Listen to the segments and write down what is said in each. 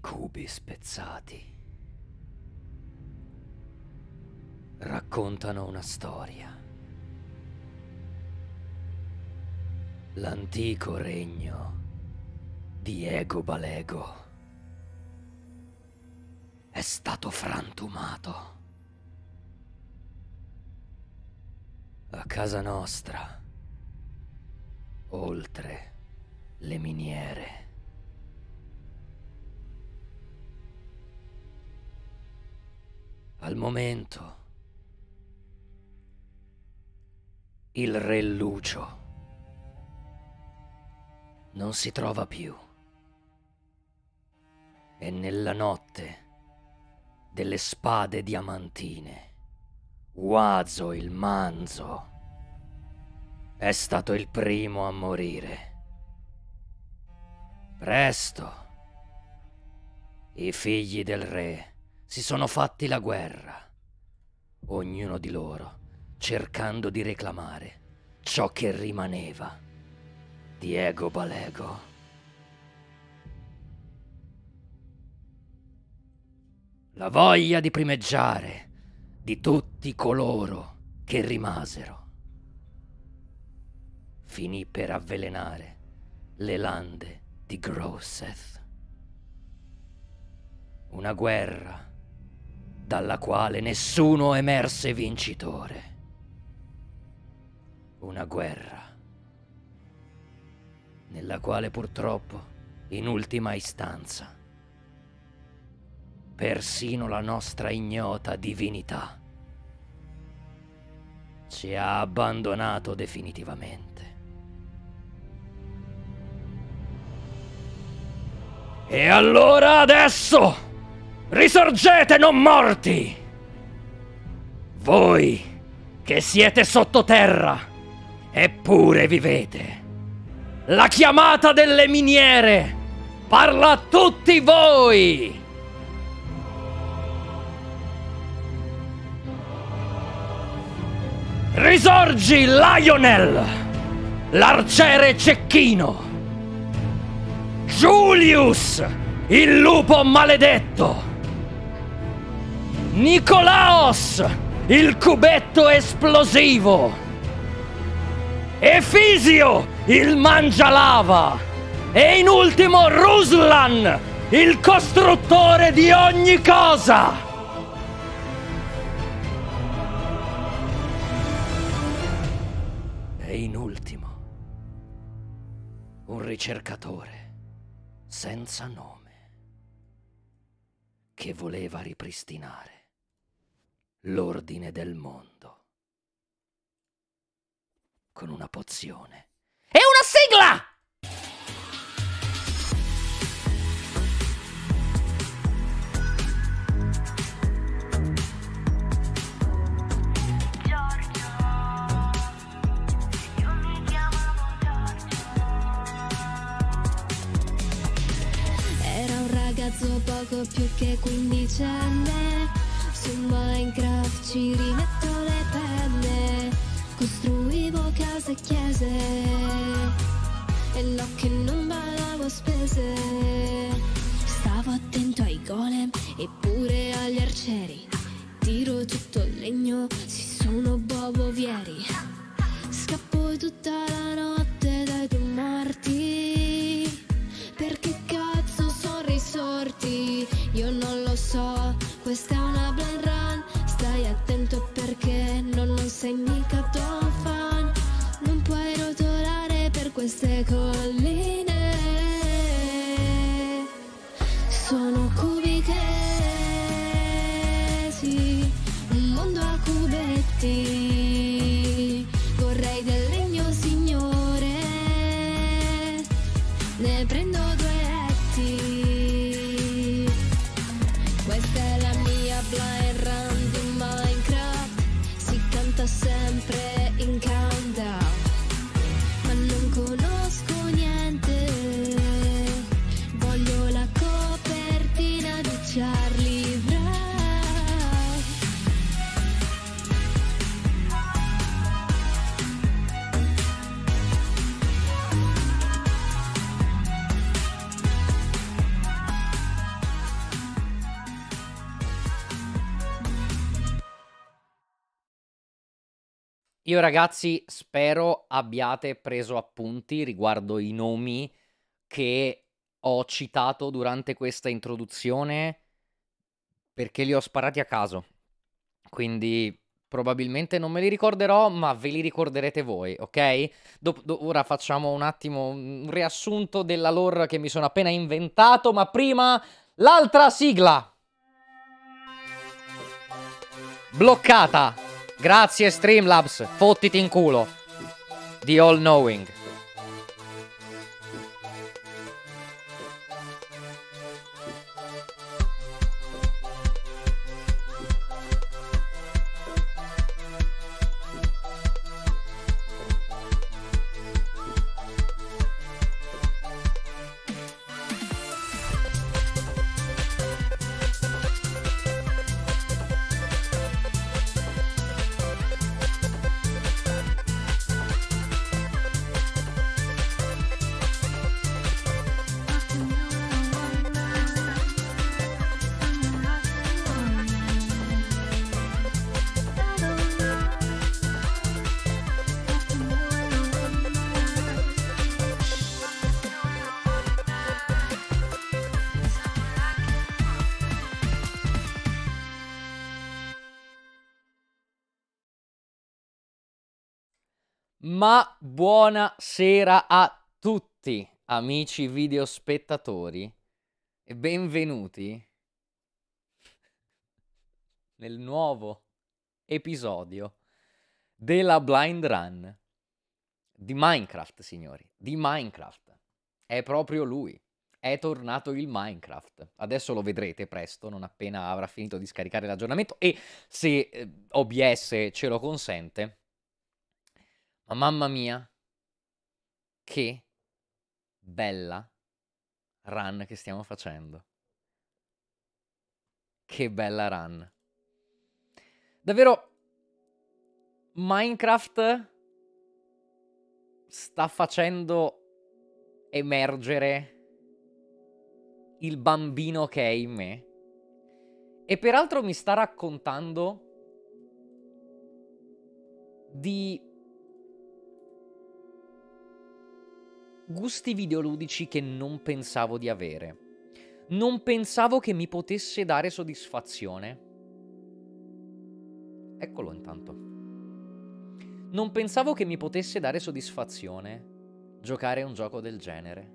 cubi spezzati raccontano una storia. L'antico regno di Ego Balego è stato frantumato. A casa nostra, oltre le miniere. Al momento, il re Lucio non si trova più. E nella notte delle spade diamantine, Wazo il Manzo è stato il primo a morire. Presto, i figli del re si sono fatti la guerra, ognuno di loro cercando di reclamare ciò che rimaneva. Diego Balego. La voglia di primeggiare di tutti coloro che rimasero finì per avvelenare le lande di Grosseth. Una guerra dalla quale nessuno emerse vincitore. Una guerra nella quale purtroppo, in ultima istanza, persino la nostra ignota divinità ci ha abbandonato definitivamente. E allora adesso... Risorgete non morti! Voi che siete sottoterra, eppure vivete. La chiamata delle miniere parla a tutti voi! Risorgi Lionel, l'arciere cecchino! Julius, il lupo maledetto! Nicolaos, il cubetto esplosivo. Efisio, il mangialava. E in ultimo Ruslan, il costruttore di ogni cosa. E in ultimo, un ricercatore senza nome che voleva ripristinare l'ordine del mondo. Con una pozione. E una sigla! Era un ragazzo poco più che quindicenne su Minecraft ci rimetto le penne Costruivo case e chiese E no che non badavo spese Stavo attento ai golem e pure agli arcieri Tiro tutto il legno, si sono bobovieri Scappo tutta la notte dai tuoi morti Perché cazzo sono risorti? Io non lo so questa è una blind run Stai attento perché non, non sei mica tuo fan Non puoi rotolare per queste colline Sono cubiche Io ragazzi spero abbiate preso appunti riguardo i nomi che ho citato durante questa introduzione perché li ho sparati a caso. Quindi probabilmente non me li ricorderò, ma ve li ricorderete voi, ok? Do- do- ora facciamo un attimo un riassunto della lore che mi sono appena inventato, ma prima l'altra sigla! Bloccata! Grazie Streamlabs, fottiti in culo. The All Knowing. Ma buonasera a tutti, amici videospettatori, e benvenuti nel nuovo episodio della Blind Run di Minecraft, signori, di Minecraft. È proprio lui, è tornato il Minecraft. Adesso lo vedrete presto, non appena avrà finito di scaricare l'aggiornamento e se eh, OBS ce lo consente, ma mamma mia, che bella run che stiamo facendo. Che bella run. Davvero, Minecraft sta facendo emergere il bambino che è in me. E peraltro mi sta raccontando di gusti videoludici che non pensavo di avere. Non pensavo che mi potesse dare soddisfazione. Eccolo intanto. Non pensavo che mi potesse dare soddisfazione giocare un gioco del genere.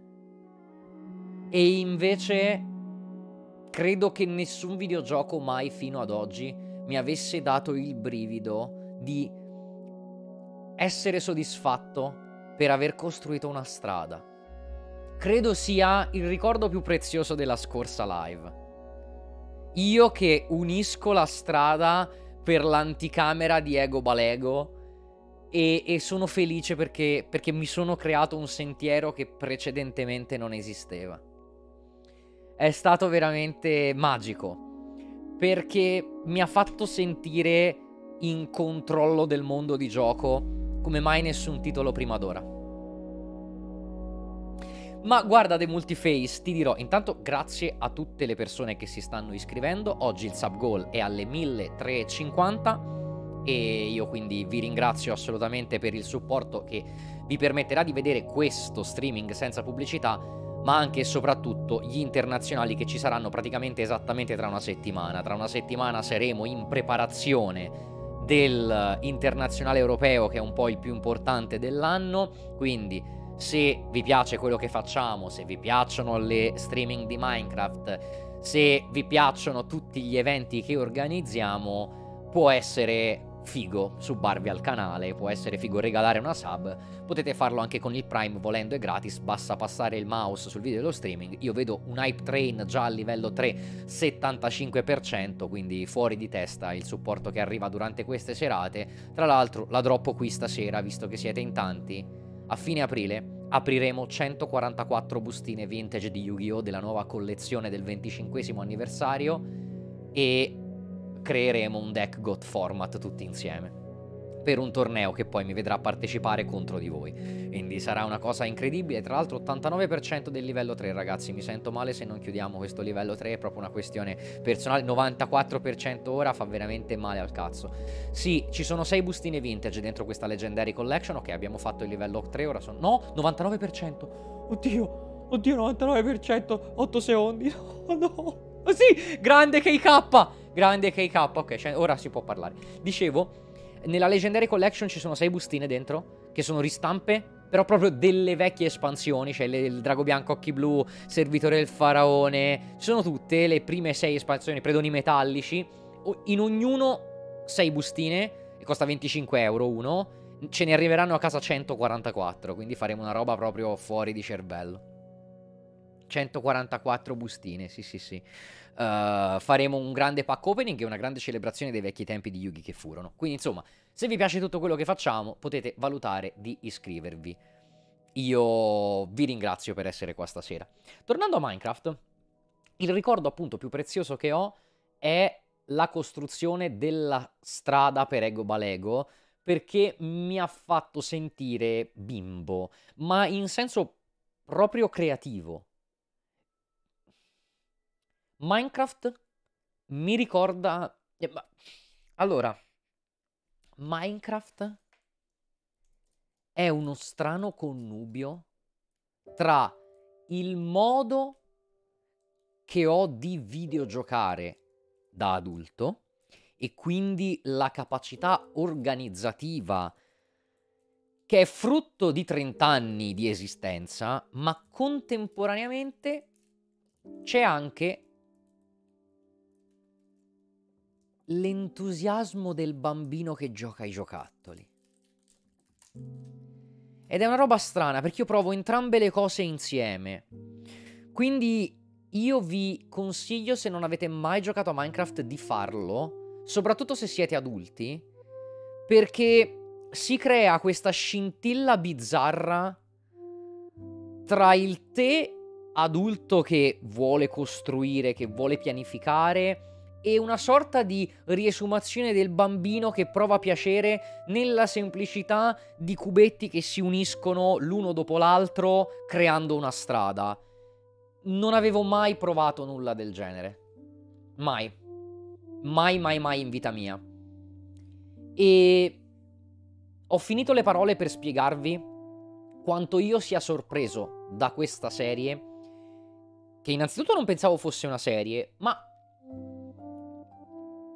E invece credo che nessun videogioco mai fino ad oggi mi avesse dato il brivido di essere soddisfatto per aver costruito una strada. Credo sia il ricordo più prezioso della scorsa live. Io che unisco la strada per l'anticamera di Ego Balego e, e sono felice perché, perché mi sono creato un sentiero che precedentemente non esisteva. È stato veramente magico perché mi ha fatto sentire in controllo del mondo di gioco come mai nessun titolo prima d'ora. Ma guarda The Multiface, ti dirò intanto grazie a tutte le persone che si stanno iscrivendo, oggi il sub goal è alle 1350 e io quindi vi ringrazio assolutamente per il supporto che vi permetterà di vedere questo streaming senza pubblicità, ma anche e soprattutto gli internazionali che ci saranno praticamente esattamente tra una settimana. Tra una settimana saremo in preparazione dell'internazionale europeo che è un po' il più importante dell'anno, quindi se vi piace quello che facciamo, se vi piacciono le streaming di Minecraft, se vi piacciono tutti gli eventi che organizziamo, può essere figo subarvi al canale, può essere figo regalare una sub, potete farlo anche con il Prime volendo è gratis, basta passare il mouse sul video dello streaming, io vedo un hype train già a livello 3 75%, quindi fuori di testa il supporto che arriva durante queste serate, tra l'altro la droppo qui stasera visto che siete in tanti, a fine aprile apriremo 144 bustine vintage di Yu-Gi-Oh! della nuova collezione del 25 anniversario e creeremo un deck GOT format tutti insieme per un torneo che poi mi vedrà partecipare contro di voi. Quindi sarà una cosa incredibile. Tra l'altro 89% del livello 3, ragazzi. Mi sento male se non chiudiamo questo livello 3, è proprio una questione personale. 94% ora fa veramente male al cazzo. Sì, ci sono 6 bustine vintage dentro questa Legendary Collection. Ok, abbiamo fatto il livello 3, ora sono... No, 99%. Oddio, oddio, 99%. 8 secondi. Oh no. Oh sì, grande KK. Grande KK, ok, cioè, ora si può parlare. Dicevo, nella Legendary Collection ci sono 6 bustine dentro, che sono ristampe però proprio delle vecchie espansioni, cioè le, il Drago Bianco, Occhi Blu, Servitore del Faraone, ci sono tutte le prime sei espansioni, predoni metallici, in ognuno sei bustine, e costa 25 euro uno, ce ne arriveranno a casa 144, quindi faremo una roba proprio fuori di cervello. 144 bustine, sì sì sì. Eh, faremo un grande pack opening e una grande celebrazione dei vecchi tempi di Yugi che furono. Quindi insomma, se vi piace tutto quello che facciamo, potete valutare di iscrivervi. Io vi ringrazio per essere qua stasera. Tornando a Minecraft, il ricordo appunto più prezioso che ho è la costruzione della strada per Ego Balego perché mi ha fatto sentire bimbo, ma in senso proprio creativo Minecraft mi ricorda... Eh, allora, Minecraft è uno strano connubio tra il modo che ho di videogiocare da adulto e quindi la capacità organizzativa che è frutto di 30 anni di esistenza, ma contemporaneamente c'è anche l'entusiasmo del bambino che gioca ai giocattoli. Ed è una roba strana perché io provo entrambe le cose insieme. Quindi io vi consiglio, se non avete mai giocato a Minecraft, di farlo, soprattutto se siete adulti, perché si crea questa scintilla bizzarra tra il te adulto che vuole costruire, che vuole pianificare, e una sorta di riesumazione del bambino che prova piacere nella semplicità di cubetti che si uniscono l'uno dopo l'altro creando una strada. Non avevo mai provato nulla del genere. Mai. Mai, mai, mai in vita mia. E ho finito le parole per spiegarvi quanto io sia sorpreso da questa serie, che innanzitutto non pensavo fosse una serie, ma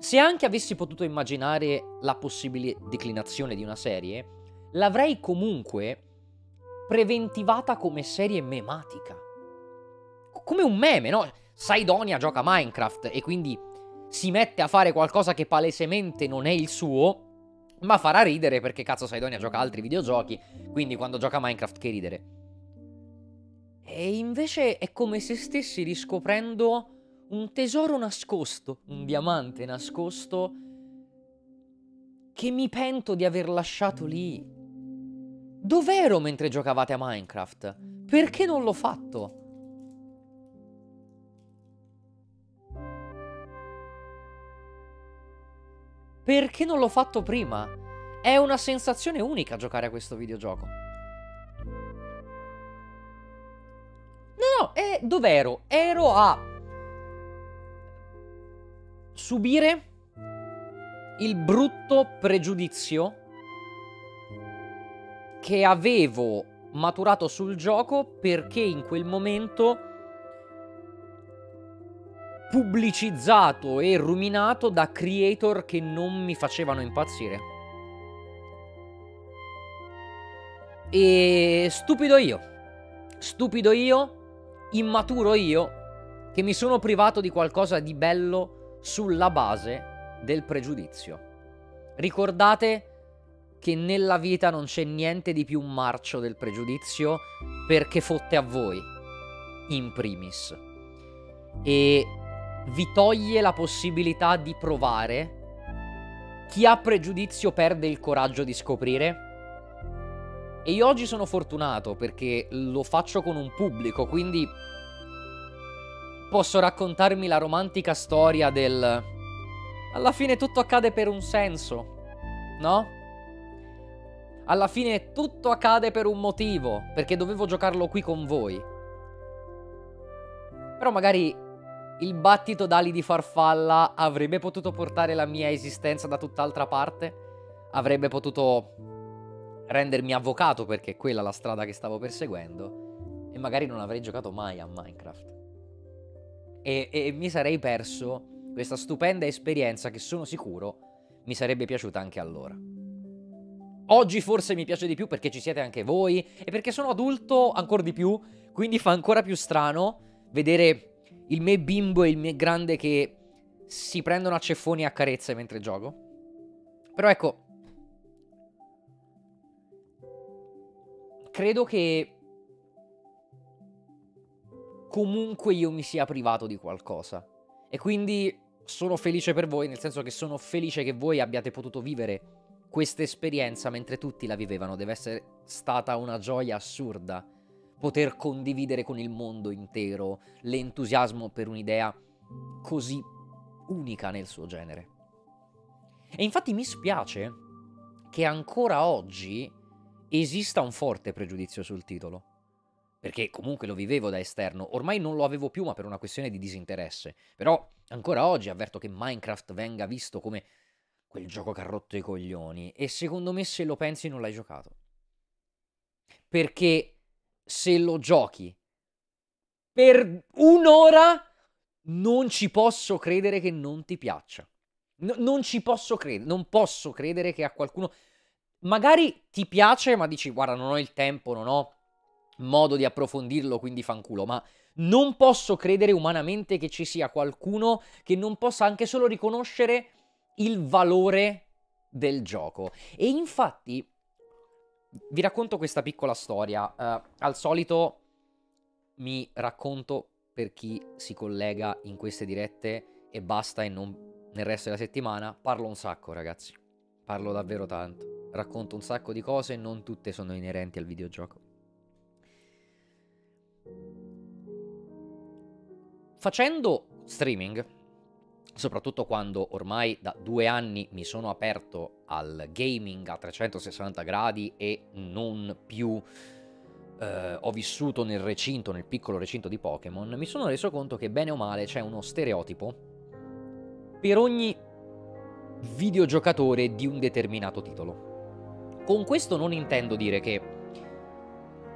se anche avessi potuto immaginare la possibile declinazione di una serie, l'avrei comunque preventivata come serie mematica. Come un meme, no? Sidonia gioca Minecraft e quindi si mette a fare qualcosa che palesemente non è il suo, ma farà ridere perché cazzo Sidonia gioca altri videogiochi, quindi quando gioca Minecraft che ridere. E invece è come se stessi riscoprendo un tesoro nascosto, un diamante nascosto che mi pento di aver lasciato lì. Dov'ero mentre giocavate a Minecraft? Perché non l'ho fatto? Perché non l'ho fatto prima? È una sensazione unica giocare a questo videogioco. No, no, eh, dov'ero? Ero a subire il brutto pregiudizio che avevo maturato sul gioco perché in quel momento pubblicizzato e ruminato da creator che non mi facevano impazzire. E stupido io, stupido io, immaturo io, che mi sono privato di qualcosa di bello sulla base del pregiudizio. Ricordate che nella vita non c'è niente di più marcio del pregiudizio perché fotte a voi, in primis. E vi toglie la possibilità di provare. Chi ha pregiudizio perde il coraggio di scoprire. E io oggi sono fortunato perché lo faccio con un pubblico, quindi posso raccontarmi la romantica storia del... Alla fine tutto accade per un senso, no? Alla fine tutto accade per un motivo, perché dovevo giocarlo qui con voi. Però magari il battito d'ali di farfalla avrebbe potuto portare la mia esistenza da tutt'altra parte? Avrebbe potuto rendermi avvocato perché quella è la strada che stavo perseguendo e magari non avrei giocato mai a Minecraft e, e mi sarei perso questa stupenda esperienza che sono sicuro mi sarebbe piaciuta anche allora. Oggi forse mi piace di più perché ci siete anche voi e perché sono adulto ancora di più, quindi fa ancora più strano vedere il me bimbo e il me grande che si prendono a ceffoni e a carezze mentre gioco. Però ecco, credo che comunque io mi sia privato di qualcosa. E quindi sono felice per voi, nel senso che sono felice che voi abbiate potuto vivere questa esperienza mentre tutti la vivevano. Deve essere stata una gioia assurda poter condividere con il mondo intero l'entusiasmo per un'idea così unica nel suo genere. E infatti mi spiace che ancora oggi esista un forte pregiudizio sul titolo perché comunque lo vivevo da esterno, ormai non lo avevo più ma per una questione di disinteresse. Però ancora oggi avverto che Minecraft venga visto come quel gioco che ha rotto i coglioni e secondo me se lo pensi non l'hai giocato. Perché se lo giochi per un'ora non ci posso credere che non ti piaccia. No, non ci posso credere, non posso credere che a qualcuno... Magari ti piace ma dici guarda non ho il tempo, non ho modo di approfondirlo, quindi fanculo, ma non posso credere umanamente che ci sia qualcuno che non possa anche solo riconoscere il valore del gioco. E infatti vi racconto questa piccola storia. Uh, al solito mi racconto per chi si collega in queste dirette e basta e non nel resto della settimana parlo un sacco, ragazzi. Parlo davvero tanto. Racconto un sacco di cose e non tutte sono inerenti al videogioco. Facendo streaming, soprattutto quando ormai da due anni mi sono aperto al gaming a 360 gradi e non più eh, ho vissuto nel recinto, nel piccolo recinto di Pokémon, mi sono reso conto che bene o male c'è uno stereotipo per ogni videogiocatore di un determinato titolo. Con questo non intendo dire che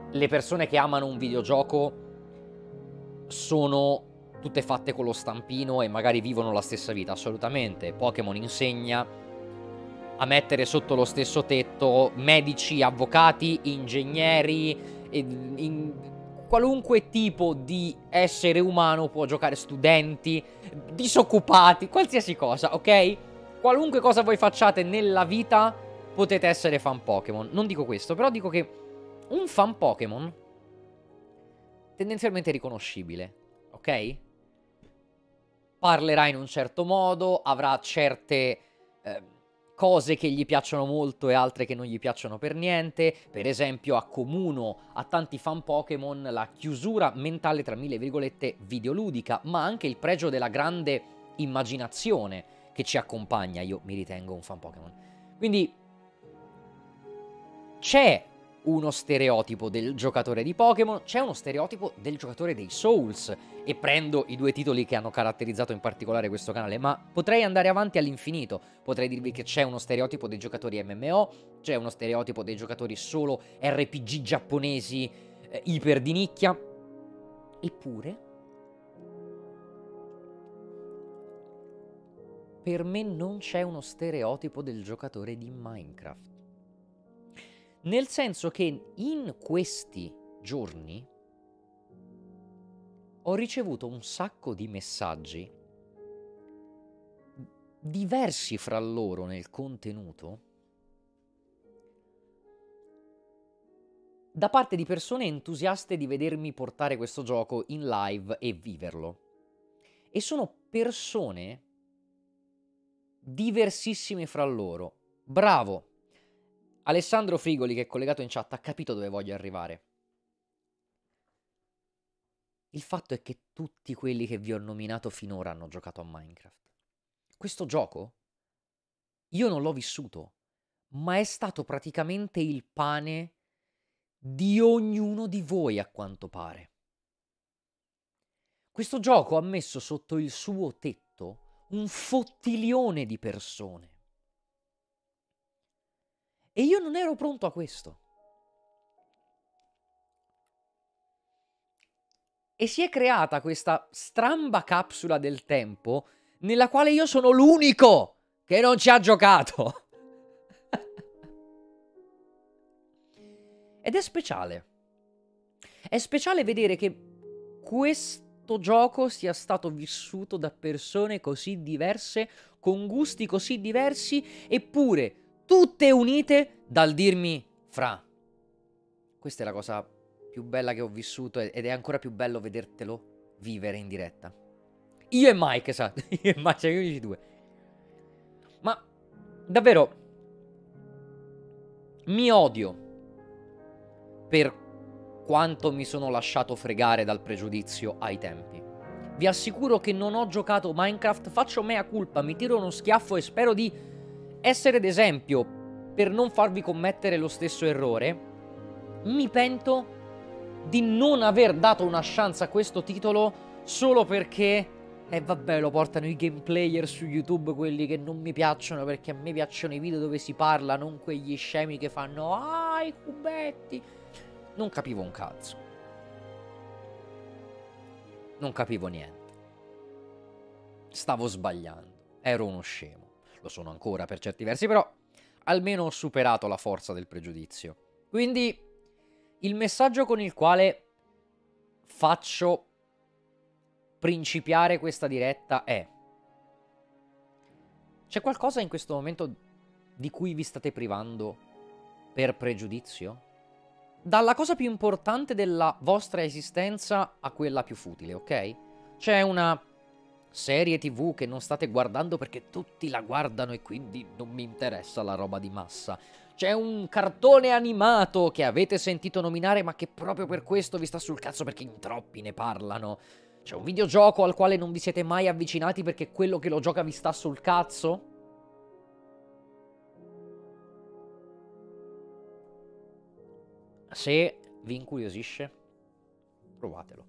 le persone che amano un videogioco sono tutte fatte con lo stampino e magari vivono la stessa vita, assolutamente. Pokémon insegna a mettere sotto lo stesso tetto medici, avvocati, ingegneri, in qualunque tipo di essere umano può giocare, studenti, disoccupati, qualsiasi cosa, ok? Qualunque cosa voi facciate nella vita potete essere fan Pokémon. Non dico questo, però dico che un fan Pokémon tendenzialmente riconoscibile, ok? parlerà in un certo modo, avrà certe ehm, cose che gli piacciono molto e altre che non gli piacciono per niente. Per esempio, accomuno a tanti fan Pokémon la chiusura mentale, tra mille virgolette, videoludica, ma anche il pregio della grande immaginazione che ci accompagna. Io mi ritengo un fan Pokémon. Quindi c'è uno stereotipo del giocatore di Pokémon, c'è uno stereotipo del giocatore dei Souls. E prendo i due titoli che hanno caratterizzato in particolare questo canale, ma potrei andare avanti all'infinito. Potrei dirvi che c'è uno stereotipo dei giocatori MMO, c'è uno stereotipo dei giocatori solo RPG giapponesi eh, iper di nicchia. Eppure... Per me non c'è uno stereotipo del giocatore di Minecraft. Nel senso che in questi giorni ho ricevuto un sacco di messaggi diversi fra loro nel contenuto da parte di persone entusiaste di vedermi portare questo gioco in live e viverlo. E sono persone diversissime fra loro. Bravo, Alessandro Frigoli, che è collegato in chat, ha capito dove voglio arrivare. Il fatto è che tutti quelli che vi ho nominato finora hanno giocato a Minecraft. Questo gioco io non l'ho vissuto, ma è stato praticamente il pane di ognuno di voi, a quanto pare. Questo gioco ha messo sotto il suo tetto un fottilione di persone. E io non ero pronto a questo. E si è creata questa stramba capsula del tempo nella quale io sono l'unico che non ci ha giocato. Ed è speciale. È speciale vedere che questo gioco sia stato vissuto da persone così diverse, con gusti così diversi, eppure tutte unite dal dirmi fra. Questa è la cosa più bella che ho vissuto ed è ancora più bello vedertelo vivere in diretta. Io e Mike, esatto, io e Mike, cioè gli unici due. Ma davvero mi odio per quanto mi sono lasciato fregare dal pregiudizio ai tempi. Vi assicuro che non ho giocato Minecraft, faccio mea culpa, mi tiro uno schiaffo e spero di essere d'esempio per non farvi commettere lo stesso errore, mi pento di non aver dato una chance a questo titolo solo perché, eh vabbè, lo portano i gameplayer su YouTube, quelli che non mi piacciono, perché a me piacciono i video dove si parla, non quegli scemi che fanno, ah, i cubetti. Non capivo un cazzo. Non capivo niente. Stavo sbagliando. Ero uno scemo lo sono ancora per certi versi, però almeno ho superato la forza del pregiudizio. Quindi il messaggio con il quale faccio principiare questa diretta è c'è qualcosa in questo momento di cui vi state privando per pregiudizio? Dalla cosa più importante della vostra esistenza a quella più futile, ok? C'è una serie tv che non state guardando perché tutti la guardano e quindi non mi interessa la roba di massa. C'è un cartone animato che avete sentito nominare ma che proprio per questo vi sta sul cazzo perché in troppi ne parlano. C'è un videogioco al quale non vi siete mai avvicinati perché quello che lo gioca vi sta sul cazzo? Se vi incuriosisce, provatelo.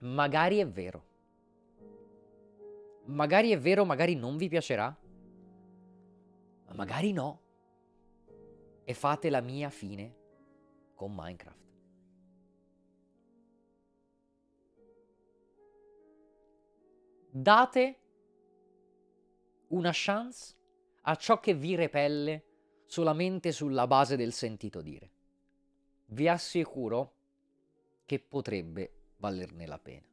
Magari è vero. Magari è vero, magari non vi piacerà, ma mm. magari no. E fate la mia fine con Minecraft. Date una chance a ciò che vi repelle solamente sulla base del sentito dire. Vi assicuro che potrebbe valerne la pena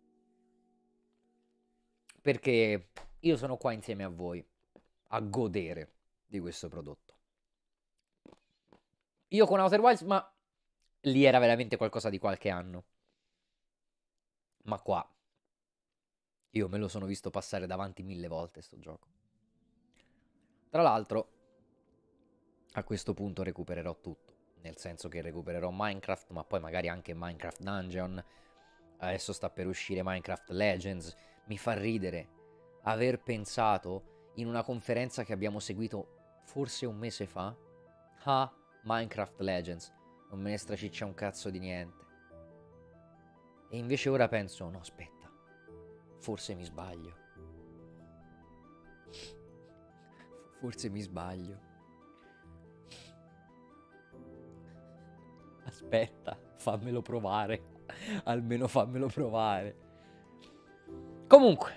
perché io sono qua insieme a voi a godere di questo prodotto. Io con Outer Wilds, ma lì era veramente qualcosa di qualche anno. Ma qua io me lo sono visto passare davanti mille volte sto gioco. Tra l'altro, a questo punto recupererò tutto, nel senso che recupererò Minecraft, ma poi magari anche Minecraft Dungeon. Adesso sta per uscire Minecraft Legends mi fa ridere aver pensato in una conferenza che abbiamo seguito forse un mese fa a ah, Minecraft Legends. Non me ne straciccia un cazzo di niente. E invece ora penso, no aspetta, forse mi sbaglio. Forse mi sbaglio. Aspetta, fammelo provare. Almeno fammelo provare. Comunque,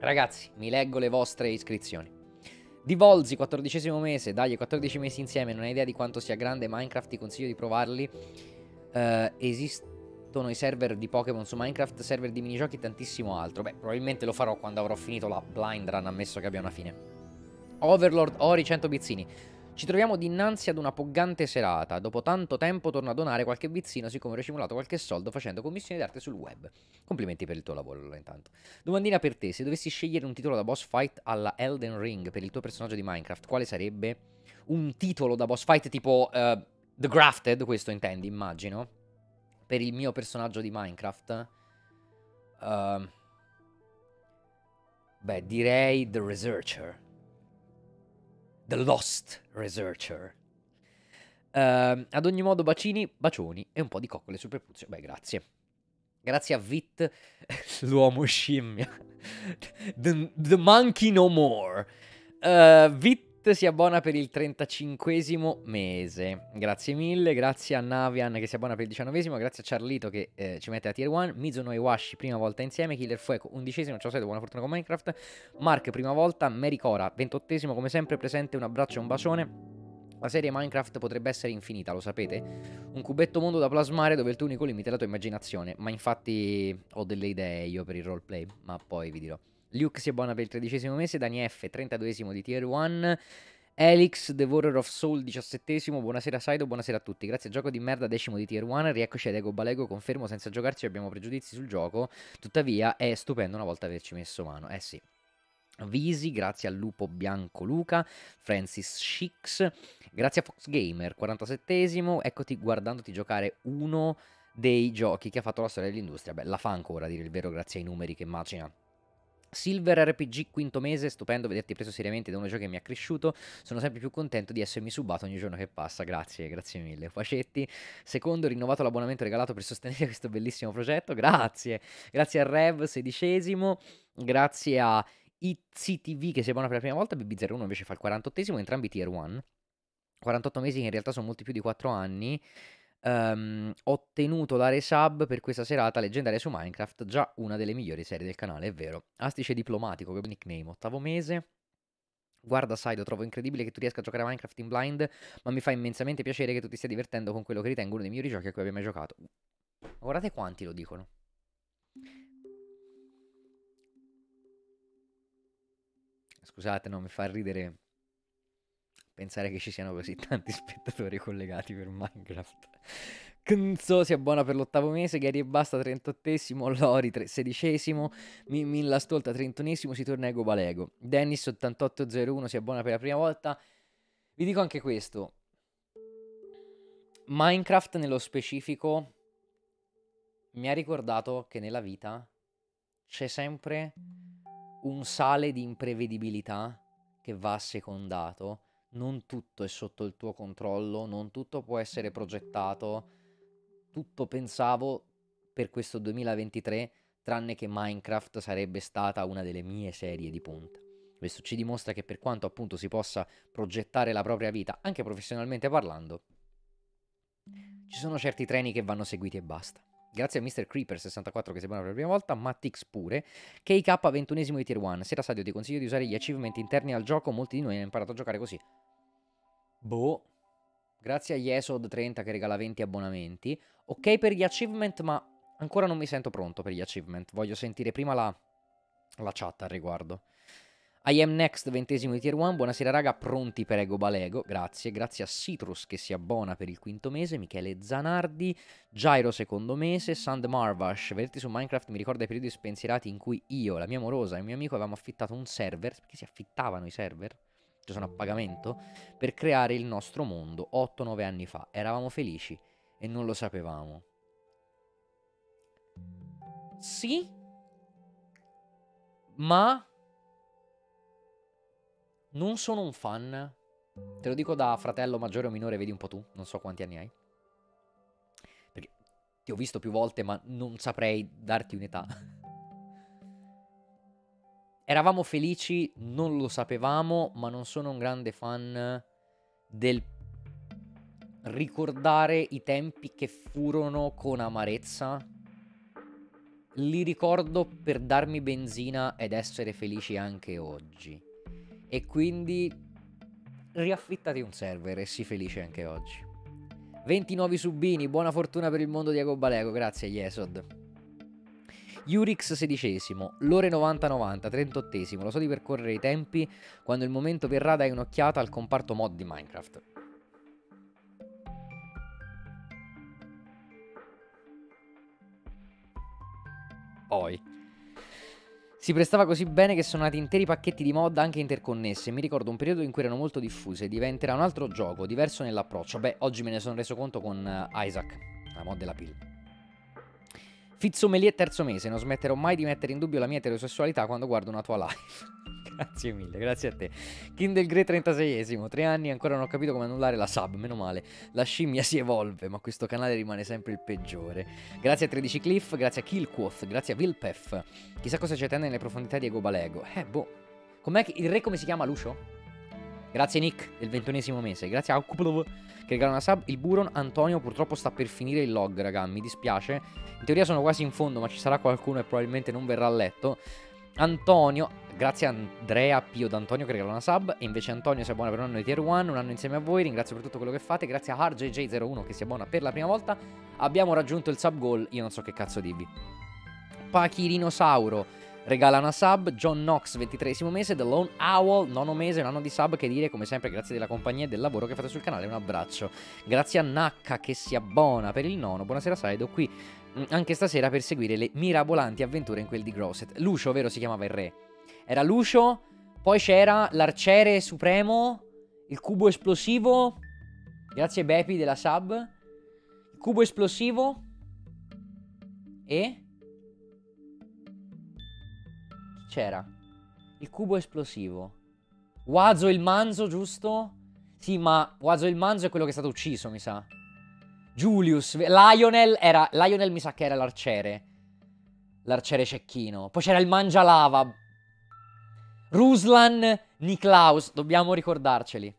ragazzi, mi leggo le vostre iscrizioni. Di Divolzi, quattordicesimo mese, dagli 14 mesi insieme, non hai idea di quanto sia grande Minecraft, ti consiglio di provarli. Uh, esistono i server di Pokémon su Minecraft, server di minigiochi e tantissimo altro. Beh, probabilmente lo farò quando avrò finito la blind run, ammesso che abbia una fine. Overlord Ori 100 bizzini. Ci troviamo dinanzi ad una poggante serata. Dopo tanto tempo torno a donare qualche vizzino, siccome ho simulato qualche soldo facendo commissioni d'arte sul web. Complimenti per il tuo lavoro, allora, intanto. Domandina per te: se dovessi scegliere un titolo da boss fight alla Elden Ring per il tuo personaggio di Minecraft, quale sarebbe? Un titolo da boss fight tipo uh, The Grafted, questo intendi, immagino. Per il mio personaggio di Minecraft. Uh, beh, direi The Researcher. The Lost Researcher. Uh, ad ogni modo, bacini, bacioni e un po' di coccole sul prepuzio. Beh, grazie. Grazie a Vit, l'uomo scimmia. The, the, monkey no more. Uh, Vit si abbona per il 35 mese. Grazie mille, grazie a Navian che si abbona per il 19 grazie a Charlito che eh, ci mette a tier 1, Mizuno e Washi prima volta insieme, Killer Fuego 11 ciao Seto, buona fortuna con Minecraft, Mark prima volta, Mericora ventottesimo, come sempre presente, un abbraccio e un bacione. La serie Minecraft potrebbe essere infinita, lo sapete? Un cubetto mondo da plasmare dove il tuo unico limite è la tua immaginazione, ma infatti ho delle idee io per il roleplay, ma poi vi dirò. Luke si abbona per il tredicesimo mese, Dani F 32 di Tier 1. Elix, Devourer of Soul, diciassettesimo. Buonasera Saido, buonasera a tutti. Grazie al gioco di merda, decimo di Tier 1. Rieccoci ad Ego Balego, confermo senza giocarci abbiamo pregiudizi sul gioco. Tuttavia è stupendo una volta averci messo mano. Eh sì. Visi, grazie al Lupo Bianco Luca, Francis Schicks, grazie a Fox Gamer, 47esimo, eccoti guardandoti giocare uno dei giochi che ha fatto la storia dell'industria. Beh, la fa ancora, a dire il vero, grazie ai numeri che macina Silver RPG quinto mese, stupendo vederti preso seriamente da uno gioco che mi ha cresciuto, sono sempre più contento di essermi subato ogni giorno che passa, grazie, grazie mille. Facetti, secondo, rinnovato l'abbonamento regalato per sostenere questo bellissimo progetto, grazie, grazie a Rev sedicesimo, grazie a IZTV che si abbona per la prima volta, BB01 invece fa il 48esimo, entrambi tier 1, 48 mesi che in realtà sono molti più di 4 anni, ehm, ottenuto la resub per questa serata leggendaria su Minecraft, già una delle migliori serie del canale, è vero. Astice diplomatico, che nickname, ottavo mese. Guarda lo trovo incredibile che tu riesca a giocare a Minecraft in blind, ma mi fa immensamente piacere che tu ti stia divertendo con quello che ritengo uno dei migliori giochi a cui abbia mai giocato. Guardate quanti lo dicono. Scusate, no, mi fa ridere pensare che ci siano così tanti spettatori collegati per Minecraft. Kenzo sia buona per l'ottavo mese, Gary e Basta 38esimo, Lori 16esimo, M- Milla Stolta 31esimo, si torna Ego Balego. Dennis 8801 sia buona per la prima volta. Vi dico anche questo. Minecraft nello specifico mi ha ricordato che nella vita c'è sempre un sale di imprevedibilità che va assecondato non tutto è sotto il tuo controllo, non tutto può essere progettato. Tutto pensavo per questo 2023, tranne che Minecraft sarebbe stata una delle mie serie di punta. Questo ci dimostra che per quanto appunto si possa progettare la propria vita, anche professionalmente parlando, ci sono certi treni che vanno seguiti e basta. Grazie a Mr. Creeper64 che si abbona per la prima volta, Mattix pure, KK 21 di Tier 1. Sera Sadio, ti consiglio di usare gli achievement interni al gioco, molti di noi hanno imparato a giocare così. Boh. Grazie a Yesod30 che regala 20 abbonamenti. Ok per gli achievement, ma ancora non mi sento pronto per gli achievement. Voglio sentire prima la, la chat al riguardo. I am next, ventesimo di tier 1. Buonasera raga, pronti per Ego Balego. Grazie, grazie a Citrus che si abbona per il quinto mese, Michele Zanardi, Gyro secondo mese, Sand Marvash. Verti su Minecraft mi ricorda i periodi spensierati in cui io, la mia morosa e il mio amico avevamo affittato un server, perché si affittavano i server? Cioè sono a pagamento? Per creare il nostro mondo 8-9 anni fa. Eravamo felici e non lo sapevamo. Sì, ma non sono un fan. Te lo dico da fratello maggiore o minore, vedi un po' tu, non so quanti anni hai. Perché ti ho visto più volte, ma non saprei darti un'età. Eravamo felici, non lo sapevamo, ma non sono un grande fan del ricordare i tempi che furono con amarezza. Li ricordo per darmi benzina ed essere felici anche oggi e quindi riaffittati un server e sii felice anche oggi. 20 nuovi subini, buona fortuna per il mondo di Agobaleco, grazie Yesod. Yurix XVI, l'ore 90-90, 38 lo so di percorrere i tempi, quando il momento verrà dai un'occhiata al comparto mod di Minecraft. Poi. Si prestava così bene che sono nati interi pacchetti di mod anche interconnesse. Mi ricordo un periodo in cui erano molto diffuse. Diventerà un altro gioco, diverso nell'approccio. Beh, oggi me ne sono reso conto con eh, Isaac, la mod della pill. Fizzomelie terzo mese, non smetterò mai di mettere in dubbio la mia eterosessualità quando guardo una tua live grazie mille, grazie a te. Kindle Grey 36esimo, tre anni ancora non ho capito come annullare la sub, meno male. La scimmia si evolve, ma questo canale rimane sempre il peggiore. Grazie a 13 Cliff, grazie a Killquoth, grazie a Vilpef. Chissà cosa ci attende nelle profondità di Ego Balego. Eh, boh. Com'è che il re come si chiama Lucio? Grazie Nick del ventunesimo mese, grazie a Okuplov che regala una sub. Il Buron Antonio purtroppo sta per finire il log, raga, mi dispiace. In teoria sono quasi in fondo, ma ci sarà qualcuno e probabilmente non verrà a letto. Antonio, Grazie a Andrea, Pio d'Antonio che regala una sub. E invece Antonio si abbona per un anno di Tier 1, un anno insieme a voi. Ringrazio per tutto quello che fate. Grazie a rjj 01 che si abbona per la prima volta. Abbiamo raggiunto il sub goal. Io non so che cazzo dirvi. Pachirinosauro regala una sub. John Knox, 23 mese. The Lone Owl, nono mese, un anno di sub. Che dire, come sempre, grazie della compagnia e del lavoro che fate sul canale. Un abbraccio. Grazie a Nacca che si abbona per il nono. Buonasera, Saido. Qui mm, anche stasera per seguire le mirabolanti avventure in quel di Grosset. Lucio, vero, si chiamava il re. Era Lucio, poi c'era l'arciere supremo, il cubo esplosivo. Grazie Bepi della sub. Il cubo esplosivo. E? Chi c'era? Il cubo esplosivo. Wazo il manzo, giusto? Sì, ma Wazo il manzo è quello che è stato ucciso, mi sa. Julius, Lionel era... Lionel mi sa che era l'arciere. L'arciere cecchino. Poi c'era il mangialava. Ruslan Niklaus, dobbiamo ricordarceli.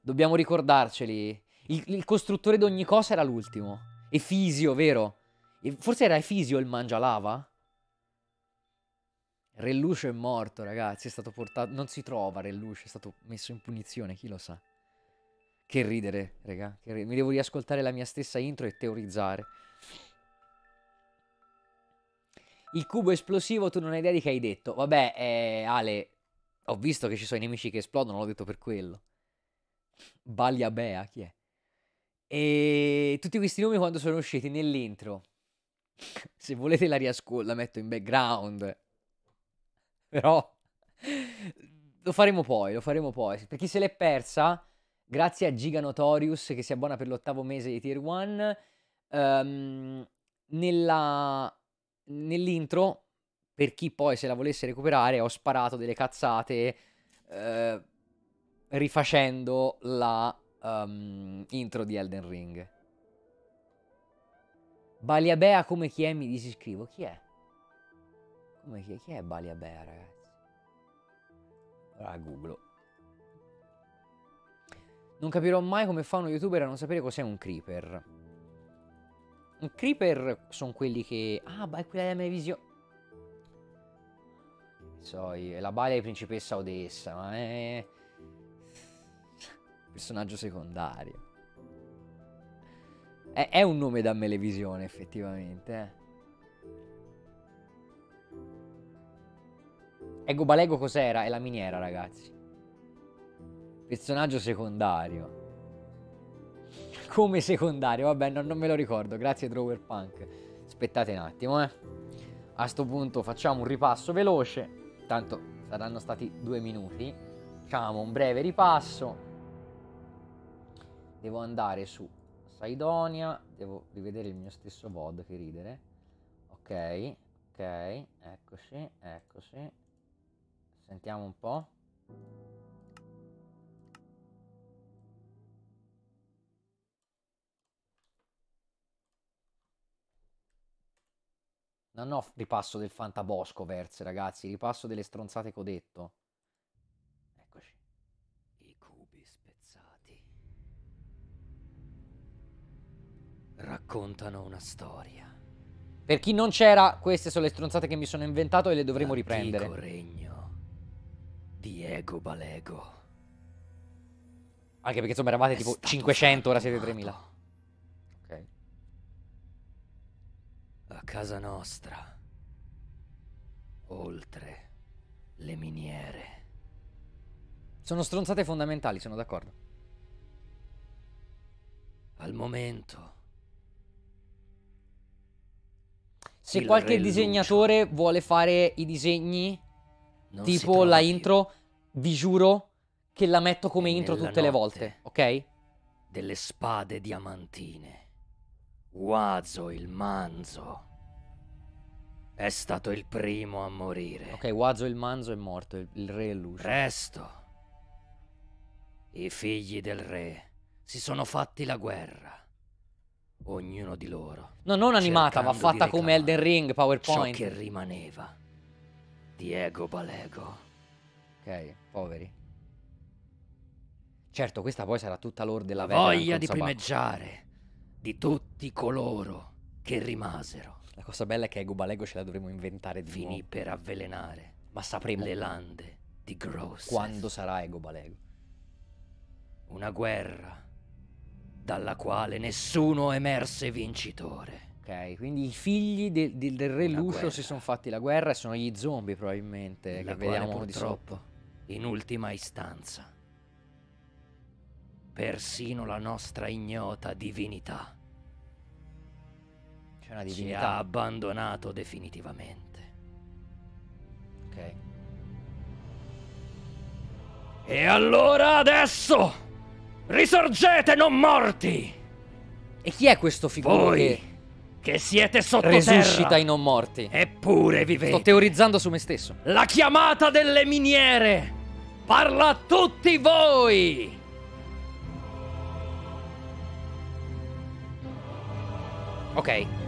Dobbiamo ricordarceli. Il, il costruttore di ogni cosa era l'ultimo. Efisio, vero? E forse era Efisio il mangialava? Rellucio è morto, ragazzi, è stato portato... Non si trova Rellucio, è stato messo in punizione, chi lo sa. Che ridere, raga. Che ridere. Mi devo riascoltare la mia stessa intro e teorizzare. Il cubo esplosivo, tu non hai idea di che hai detto. Vabbè, eh, Ale, ho visto che ci sono i nemici che esplodono, l'ho detto per quello. Baliabea, chi è? E tutti questi nomi quando sono usciti nell'intro. Se volete la riascolto, la metto in background. Però lo faremo poi, lo faremo poi. Per chi se l'è persa, grazie a Giga Notorious che si abbona per l'ottavo mese di Tier 1. Um, ehm, nella, nell'intro per chi poi se la volesse recuperare ho sparato delle cazzate eh, rifacendo la um, intro di Elden Ring. Baliabea come chi è mi disiscrivo. Chi è? Come chi è? Chi è Baliabea ragazzi? Allora ah, googlo. Non capirò mai come fa uno youtuber a non sapere cos'è un creeper. Un creeper sono quelli che... Ah, beh, è quella della mia visione... So, la Balia di principessa Odessa, ma è... Personaggio secondario. È, è un nome da melevisione, effettivamente, eh. Ego ecco, Balego cos'era? È la miniera, ragazzi. Personaggio secondario. Come secondario? Vabbè, no, non me lo ricordo. Grazie, Drower Punk. Aspettate un attimo, eh. A sto punto facciamo un ripasso veloce tanto saranno stati due minuti. Facciamo un breve ripasso. Devo andare su Saidonia, devo rivedere il mio stesso VOD, che ridere. Ok, ok, eccoci, eccoci. Sentiamo un po'. Non ho ripasso del Fantabosco Verse, ragazzi. Ripasso delle stronzate che ho detto. Eccoci. I cubi spezzati. Raccontano una storia. Per chi non c'era, queste sono le stronzate che mi sono inventato e le dovremo Antico riprendere. regno di Ego Balego. Anche perché insomma eravate È tipo 500, fatto. ora siete 3000. casa nostra, oltre le miniere. Sono stronzate fondamentali, sono d'accordo. Al momento. Se qualche disegnatore vuole fare i disegni, non tipo la intro, vi giuro che la metto come e intro tutte le volte, ok? Delle spade diamantine. Guazzo il manzo. È stato il primo a morire. Ok, Wazo il Manzo è morto, il, re è l'uscio. Resto. I figli del re si sono fatti la guerra. Ognuno di loro. No, non animata, va fatta come Elden Ring, PowerPoint. Ciò che rimaneva. Diego Balego. Ok, poveri. Certo, questa poi sarà tutta l'ordine della vera. Voglia di primeggiare di tutti coloro che rimasero. La cosa bella è che Gubalego ce la dovremo inventare di Finì nuovo. per avvelenare. Ma sapremo le lande di Gross. Quando sarà Egobalego? Una guerra dalla quale nessuno emerse vincitore. Ok, quindi i figli del, del, del re Una Lucio guerra. si sono fatti la guerra e sono gli zombie probabilmente la che vediamo purtroppo in ultima istanza persino la nostra ignota divinità c'è una divinità. Ci ha abbandonato definitivamente. Ok. E allora adesso risorgete non morti! E chi è questo figuro Voi che... che siete sottoterra? Resuscita i non morti. Eppure vivete. Sto teorizzando su me stesso. La chiamata delle miniere parla a tutti voi! Ok.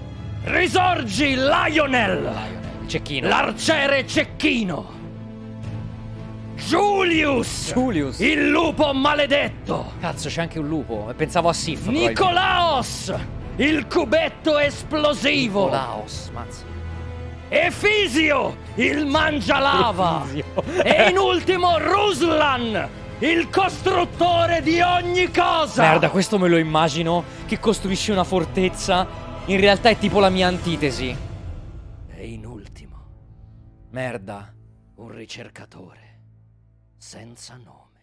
Risorgi Lionel! Cecchino. L'arciere cecchino! Julius! Julius! Il lupo maledetto! Cazzo, c'è anche un lupo. Pensavo a Sif. Nicolaos! Il cubetto esplosivo! Nicolaos, mazza. Efisio, il mangialava! Efisio. e in ultimo Ruslan, il costruttore di ogni cosa! Merda, questo me lo immagino, che costruisce una fortezza in realtà è tipo la mia antitesi. E in ultimo, merda, un ricercatore senza nome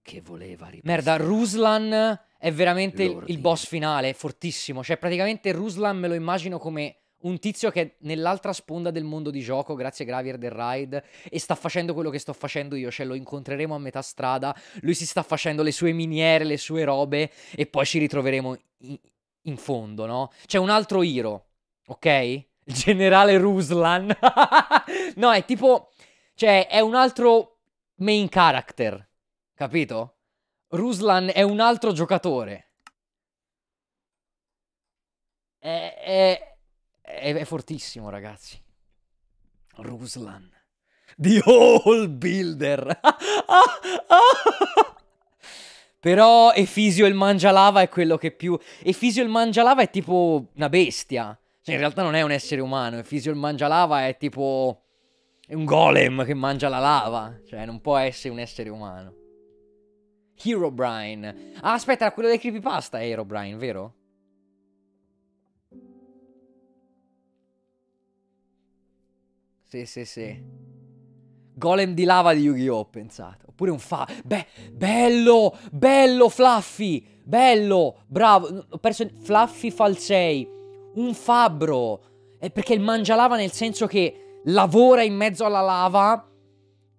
che voleva riposare. Merda, Ruslan è veramente il, il boss finale, fortissimo. Cioè, praticamente Ruslan me lo immagino come un tizio che è nell'altra sponda del mondo di gioco, grazie Gravier del Ride, e sta facendo quello che sto facendo io, cioè lo incontreremo a metà strada, lui si sta facendo le sue miniere, le sue robe, e poi ci ritroveremo in fondo, no? C'è un altro Iro, ok? Il generale Ruslan. no, è tipo... Cioè, è un altro main character, capito? Ruslan è un altro giocatore. È, è, è, è fortissimo, ragazzi. Ruslan. The All Builder. Ah, ah. Però Efisio il mangialava è quello che più... Efisio il mangialava è tipo una bestia. Cioè, in realtà non è un essere umano. Efisio il mangialava è tipo... È un golem che mangia la lava. Cioè, non può essere un essere umano. Herobrine. Ah, aspetta, quello dei creepypasta è eh, Herobrine, vero? Sì, sì, sì. Golem di lava di Yu-Gi-Oh! Ho pensato. Oppure un fa... Beh, bello! Bello, Fluffy! Bello! Bravo! Ho perso... Fluffy Falsei. Un fabbro. È perché il mangialava nel senso che lavora in mezzo alla lava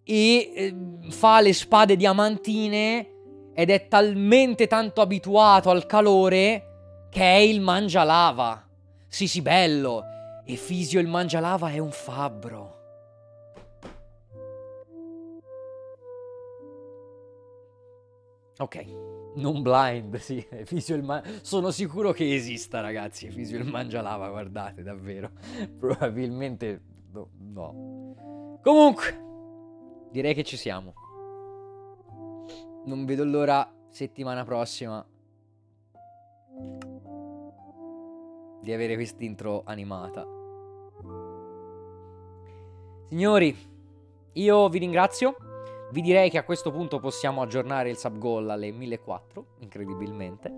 e eh, fa le spade diamantine ed è talmente tanto abituato al calore che è il mangialava. Sì, sì, bello. E Fisio il mangialava è un fabbro. Ok, non blind, sì, Efisio il Man- sono sicuro che esista ragazzi, Fisio il Mangialava, guardate davvero, probabilmente no. Boh, no. Comunque, direi che ci siamo. Non vedo l'ora settimana prossima di avere quest'intro animata. Signori, io vi ringrazio vi direi che a questo punto possiamo aggiornare il sub goal alle 1004, incredibilmente.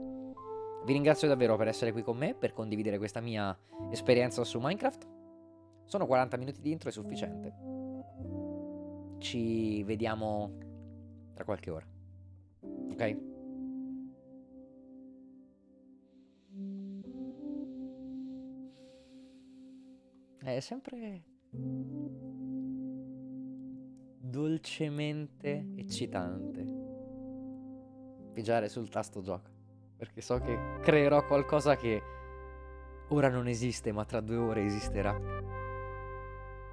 Vi ringrazio davvero per essere qui con me, per condividere questa mia esperienza su Minecraft. Sono 40 minuti di intro, è sufficiente. Ci vediamo tra qualche ora. Ok? È sempre dolcemente eccitante. Pigiare sul tasto gioca, perché so che creerò qualcosa che ora non esiste, ma tra due ore esisterà.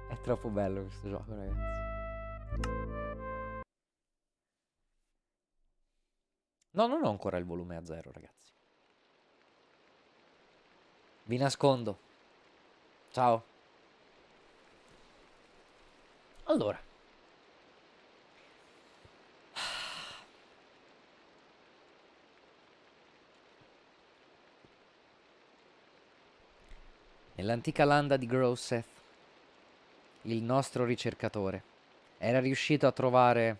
È troppo bello questo gioco, ragazzi. No, non ho ancora il volume a zero, ragazzi. Vi nascondo. Ciao. Allora. Nell'antica landa di Groseth, il nostro ricercatore era riuscito a trovare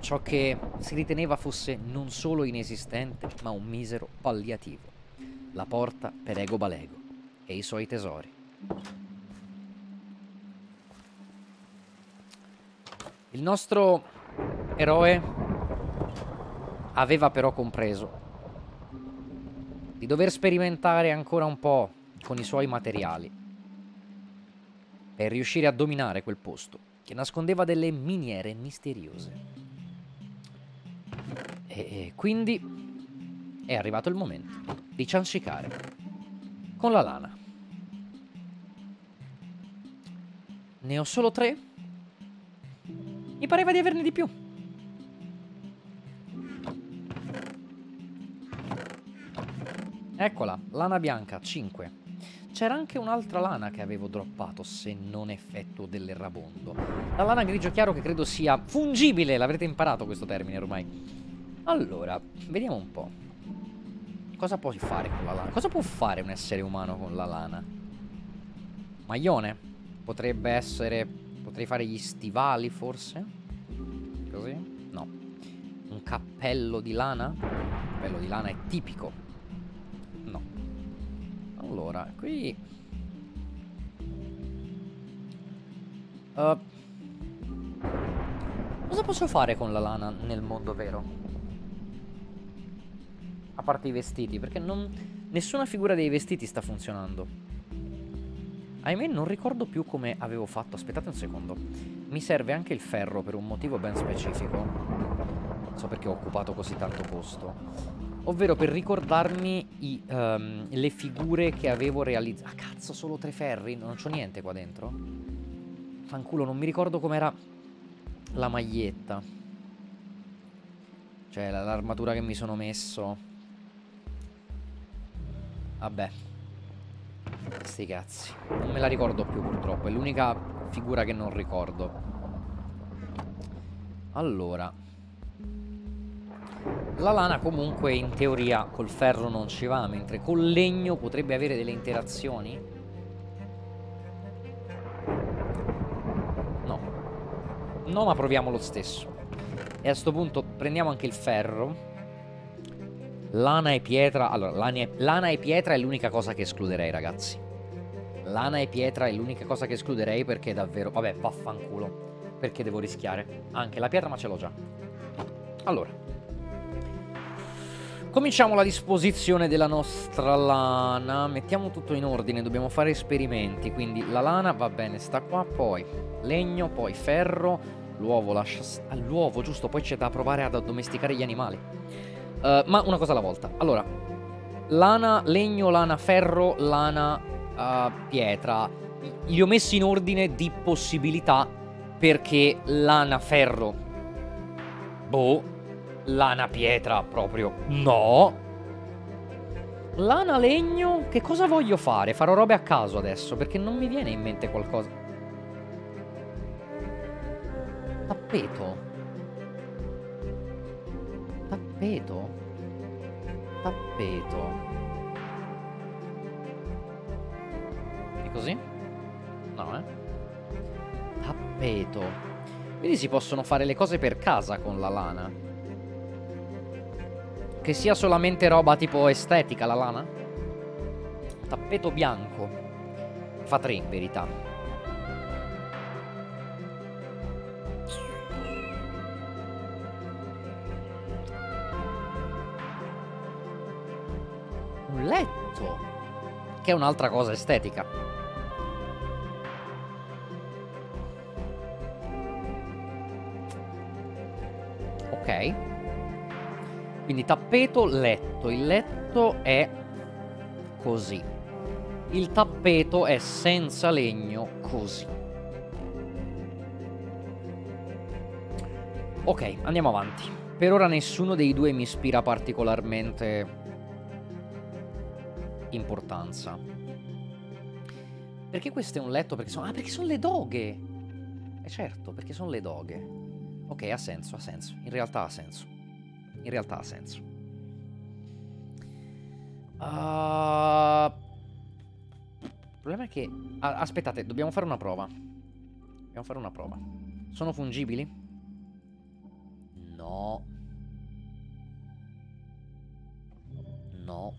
ciò che si riteneva fosse non solo inesistente, ma un misero palliativo. La porta per Ego Balego e i suoi tesori. Il nostro eroe aveva però compreso di dover sperimentare ancora un po' con i suoi materiali per riuscire a dominare quel posto che nascondeva delle miniere misteriose. E quindi è arrivato il momento di ciancicare con la lana. Ne ho solo tre? Mi pareva di averne di più. Eccola, lana bianca, 5. C'era anche un'altra lana che avevo droppato, se non effettuo dell'errabondo. La lana grigio chiaro che credo sia fungibile, l'avrete imparato questo termine ormai. Allora, vediamo un po'. Cosa puoi fare con la lana? Cosa può fare un essere umano con la lana? Maglione? Potrebbe essere... Potrei fare gli stivali, forse? Così? No. Un cappello di lana? Il cappello di lana è tipico allora, qui... Uh, cosa posso fare con la lana nel mondo vero? A parte i vestiti, perché non... Nessuna figura dei vestiti sta funzionando. Ahimè non ricordo più come avevo fatto. Aspettate un secondo. Mi serve anche il ferro per un motivo ben specifico. Non so perché ho occupato così tanto posto. Ovvero per ricordarmi i, um, le figure che avevo realizzato. Ah cazzo, solo tre ferri? Non c'ho niente qua dentro? Fanculo, non mi ricordo com'era la maglietta. Cioè l'armatura che mi sono messo. Vabbè. Sti cazzi. Non me la ricordo più purtroppo. È l'unica figura che non ricordo. Allora. La lana comunque in teoria col ferro non ci va, mentre col legno potrebbe avere delle interazioni. No. No, ma proviamo lo stesso. E a questo punto prendiamo anche il ferro. Lana e pietra... Allora, lana e, lana e pietra è l'unica cosa che escluderei, ragazzi. Lana e pietra è l'unica cosa che escluderei perché davvero... Vabbè, vaffanculo. Perché devo rischiare? Anche la pietra ma ce l'ho già. Allora... Cominciamo la disposizione della nostra lana, mettiamo tutto in ordine, dobbiamo fare esperimenti, quindi la lana va bene, sta qua, poi legno, poi ferro, l'uovo lascia... Ah, l'uovo giusto, poi c'è da provare ad addomesticare gli animali. Uh, ma una cosa alla volta, allora, lana, legno, lana, ferro, lana, uh, pietra, li ho messi in ordine di possibilità perché lana, ferro, boh Lana pietra proprio no. Lana legno? Che cosa voglio fare? Farò robe a caso adesso perché non mi viene in mente qualcosa. Tappeto? Tappeto? Tappeto. E così? No, eh. Tappeto. Quindi si possono fare le cose per casa con la lana. Che sia solamente roba tipo estetica la lana? Tappeto bianco. Fa tre in verità. Un letto. Che è un'altra cosa estetica. Okay. Quindi tappeto, letto. Il letto è così. Il tappeto è senza legno così. Ok, andiamo avanti. Per ora nessuno dei due mi ispira particolarmente importanza. Perché questo è un letto? Perché sono... Ah, perché sono le doghe! Eh certo, perché sono le doghe. Ok, ha senso, ha senso. In realtà ha senso in realtà ha senso. Uh... Il problema è che... Ah, aspettate, dobbiamo fare una prova. Dobbiamo fare una prova. Sono fungibili? No. No.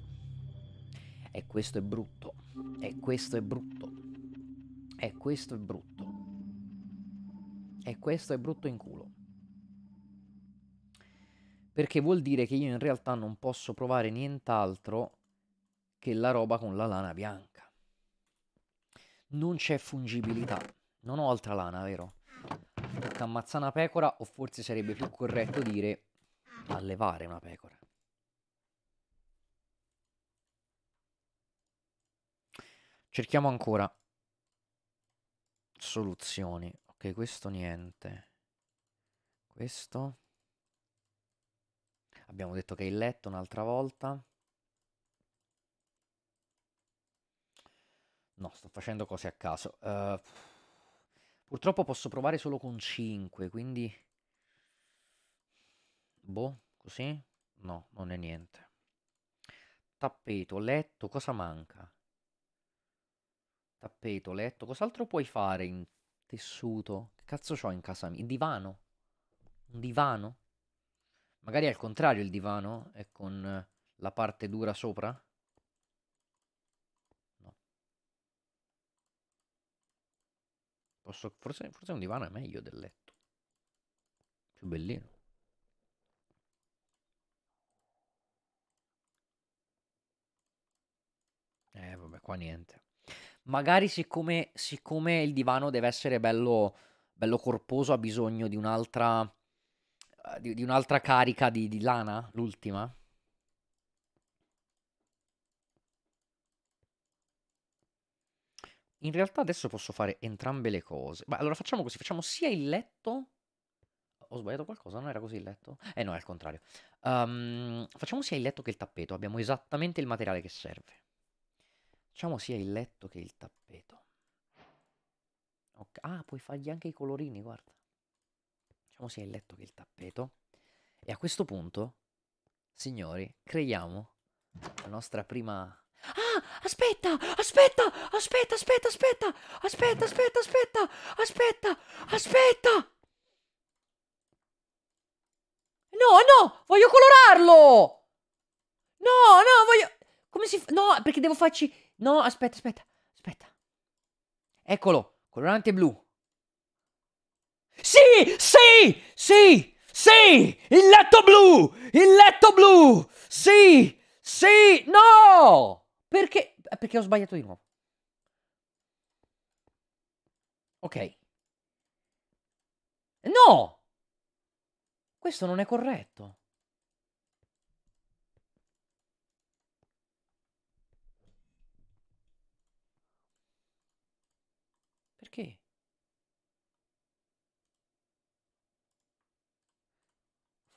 E questo è brutto. E questo è brutto. E questo è brutto. E questo è brutto in culo. Perché vuol dire che io in realtà non posso provare nient'altro che la roba con la lana bianca. Non c'è fungibilità. Non ho altra lana, vero? Tocca ammazzare una pecora o forse sarebbe più corretto dire allevare una pecora. Cerchiamo ancora soluzioni. Ok, questo niente. Questo Abbiamo detto che è il letto un'altra volta. No, sto facendo cose a caso. Uh, purtroppo posso provare solo con 5, quindi... Boh, così? No, non è niente. Tappeto, letto, cosa manca? Tappeto, letto, cos'altro puoi fare in tessuto? Che cazzo ho in casa mia? Il divano? Un divano? Magari al contrario il divano è con eh, la parte dura sopra? No. Posso, forse, forse un divano è meglio del letto. Più bellino. Eh vabbè, qua niente. Magari siccome, siccome il divano deve essere bello, bello corposo ha bisogno di un'altra di, di un'altra carica di, di lana, l'ultima. In realtà adesso posso fare entrambe le cose. Ma allora facciamo così, facciamo sia il letto... Ho sbagliato qualcosa? Non era così il letto? Eh no, è al contrario. Um, facciamo sia il letto che il tappeto. Abbiamo esattamente il materiale che serve. Facciamo sia il letto che il tappeto. Okay. Ah, puoi fargli anche i colorini, guarda mettiamo sia il letto che il tappeto. E a questo punto, signori, creiamo la nostra prima... Ah, aspetta, aspetta, aspetta, aspetta, aspetta, aspetta, aspetta, aspetta, aspetta, aspetta. No, no, voglio colorarlo. No, no, voglio... Come si fa? No, perché devo farci... No, aspetta, aspetta, aspetta. Eccolo, colorante blu. Sì, sì, sì, sì, il letto blu, il letto blu, sì, sì, no! Perché? Perché ho sbagliato di nuovo. Ok. No! Questo non è corretto.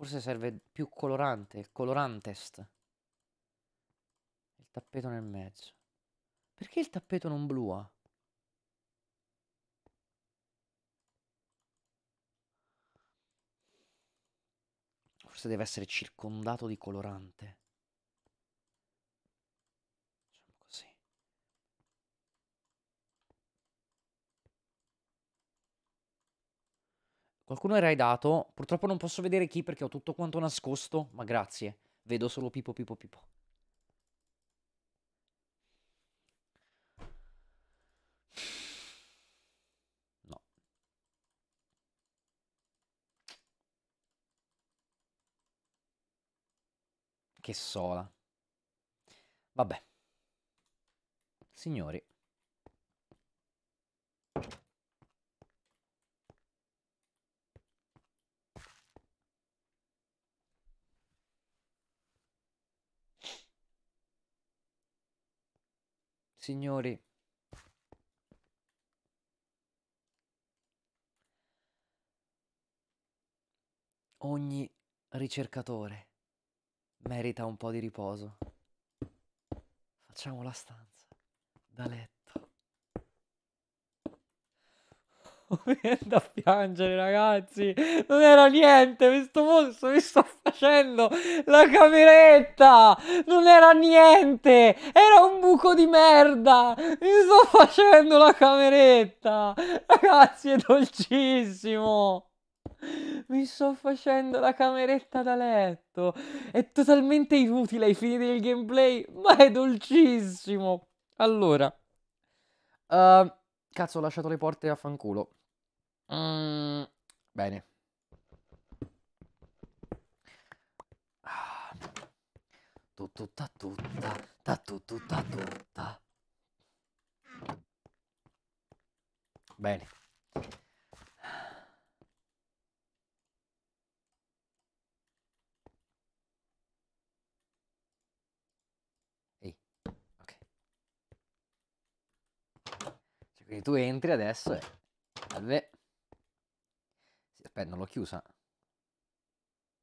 Forse serve più colorante, il colorantest. Il tappeto nel mezzo. Perché il tappeto non blu ha? Forse deve essere circondato di colorante. Qualcuno era dato. Purtroppo non posso vedere chi perché ho tutto quanto nascosto. Ma grazie. Vedo solo Pippo, Pippo, Pippo. No. Che sola. Vabbè. Signori. Signori, ogni ricercatore merita un po' di riposo. Facciamo la stanza da letto. mi da piangere, ragazzi. Non era niente. Questo mostro mi sta facendo la cameretta. Non era niente. Era un buco di merda. Mi sto facendo la cameretta. Ragazzi, è dolcissimo. Mi sto facendo la cameretta da letto. È totalmente inutile ai fini del gameplay, ma è dolcissimo. Allora. Uh, cazzo, ho lasciato le porte a fanculo. Mm, bene. Tutta tutta ta, tutta, tutta. Bene. Ehi, ok. Cioè, quindi tu entri adesso e... Salve. Aspetta, non l'ho chiusa.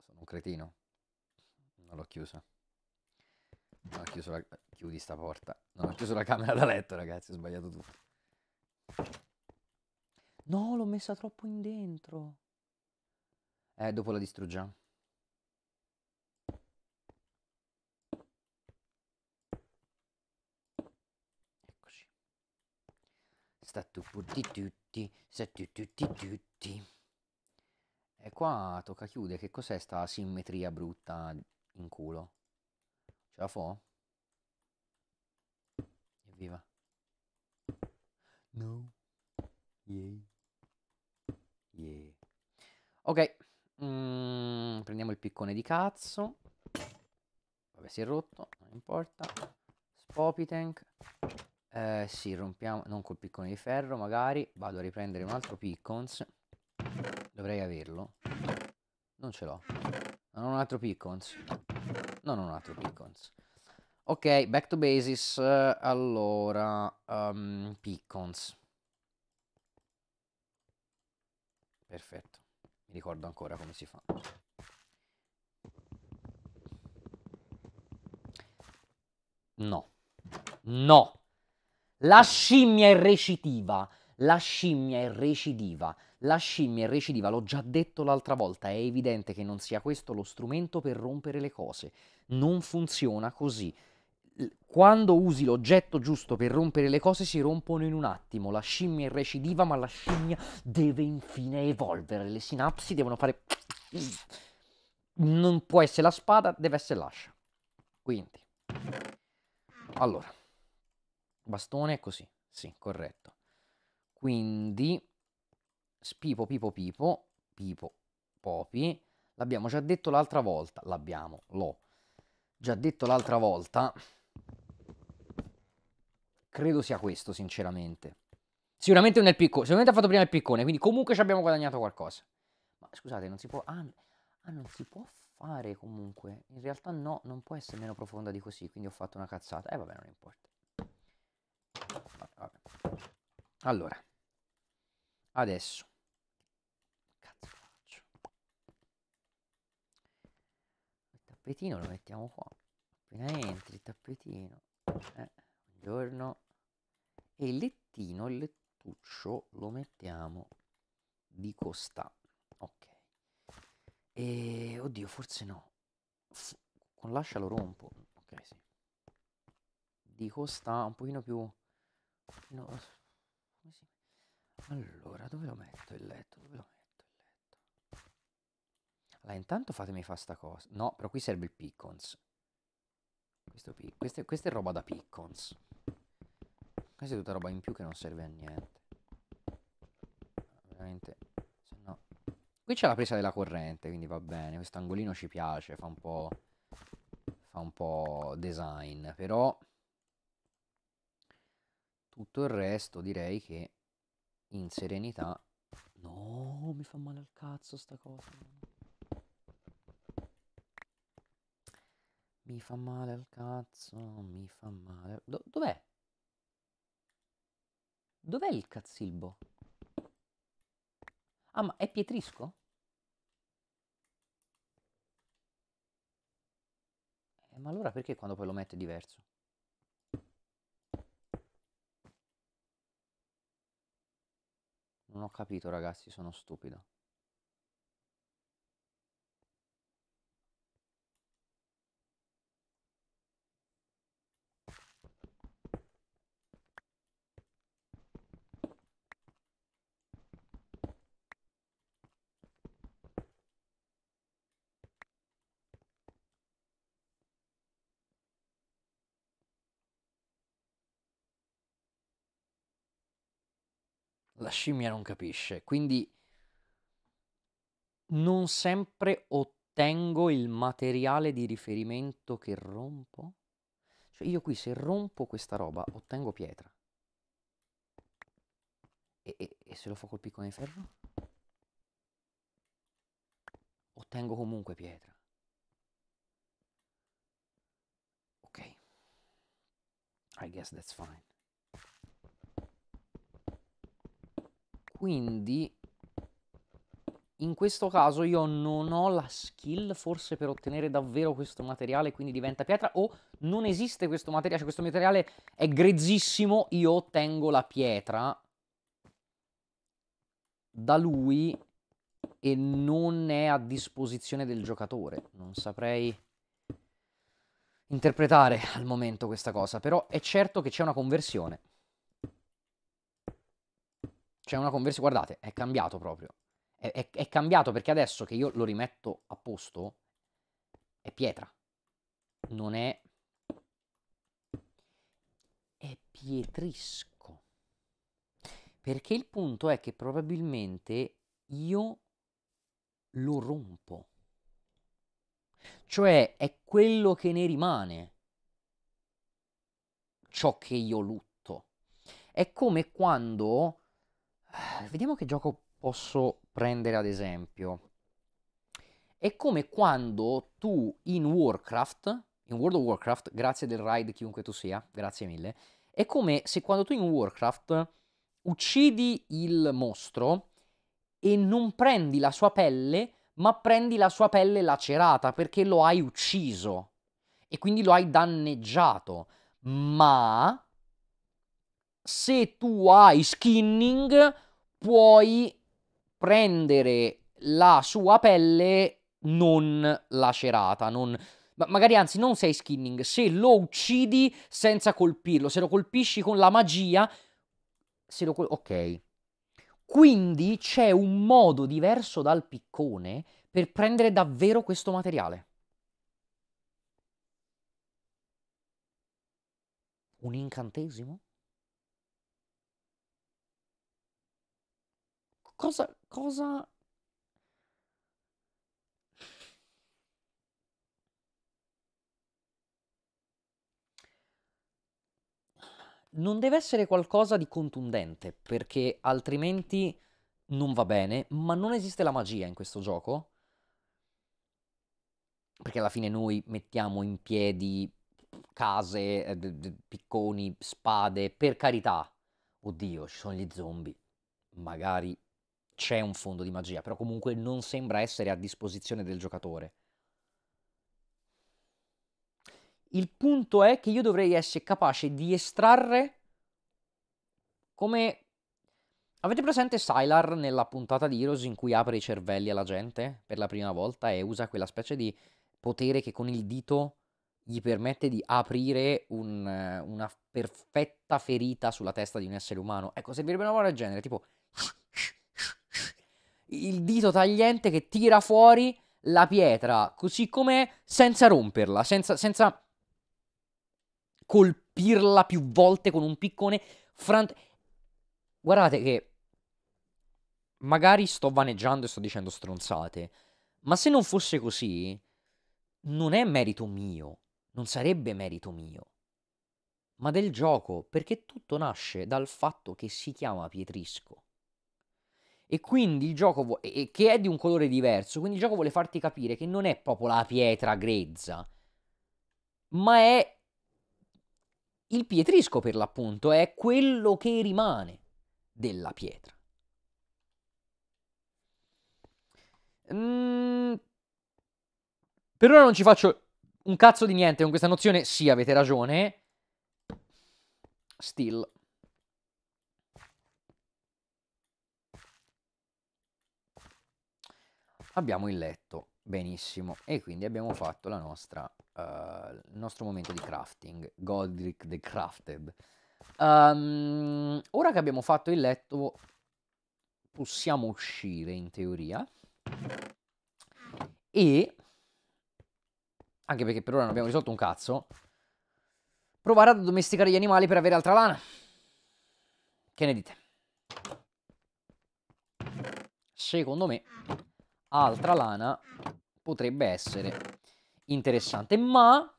Sono un cretino. Non l'ho chiusa. Non ho chiuso la... Chiudi sta porta. Non ho chiuso la camera da letto, ragazzi. Ho sbagliato tutto. No, l'ho messa troppo in dentro. Eh, dopo la distruggiamo. Eccoci. Sta tutti tutti, sta tutti tutti. E qua tocca chiudere. Che cos'è sta simmetria brutta in culo? Ce la fo? Evviva. No. Yeah. Yeah. Ok. Mm, prendiamo il piccone di cazzo. Vabbè, si è rotto. Non importa. Spopitenk. Eh, sì, rompiamo. Non col piccone di ferro, magari. Vado a riprendere un altro piccone. Dovrei averlo. Non ce l'ho. Non ho un altro Pickons. Non ho un altro Pickons. Ok, back to basis. Allora, um, Pickons. Perfetto. Mi ricordo ancora come si fa. No. No. La scimmia è recidiva. La scimmia è recidiva. La scimmia è recidiva, l'ho già detto l'altra volta, è evidente che non sia questo lo strumento per rompere le cose. Non funziona così. Quando usi l'oggetto giusto per rompere le cose si rompono in un attimo. La scimmia è recidiva, ma la scimmia deve infine evolvere. Le sinapsi devono fare... Non può essere la spada, deve essere l'ascia. Quindi... Allora... Bastone è così. Sì, corretto. Quindi Spipo, Pipo, Pipo, Pipo, Popi. L'abbiamo già detto l'altra volta. L'abbiamo, l'ho già detto l'altra volta. Credo sia questo, sinceramente. Sicuramente nel piccone. Sicuramente ha fatto prima il piccone, quindi comunque ci abbiamo guadagnato qualcosa. Ma scusate, non si può... Ah, ah, non si può fare comunque. In realtà no, non può essere meno profonda di così, quindi ho fatto una cazzata. Eh vabbè, non importa. Vabbè, vabbè. Allora. Adesso. tappetino lo mettiamo qua. Appena entri, il tappetino. Eh, buongiorno. E il lettino, il lettuccio, lo mettiamo di costa. Ok. E, oddio, forse no. F con l'ascia lo rompo. Ok, sì. Di costa un pochino più... No. Allora, dove lo metto il letto? Dove lo metto? Allora, intanto fatemi fare sta cosa. No, però qui serve il piccons. Questo pic questa, questa è roba da piccons. Questa è tutta roba in più che non serve a niente. Veramente, se no... Qui c'è la presa della corrente, quindi va bene. Questo angolino ci piace, fa un po'... Fa un po' design, però... Tutto il resto direi che in serenità... No, mi fa male al cazzo sta cosa. Mi fa male al cazzo, mi fa male. Do dov'è? Dov'è il cazzilbo? Ah, ma è pietrisco? Eh, ma allora perché quando poi lo mette è diverso? Non ho capito, ragazzi, sono stupido. la scimmia non capisce. Quindi non sempre ottengo il materiale di riferimento che rompo. Cioè io qui se rompo questa roba ottengo pietra. E, e, e se lo fa col piccone di ferro? Ottengo comunque pietra. Ok. I guess that's fine. Quindi in questo caso io non ho la skill forse per ottenere davvero questo materiale, quindi diventa pietra, o non esiste questo materiale, cioè questo materiale è grezzissimo, io ottengo la pietra da lui e non è a disposizione del giocatore. Non saprei interpretare al momento questa cosa, però è certo che c'è una conversione. C'è cioè, una conversione, guardate, è cambiato proprio. È, è, è cambiato perché adesso che io lo rimetto a posto, è pietra. Non è... È pietrisco. Perché il punto è che probabilmente io lo rompo. Cioè è quello che ne rimane ciò che io lutto. È come quando Vediamo che gioco posso prendere ad esempio. È come quando tu in Warcraft, in World of Warcraft, grazie del raid chiunque tu sia, grazie mille, è come se quando tu in Warcraft uccidi il mostro e non prendi la sua pelle, ma prendi la sua pelle lacerata perché lo hai ucciso e quindi lo hai danneggiato. Ma se tu hai skinning puoi prendere la sua pelle non lacerata, non... Ma magari anzi non sei skinning, se lo uccidi senza colpirlo, se lo colpisci con la magia, se lo... Col- ok. Quindi c'è un modo diverso dal piccone per prendere davvero questo materiale. Un incantesimo? Cosa, cosa... Non deve essere qualcosa di contundente, perché altrimenti non va bene, ma non esiste la magia in questo gioco. Perché alla fine noi mettiamo in piedi case, eh, picconi, spade, per carità. Oddio, ci sono gli zombie. Magari c'è un fondo di magia, però comunque non sembra essere a disposizione del giocatore. Il punto è che io dovrei essere capace di estrarre come... Avete presente Sylar nella puntata di Heroes in cui apre i cervelli alla gente per la prima volta e usa quella specie di potere che con il dito gli permette di aprire un, una perfetta ferita sulla testa di un essere umano? Ecco, servirebbe una parola del genere, tipo il dito tagliente che tira fuori la pietra così com'è senza romperla, senza, senza colpirla più volte con un piccone. Frant- Guardate che magari sto vaneggiando e sto dicendo stronzate, ma se non fosse così, non è merito mio, non sarebbe merito mio, ma del gioco, perché tutto nasce dal fatto che si chiama Pietrisco e quindi il gioco vo- e- che è di un colore diverso, quindi il gioco vuole farti capire che non è proprio la pietra grezza, ma è il pietrisco per l'appunto, è quello che rimane della pietra. Mm. Per ora non ci faccio un cazzo di niente con questa nozione, sì avete ragione. Still. abbiamo il letto, benissimo, e quindi abbiamo fatto la nostra, uh, il nostro momento di crafting, Godric the Crafted. Um, ora che abbiamo fatto il letto, possiamo uscire in teoria, e, anche perché per ora non abbiamo risolto un cazzo, provare ad addomesticare gli animali per avere altra lana. Che ne dite? Secondo me altra lana potrebbe essere interessante, ma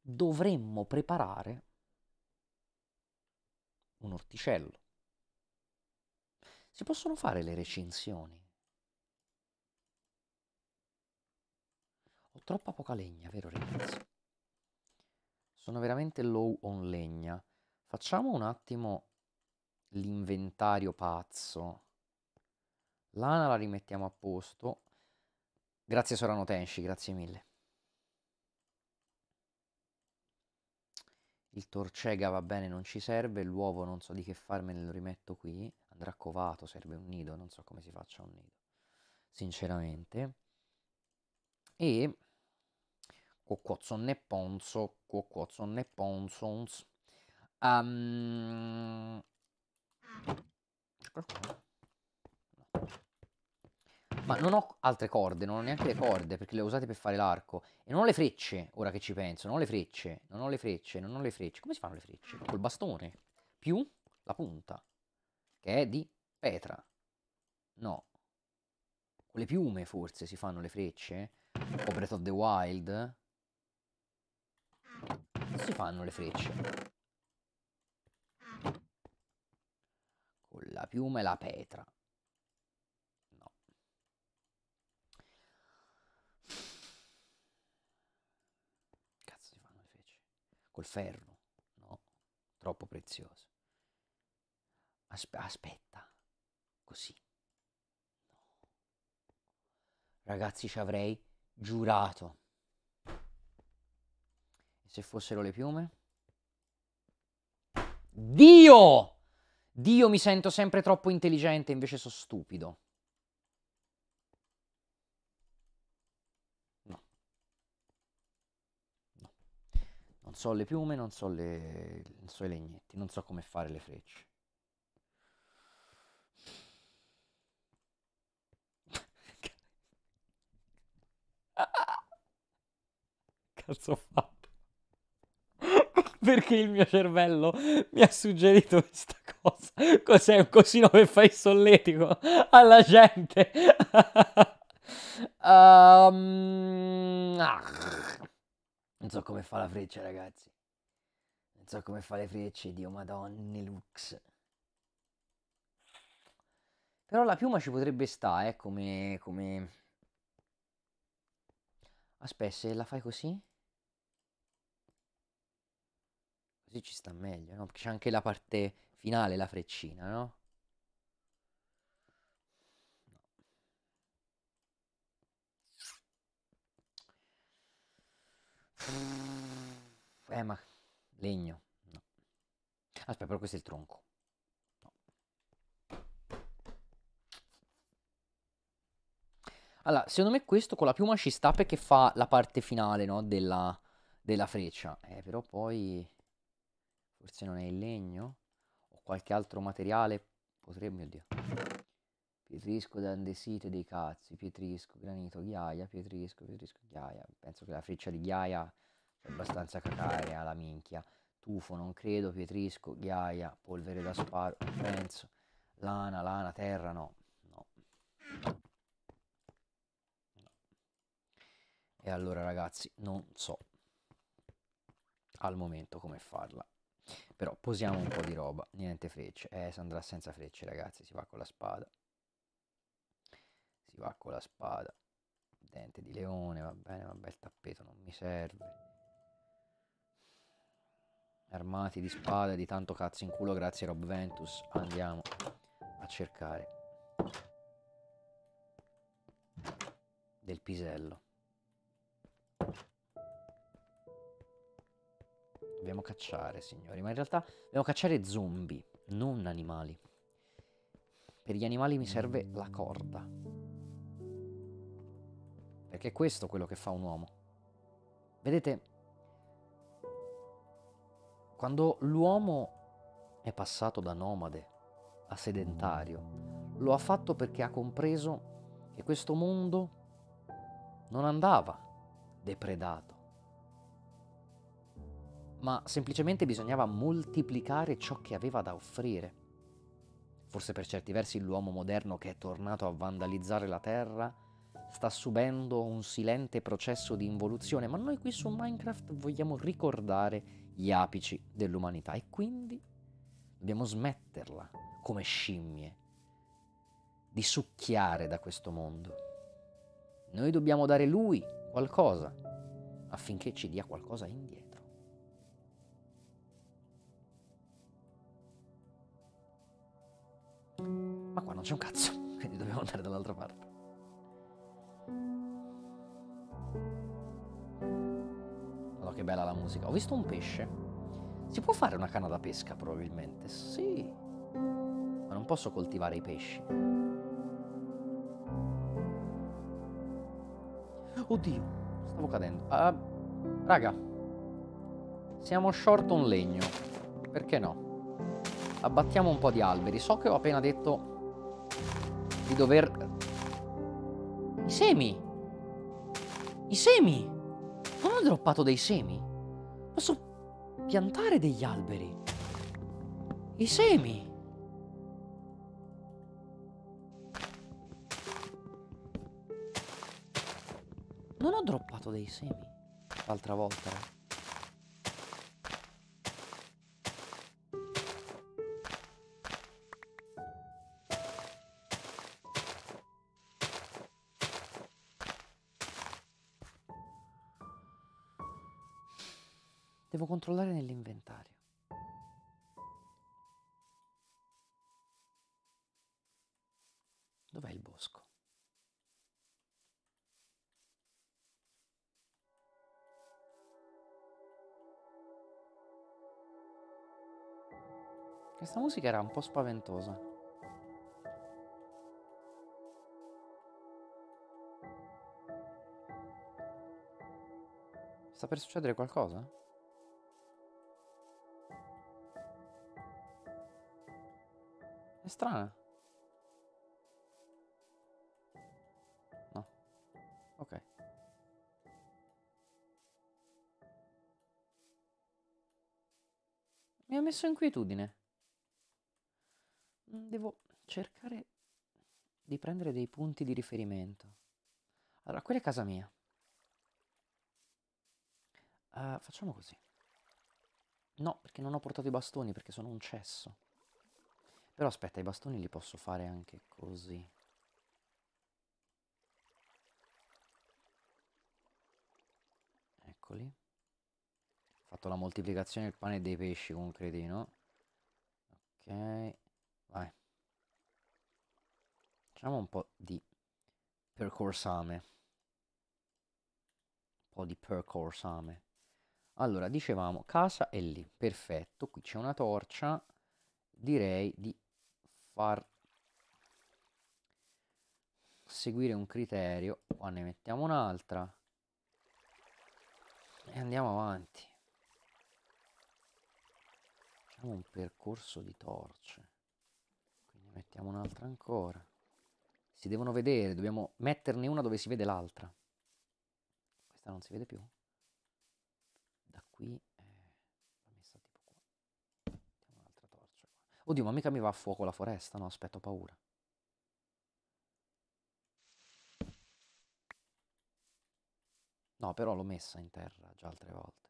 dovremmo preparare un orticello. Si possono fare le recinzioni. Ho troppa poca legna, vero ragazzi? Sono veramente low on legna. Facciamo un attimo l'inventario pazzo. Lana la rimettiamo a posto. Grazie Sorano Tenshi, grazie mille. Il torcega va bene, non ci serve. L'uovo non so di che farmene, lo rimetto qui. Andrà covato, serve un nido, non so come si faccia un nido. Sinceramente. E... Quoquozzon e ponzo, quoquozzon e ponzons. Um... Ehm, qualcuno? Ma non ho altre corde, non ho neanche le corde perché le ho usate per fare l'arco. E non ho le frecce, ora che ci penso. Non ho le frecce, non ho le frecce, non ho le frecce. Come si fanno le frecce? Col bastone. Più la punta, che è di petra. No. Con le piume forse si fanno le frecce. O Breath of the Wild. Come si fanno le frecce? Con la piuma e la petra. col ferro, no? Troppo prezioso. Aspe aspetta, così. No. Ragazzi, ci avrei giurato. E se fossero le piume? Dio! Dio, mi sento sempre troppo intelligente, invece so stupido. so le piume, non so, le, non so i legnetti, non so come fare le frecce. Cazzo ho fatto? Perché il mio cervello mi ha suggerito questa cosa? Cos'è un cosino che fai solletico alla gente? um, ah. Non so come fa la freccia, ragazzi. Non so come fa le frecce, Dio madonna, lux. Però la piuma ci potrebbe stare, eh, come... come... Aspetta, se la fai così... Così ci sta meglio, no? Perché c'è anche la parte finale, la freccina, no? Eh, ma legno. No. Aspetta, però questo è il tronco. No. Allora, secondo me questo con la piuma ci sta perché fa la parte finale, no? Della, della freccia. Eh, però poi... Forse non è il legno? O qualche altro materiale? Potrebbe, mio Pietrisco, Dandesite, dei cazzi, Pietrisco, Granito, Ghiaia, Pietrisco, Pietrisco, Ghiaia. Penso che la freccia di Ghiaia sia abbastanza cacarea, la minchia. Tufo, non credo, Pietrisco, Ghiaia, Polvere da sparo, Penso, Lana, Lana, Terra, no, no. no. E allora ragazzi, non so al momento come farla. Però posiamo un po' di roba, niente frecce. Eh, si andrà senza frecce ragazzi, si va con la spada va con la spada dente di leone va bene ma bel tappeto non mi serve armati di spada di tanto cazzo in culo grazie Rob Ventus andiamo a cercare del pisello dobbiamo cacciare signori ma in realtà dobbiamo cacciare zombie non animali per gli animali mi serve la corda perché è questo quello che fa un uomo. Vedete, quando l'uomo è passato da nomade a sedentario, lo ha fatto perché ha compreso che questo mondo non andava depredato, ma semplicemente bisognava moltiplicare ciò che aveva da offrire. Forse per certi versi l'uomo moderno che è tornato a vandalizzare la terra sta subendo un silente processo di involuzione, ma noi qui su Minecraft vogliamo ricordare gli apici dell'umanità e quindi dobbiamo smetterla come scimmie di succhiare da questo mondo. Noi dobbiamo dare lui qualcosa affinché ci dia qualcosa indietro. Ma qua non c'è un cazzo, quindi dobbiamo andare dall'altra parte. che bella la musica. Ho visto un pesce. Si può fare una canna da pesca probabilmente? Sì. Ma non posso coltivare i pesci. Oddio, stavo cadendo. Uh, raga, siamo short un legno. Perché no? Abbattiamo un po' di alberi. So che ho appena detto di dover... I semi! I semi! Non ho droppato dei semi? Posso piantare degli alberi? I semi! Non ho droppato dei semi l'altra volta. Devo controllare nell'inventario. Dov'è il bosco? Questa musica era un po' spaventosa. Sta per succedere qualcosa? È strana. No. Ok. Mi ha messo inquietudine. Mm, devo cercare di prendere dei punti di riferimento. Allora, quella è casa mia. Uh, facciamo così. No, perché non ho portato i bastoni, perché sono un cesso. Però aspetta, i bastoni li posso fare anche così. Eccoli. Ho fatto la moltiplicazione del pane e dei pesci con un cretino. Ok, vai. Facciamo un po' di percorsame. Un po' di percorsame. Allora, dicevamo, casa è lì, perfetto, qui c'è una torcia, direi di far seguire un criterio qua ne mettiamo un'altra e andiamo avanti facciamo un percorso di torce quindi mettiamo un'altra ancora si devono vedere dobbiamo metterne una dove si vede l'altra questa non si vede più da qui Oddio, ma mica mi va a fuoco la foresta, no? Aspetto paura. No, però l'ho messa in terra già altre volte.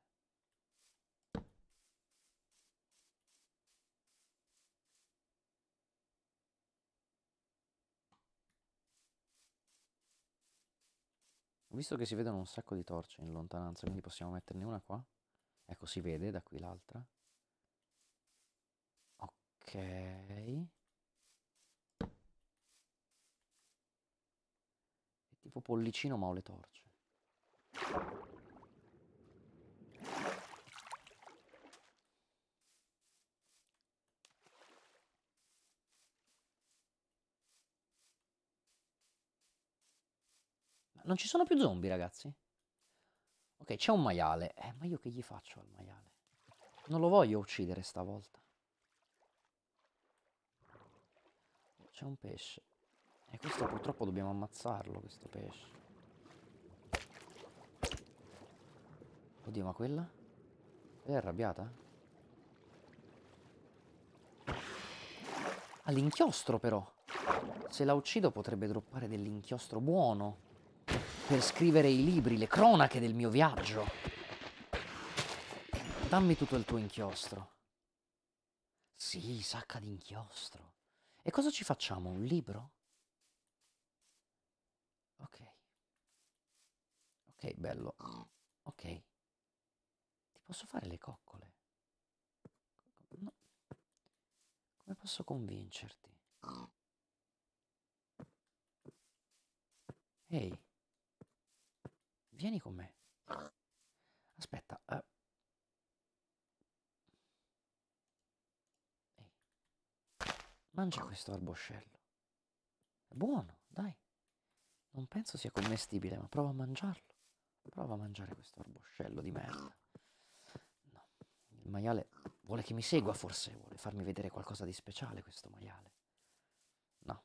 Ho visto che si vedono un sacco di torce in lontananza, quindi possiamo metterne una qua. Ecco, si vede da qui l'altra. Ok. È tipo pollicino ma ho le torce. Ma non ci sono più zombie, ragazzi? Ok, c'è un maiale. Eh, ma io che gli faccio al maiale? Non lo voglio uccidere stavolta. C'è un pesce. E questo purtroppo dobbiamo ammazzarlo, questo pesce. Oddio, ma quella? È arrabbiata? All'inchiostro però! Se la uccido potrebbe droppare dell'inchiostro buono. Per scrivere i libri, le cronache del mio viaggio. Dammi tutto il tuo inchiostro. Sì, sacca di inchiostro. E cosa ci facciamo? Un libro? Ok. Ok, bello. Ok. Ti posso fare le coccole? No. Come posso convincerti? Ehi. Vieni con me. Aspetta. Uh. Mangia ah. questo arboscello. È buono, dai. Non penso sia commestibile, ma prova a mangiarlo. Prova a mangiare questo arboscello di merda. No, il maiale vuole che mi segua, forse. Vuole farmi vedere qualcosa di speciale questo maiale. No,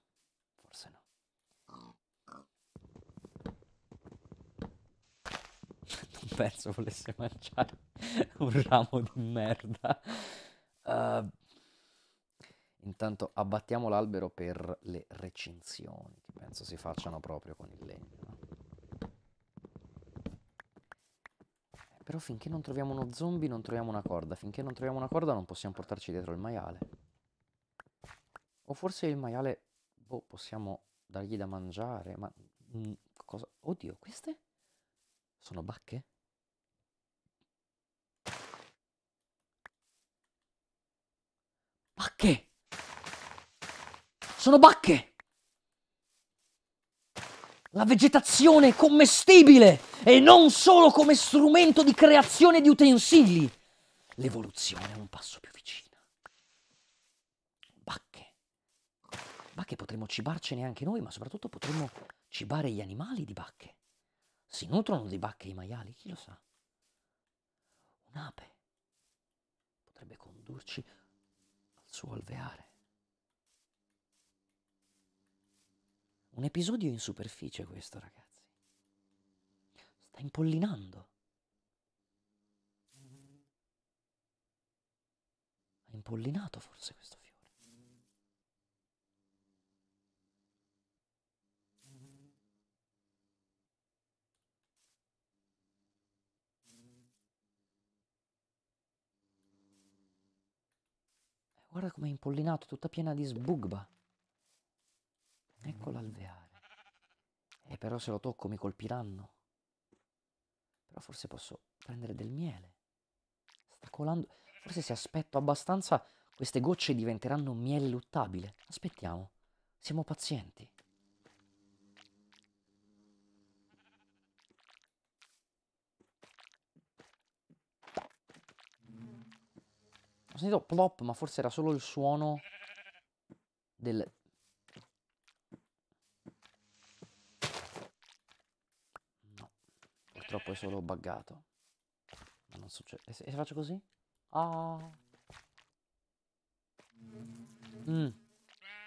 forse no. Non penso volesse mangiare un ramo di merda. Uh, Intanto abbattiamo l'albero per le recinzioni, che penso si facciano proprio con il legno. No? Eh, però finché non troviamo uno zombie non troviamo una corda, finché non troviamo una corda non possiamo portarci dietro il maiale. O forse il maiale, boh, possiamo dargli da mangiare, ma... Mh, mm, cosa? Oddio, queste? Sono bacche? Bacche! Sono bacche! La vegetazione è commestibile e non solo come strumento di creazione di utensili. L'evoluzione è un passo più vicino. Bacche. Bacche potremmo cibarcene anche noi, ma soprattutto potremmo cibare gli animali di bacche. Si nutrono di bacche i maiali, chi lo sa? Un'ape potrebbe condurci al suo alveare. Un episodio in superficie questo, ragazzi. Sta impollinando. Ha impollinato forse questo fiore. Eh, guarda com'è impollinato, tutta piena di sbugba. Ecco l'alveare. E eh, però se lo tocco mi colpiranno. Però forse posso prendere del miele. Sta colando. Forse se aspetto abbastanza queste gocce diventeranno miele luttabile. Aspettiamo. Siamo pazienti. Ho sentito plop, ma forse era solo il suono del Purtroppo è solo buggato. Ma non succede. E se, faccio così? Ah. Mm.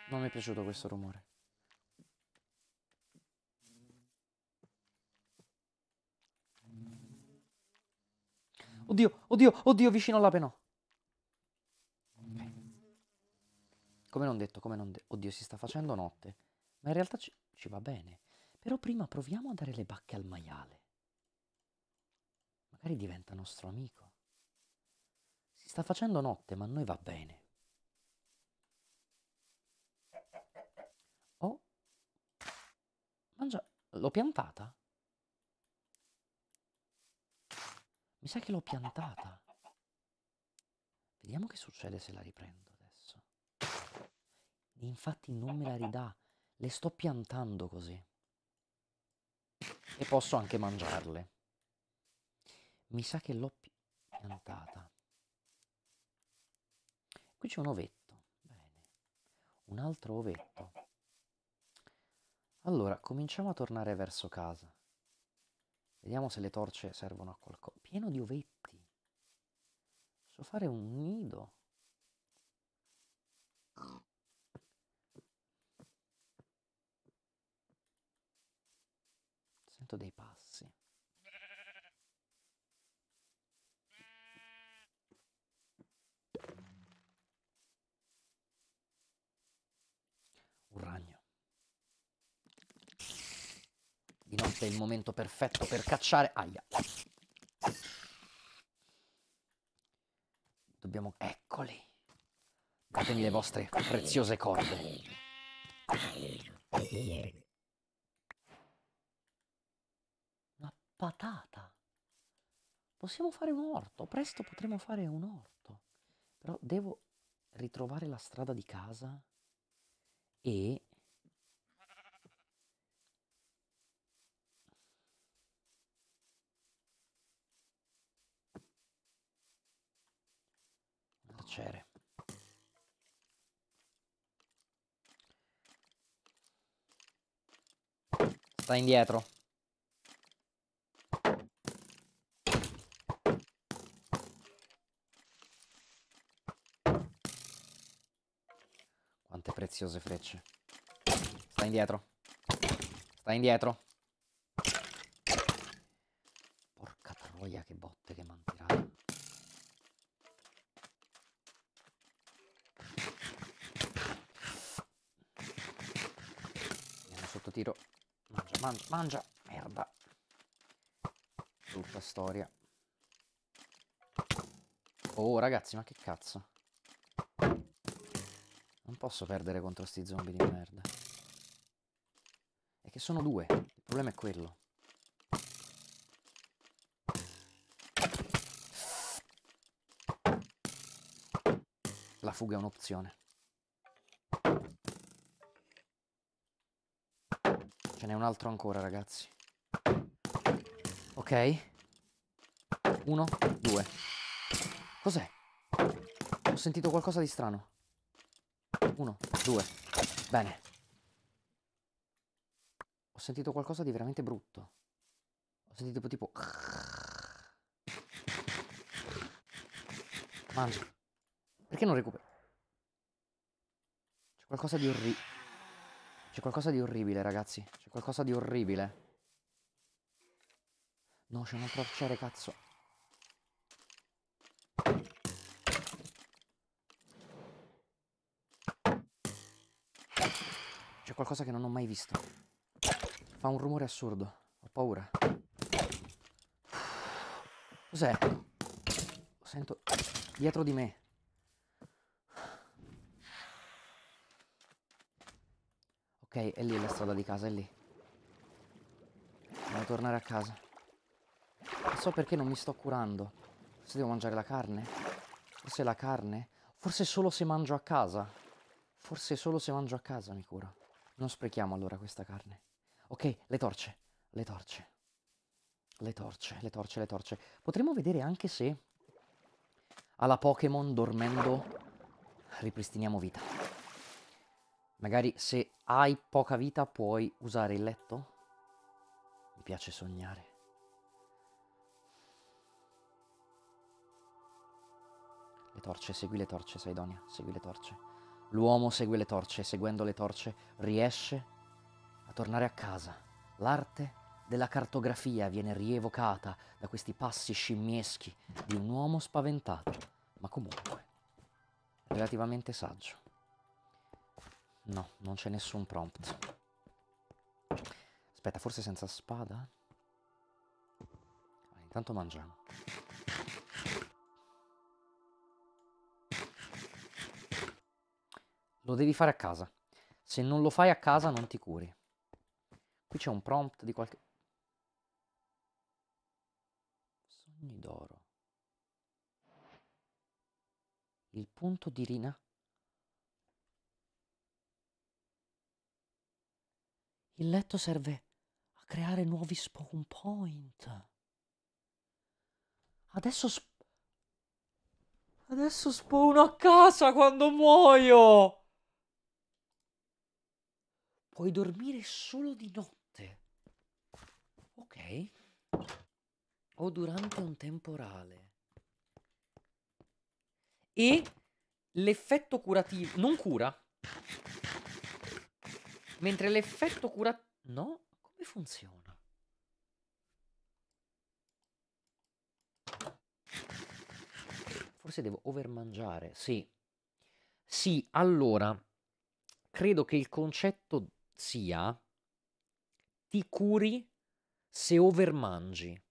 Non mi è piaciuto questo rumore. Oddio, oddio, oddio, vicino all'ape no. Come non detto, come non detto. Oddio, si sta facendo notte. Ma in realtà ci, ci va bene. Però prima proviamo a dare le bacche al maiale magari diventa nostro amico. Si sta facendo notte, ma a noi va bene. Oh, mangia, l'ho piantata? Mi sa che l'ho piantata. Vediamo che succede se la riprendo adesso. Infatti non me la ridà, le sto piantando così. E posso anche mangiarle. Mi sa che l'ho piantata. Qui c'è un ovetto. Bene. Un altro ovetto. Allora, cominciamo a tornare verso casa. Vediamo se le torce servono a qualcosa. Pieno di ovetti. Posso fare un nido. Sento dei passi. Un ragno. Di notte è il momento perfetto per cacciare... Aia. Dobbiamo... Eccoli. Datemi le vostre preziose corde. Una patata. Possiamo fare un orto. Presto potremo fare un orto. Però devo ritrovare la strada di casa e piacere sta indietro veramente preziose frecce. Sta indietro. Sta indietro. Porca troia, che botte che mantirà. Andiamo sotto tiro. Mangia, mangia, mangia. Merda. Brutta storia. Oh, ragazzi, ma che cazzo. Non posso perdere contro sti zombie di merda. È che sono due. Il problema è quello. La fuga è un'opzione. Ce n'è un altro ancora, ragazzi. Ok. Uno, due. Cos'è? Ho sentito qualcosa di strano. Uno, due. Bene. Ho sentito qualcosa di veramente brutto. Ho sentito tipo... Mangia. Perché non recupero? C'è qualcosa di orribile. C'è qualcosa di orribile, ragazzi. C'è qualcosa di orribile. No, c'è un altro arciere, cazzo. qualcosa che non ho mai visto. Fa un rumore assurdo. Ho paura. Cos'è? Lo sento dietro di me. Ok, è lì la strada di casa, è lì. Devo tornare a casa. Non so perché non mi sto curando. Forse devo mangiare la carne? Forse la carne? Forse solo se mangio a casa. Forse solo se mangio a casa mi curo. Non sprechiamo allora questa carne. Ok, le torce, le torce. Le torce, le torce, le torce. Potremmo vedere anche se alla Pokémon dormendo ripristiniamo vita. Magari se hai poca vita puoi usare il letto. Mi piace sognare. Le torce, segui le torce, Saidonia, segui le torce. L'uomo segue le torce e seguendo le torce riesce a tornare a casa. L'arte della cartografia viene rievocata da questi passi scimmieschi di un uomo spaventato, ma comunque relativamente saggio. No, non c'è nessun prompt. Aspetta, forse senza spada? Allora, intanto mangiamo. Lo devi fare a casa. Se non lo fai a casa non ti curi. Qui c'è un prompt di qualche... Sogni d'oro. Il punto di Rina. Il letto serve a creare nuovi spawn point. Adesso sp Adesso spawno a casa quando muoio! Puoi dormire solo di notte. Ok. O durante un temporale. E l'effetto curativo... Non cura. Mentre l'effetto curativo... No? Come funziona? Forse devo overmangiare, sì. Sì, allora, credo che il concetto sia ti curi se overmangi.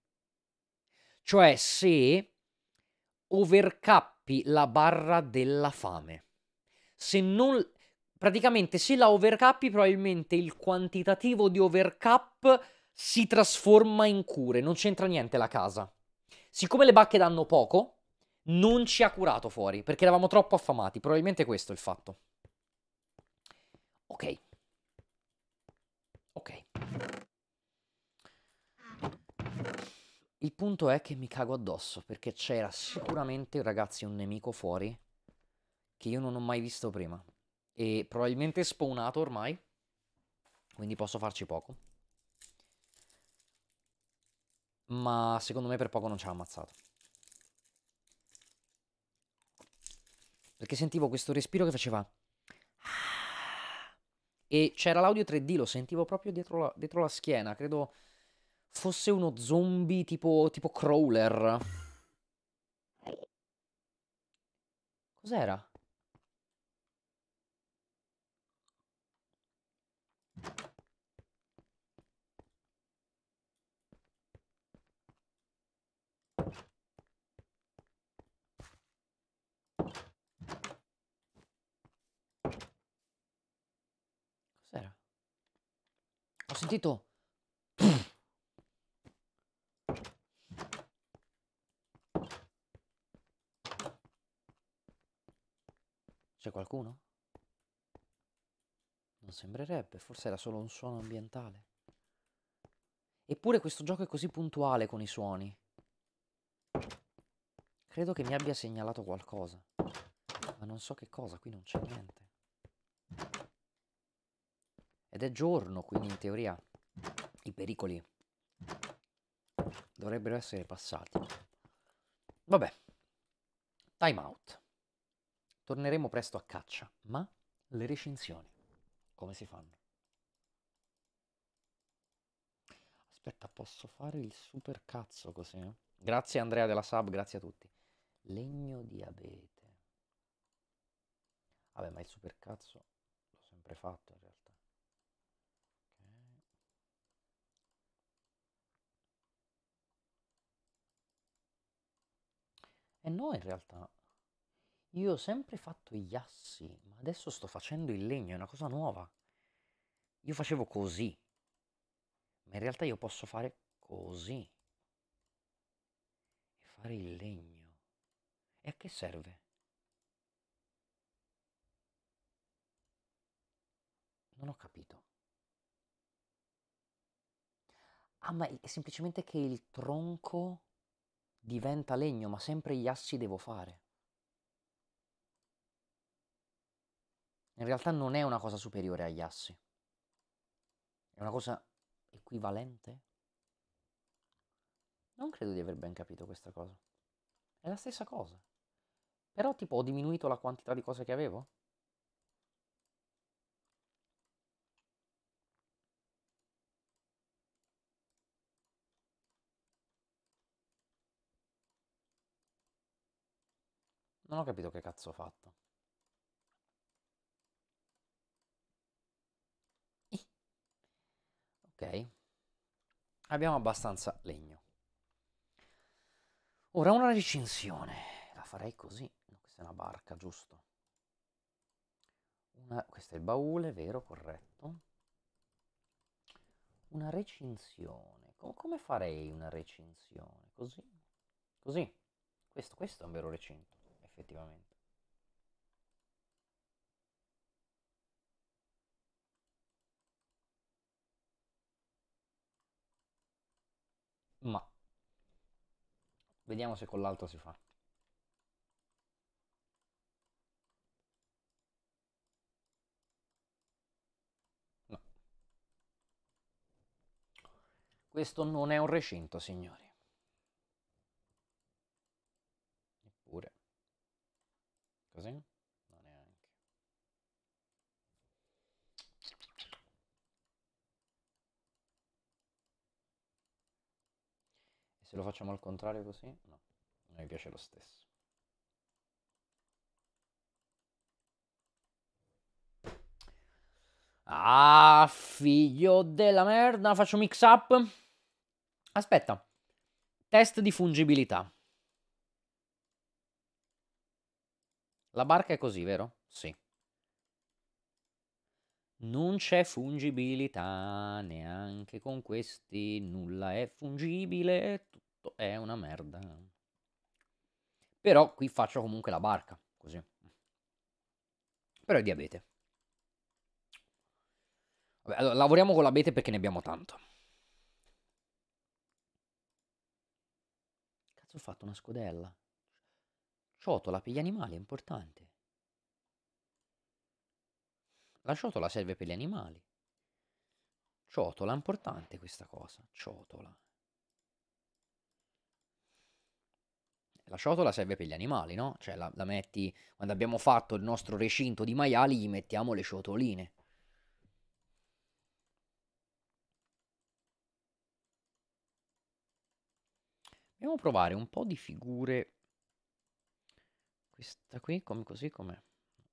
Cioè se overcappi la barra della fame. Se non praticamente se la overcappi probabilmente il quantitativo di overcap si trasforma in cure, non c'entra niente la casa. Siccome le bacche danno poco, non ci ha curato fuori perché eravamo troppo affamati, probabilmente questo è il fatto. Ok. Ok. Il punto è che mi cago addosso, perché c'era sicuramente, ragazzi, un nemico fuori che io non ho mai visto prima. E probabilmente spawnato ormai, quindi posso farci poco. Ma secondo me per poco non ci ha ammazzato. Perché sentivo questo respiro che faceva... Ah! e c'era l'audio 3D, lo sentivo proprio dietro la, dietro la schiena, credo fosse uno zombie tipo, tipo crawler. Cos'era? Ho sentito. C'è qualcuno? Non sembrerebbe, forse era solo un suono ambientale. Eppure questo gioco è così puntuale con i suoni. Credo che mi abbia segnalato qualcosa. Ma non so che cosa, qui non c'è niente. Ed è giorno, quindi in teoria i pericoli dovrebbero essere passati. Vabbè, time out. Torneremo presto a caccia, ma le recensioni come si fanno? Aspetta, posso fare il super cazzo così? Eh? Grazie Andrea della sub, grazie a tutti. Legno di abete. Vabbè, ma il super cazzo l'ho sempre fatto in realtà. E eh no, in realtà. Io ho sempre fatto gli assi, ma adesso sto facendo il legno, è una cosa nuova. Io facevo così, ma in realtà io posso fare così. E fare il legno. E a che serve? Non ho capito. Ah, ma è semplicemente che il tronco diventa legno, ma sempre gli assi devo fare. In realtà non è una cosa superiore agli assi. È una cosa equivalente? Non credo di aver ben capito questa cosa. È la stessa cosa. Però tipo ho diminuito la quantità di cose che avevo? Non ho capito che cazzo ho fatto. Ok. Abbiamo abbastanza legno. Ora una recinzione. La farei così. No, questa è una barca, giusto? Una, questo è il baule, vero, corretto. Una recinzione. Com come farei una recinzione? Così? Così. Questo, questo è un vero recinto effettivamente. Ma vediamo se con l'altro si fa. Questo non è un recinto, signori. Così? Non neanche. E se lo facciamo al contrario così? No, non mi piace lo stesso. Ah, figlio della merda, faccio mix up. Aspetta. Test di fungibilità. La barca è così, vero? Sì. Non c'è fungibilità neanche con questi, nulla è fungibile, tutto è una merda. Però qui faccio comunque la barca, così. Però è diabete. Vabbè, allora, lavoriamo con l'abete perché ne abbiamo tanto. Cazzo ho fatto una scodella. Ciotola per gli animali è importante. La ciotola serve per gli animali. Ciotola, è importante questa cosa. Ciotola. La ciotola serve per gli animali, no? Cioè la, la metti, quando abbiamo fatto il nostro recinto di maiali, gli mettiamo le ciotoline. Dobbiamo provare un po' di figure questa qui come così come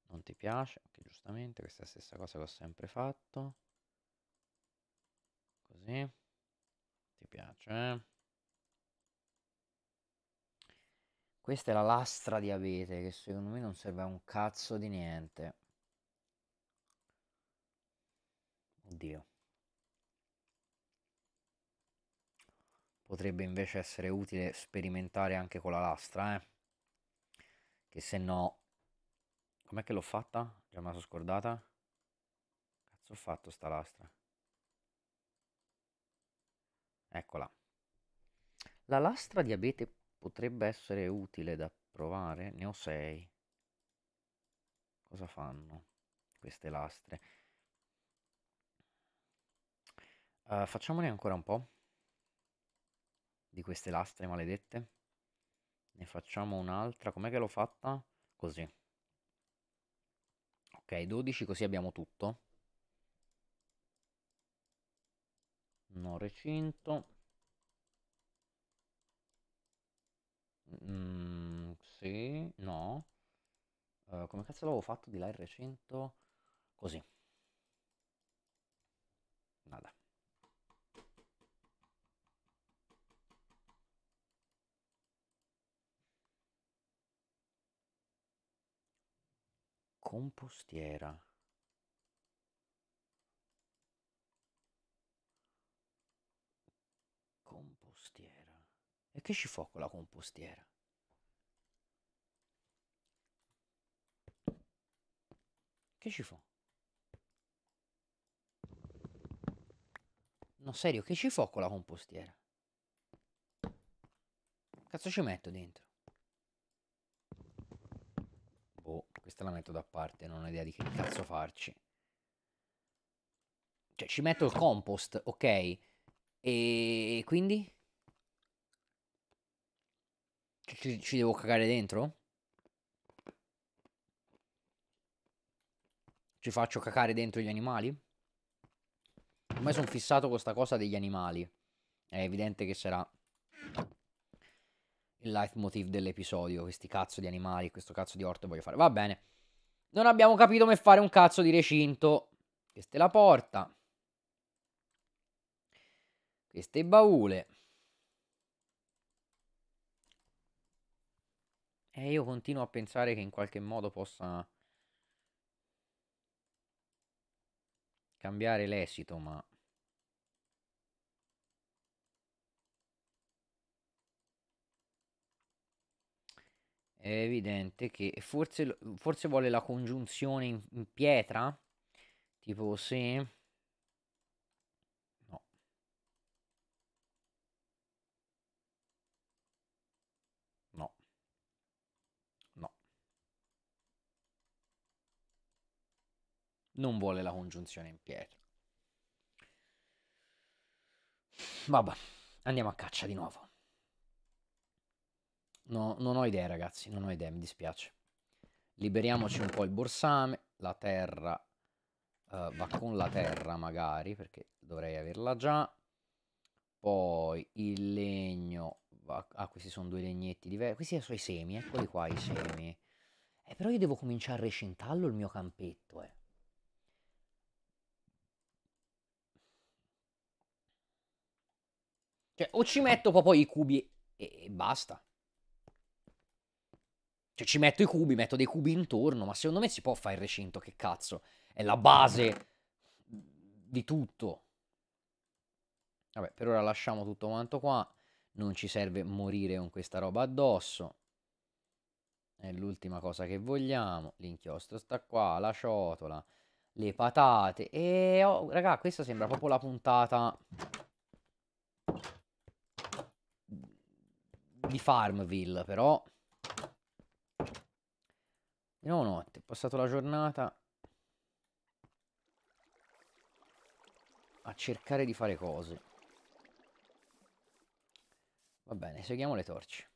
non ti piace anche giustamente questa è la stessa cosa che ho sempre fatto così ti piace eh? questa è la lastra di abete che secondo me non serve a un cazzo di niente oddio potrebbe invece essere utile sperimentare anche con la lastra eh che se no... Com'è che l'ho fatta? Già me la sono scordata. Cazzo ho fatto sta lastra? Eccola. La lastra di abete potrebbe essere utile da provare. Ne ho 6. Cosa fanno queste lastre? Uh, facciamone ancora un po' di queste lastre maledette. Ne facciamo un'altra. Com'è che l'ho fatta? Così. Ok, 12 così abbiamo tutto. non recinto. Mm, sì, no. Uh, come cazzo l'avevo fatto di là il recinto? Così. Nada. compostiera. Compostiera. E che ci fa con la compostiera? Che ci fa? No, serio, che ci fa con la compostiera? Cazzo ci metto dentro? Questa la metto da parte, non ho idea di che cazzo farci. Cioè, ci metto il compost, ok. E quindi? Ci, ci devo cagare dentro? Ci faccio cacare dentro gli animali? Ormai sono fissato con questa cosa degli animali. È evidente che sarà il leitmotiv dell'episodio, questi cazzo di animali, questo cazzo di orto voglio fare. Va bene. Non abbiamo capito come fare un cazzo di recinto. Questa è la porta. Questo è il baule. E io continuo a pensare che in qualche modo possa cambiare l'esito, ma... è evidente che forse, forse vuole la congiunzione in, in pietra, tipo se... No. No. No. Non vuole la congiunzione in pietra. Vabbè, andiamo a caccia di nuovo. No, non ho idea, ragazzi, non ho idea, mi dispiace. Liberiamoci un po' il borsame, la terra uh, va con la terra magari, perché dovrei averla già. Poi il legno, va... ah questi sono due legnetti diversi, questi sono i semi, eccoli qua i semi. Eh, però io devo cominciare a recintarlo il mio campetto, eh. Cioè, o ci metto proprio i cubi e, e basta. Cioè ci metto i cubi, metto dei cubi intorno, ma secondo me si può fare il recinto, che cazzo. È la base di tutto. Vabbè, per ora lasciamo tutto quanto qua. Non ci serve morire con questa roba addosso. È l'ultima cosa che vogliamo. L'inchiostro sta qua, la ciotola, le patate. E oh, raga, questa sembra proprio la puntata di Farmville, però di nuovo notte, è passata la giornata a cercare di fare cose. Va bene, seguiamo le torce.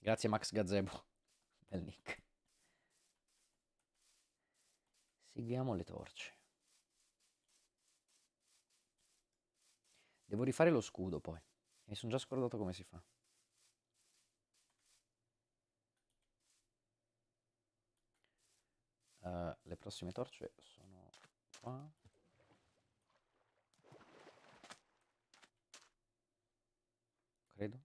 Grazie Max Gazebo. Bel nick. Seguiamo le torce. Devo rifare lo scudo poi. Mi sono già scordato come si fa. Eh, le prossime torce sono qua. Credo.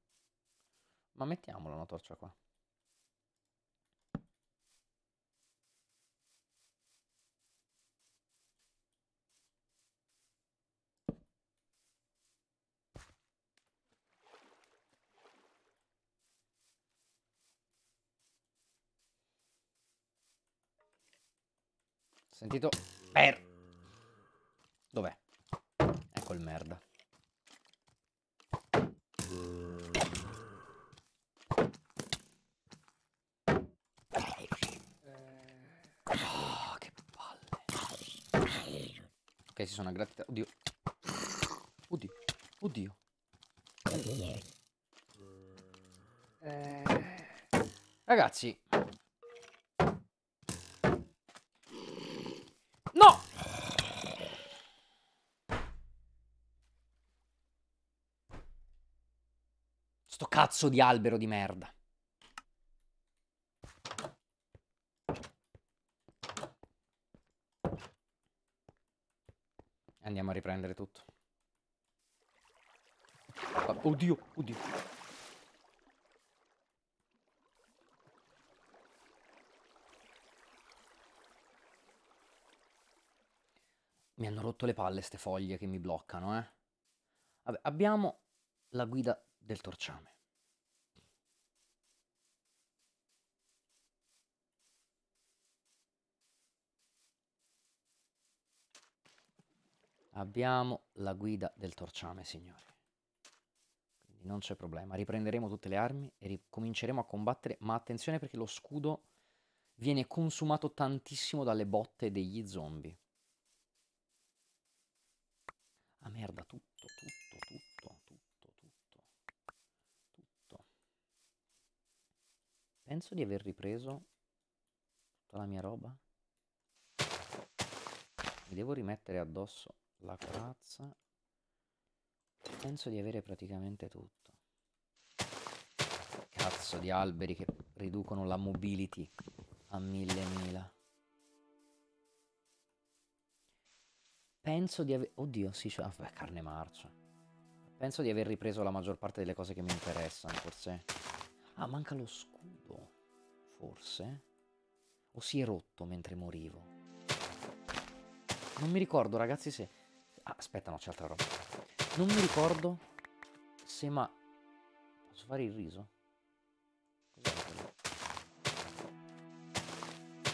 Ma mettiamola una torcia qua. sentito... Per... Dov'è? Ecco il merda. Oh, che palle. Ok, si sono aggrattati. Oddio. Oddio. Oddio. Eh. Ragazzi, cazzo di albero di merda. Andiamo a riprendere tutto. Ah, oddio, oddio. Mi hanno rotto le palle ste foglie che mi bloccano, eh. Vabbè, abbiamo la guida del torciame. Abbiamo la guida del torciame, signori. Quindi non c'è problema. Riprenderemo tutte le armi e ricominceremo a combattere. Ma attenzione perché lo scudo viene consumato tantissimo dalle botte degli zombie. Ah merda, tutto, tutto, tutto, tutto, tutto, tutto. Penso di aver ripreso tutta la mia roba. Mi devo rimettere addosso la corazza. Penso di avere praticamente tutto. Cazzo di alberi che riducono la mobility a mille mila. Penso di aver... Oddio, sì, Vabbè, ah, carne marcia. Penso di aver ripreso la maggior parte delle cose che mi interessano, forse. Ah, manca lo scudo. Forse. O si è rotto mentre morivo. Non mi ricordo, ragazzi, se... Ah, aspetta, no, c'è altra roba. Non mi ricordo se ma... Posso fare il riso?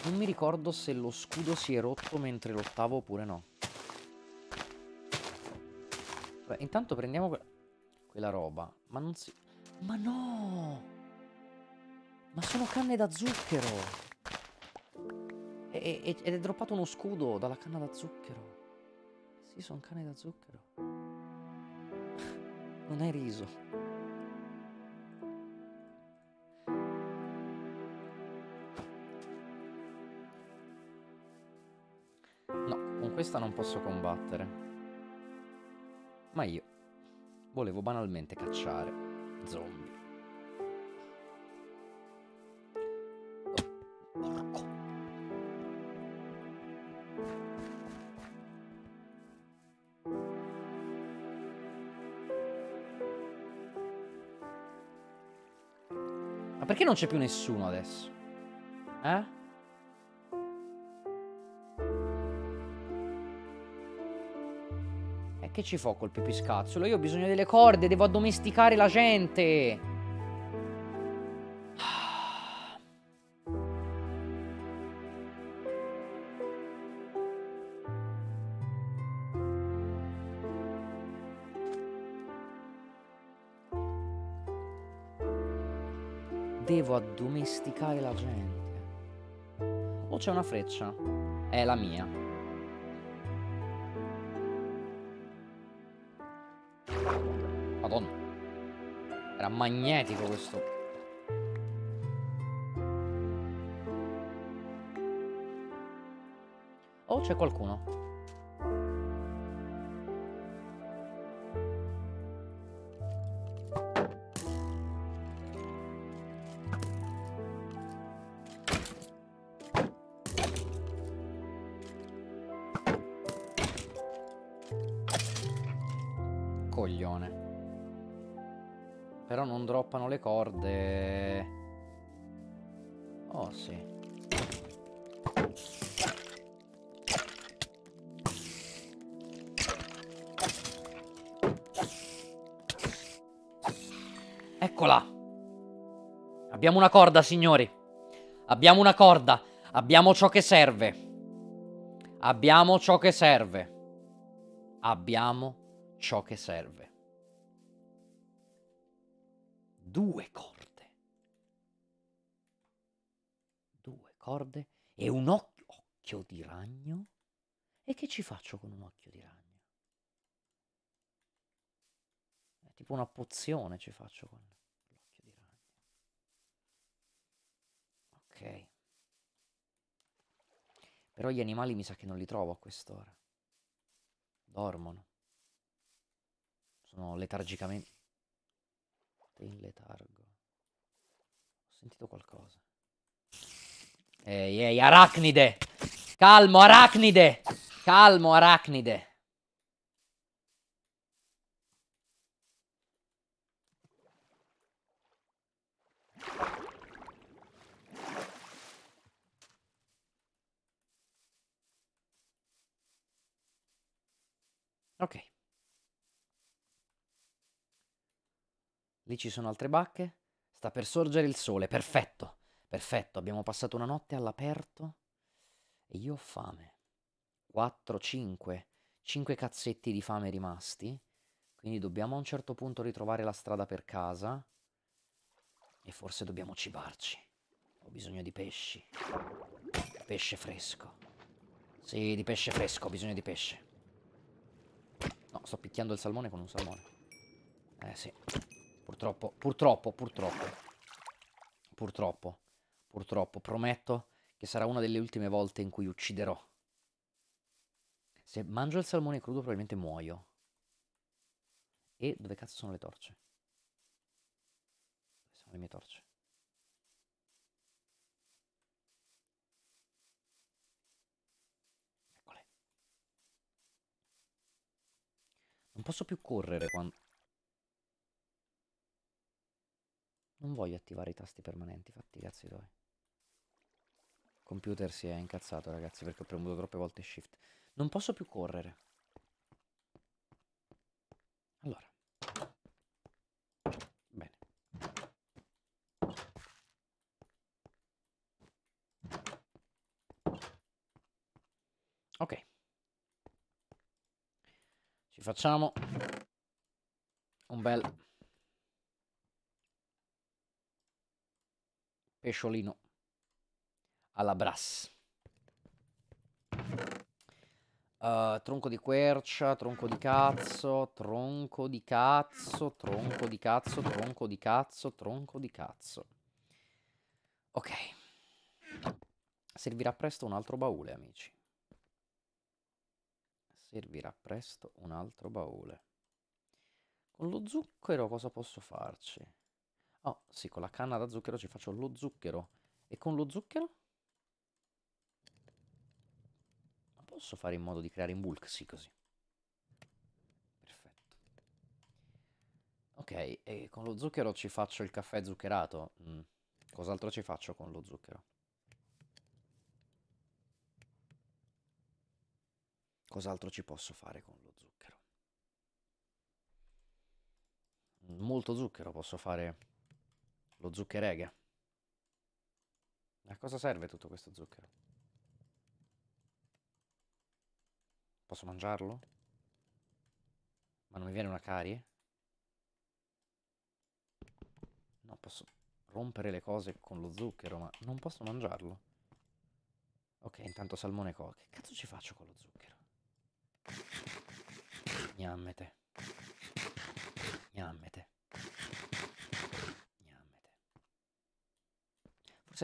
Non mi ricordo se lo scudo si è rotto mentre lottavo oppure no. Beh, intanto prendiamo que quella roba. Ma non si... Ma no! Ma sono canne da zucchero! E ed è droppato uno scudo dalla canna da zucchero. Sì, sono cane da zucchero. Non è riso. No, con questa non posso combattere. Ma io volevo banalmente cacciare zombie. Oh, porco. Ma perché non c'è più nessuno adesso? Eh? E eh, che ci fo col pipiscazzolo? Io ho bisogno delle corde, devo addomesticare la gente! domesticare la gente. O c'è una freccia? È la mia. Madonna. Era magnetico questo. O c'è qualcuno? Abbiamo una corda, signori. Abbiamo una corda. Abbiamo ciò che serve. Abbiamo ciò che serve. Abbiamo ciò che serve. Due corde. Due corde e un occhio, occhio di ragno. E che ci faccio con un occhio di ragno? È tipo una pozione ci faccio con... Però gli animali mi sa che non li trovo a quest'ora. Dormono. Sono letargicamente... In letargo. Ho sentito qualcosa. Ehi, ehi, arachnide! Calmo, arachnide! Calmo, arachnide! Lì ci sono altre bacche. Sta per sorgere il sole. Perfetto. Perfetto. Abbiamo passato una notte all'aperto. E io ho fame. 4, 5. 5 cazzetti di fame rimasti. Quindi dobbiamo a un certo punto ritrovare la strada per casa. E forse dobbiamo cibarci. Ho bisogno di pesci. Pesce fresco. Sì, di pesce fresco, ho bisogno di pesce. No, sto picchiando il salmone con un salmone. Eh sì. Purtroppo, purtroppo, purtroppo. Purtroppo, purtroppo. Prometto che sarà una delle ultime volte in cui ucciderò. Se mangio il salmone crudo probabilmente muoio. E dove cazzo sono le torce? Dove sono le mie torce? Eccole. Non posso più correre quando... Non voglio attivare i tasti permanenti, fatti cazzi tuoi. computer si è incazzato, ragazzi, perché ho premuto troppe volte shift. Non posso più correre. Allora. Bene. Ok. Ci facciamo un bel pesciolino alla brass. Uh, tronco di quercia, tronco di cazzo, tronco di cazzo, tronco di cazzo, tronco di cazzo, tronco di cazzo. Ok. Servirà presto un altro baule, amici. Servirà presto un altro baule. Con lo zucchero cosa posso farci? Oh, sì, con la canna da zucchero ci faccio lo zucchero. E con lo zucchero? posso fare in modo di creare in bulk? Sì, così. Perfetto. Ok, e con lo zucchero ci faccio il caffè zuccherato. Mm. Cos'altro ci faccio con lo zucchero? Cos'altro ci posso fare con lo zucchero? Mm, molto zucchero posso fare lo zucchereghe. A cosa serve tutto questo zucchero? Posso mangiarlo? Ma non mi viene una carie? No, posso rompere le cose con lo zucchero, ma non posso mangiarlo. Ok, intanto salmone co... Che cazzo ci faccio con lo zucchero? Gnammete. Gnammete.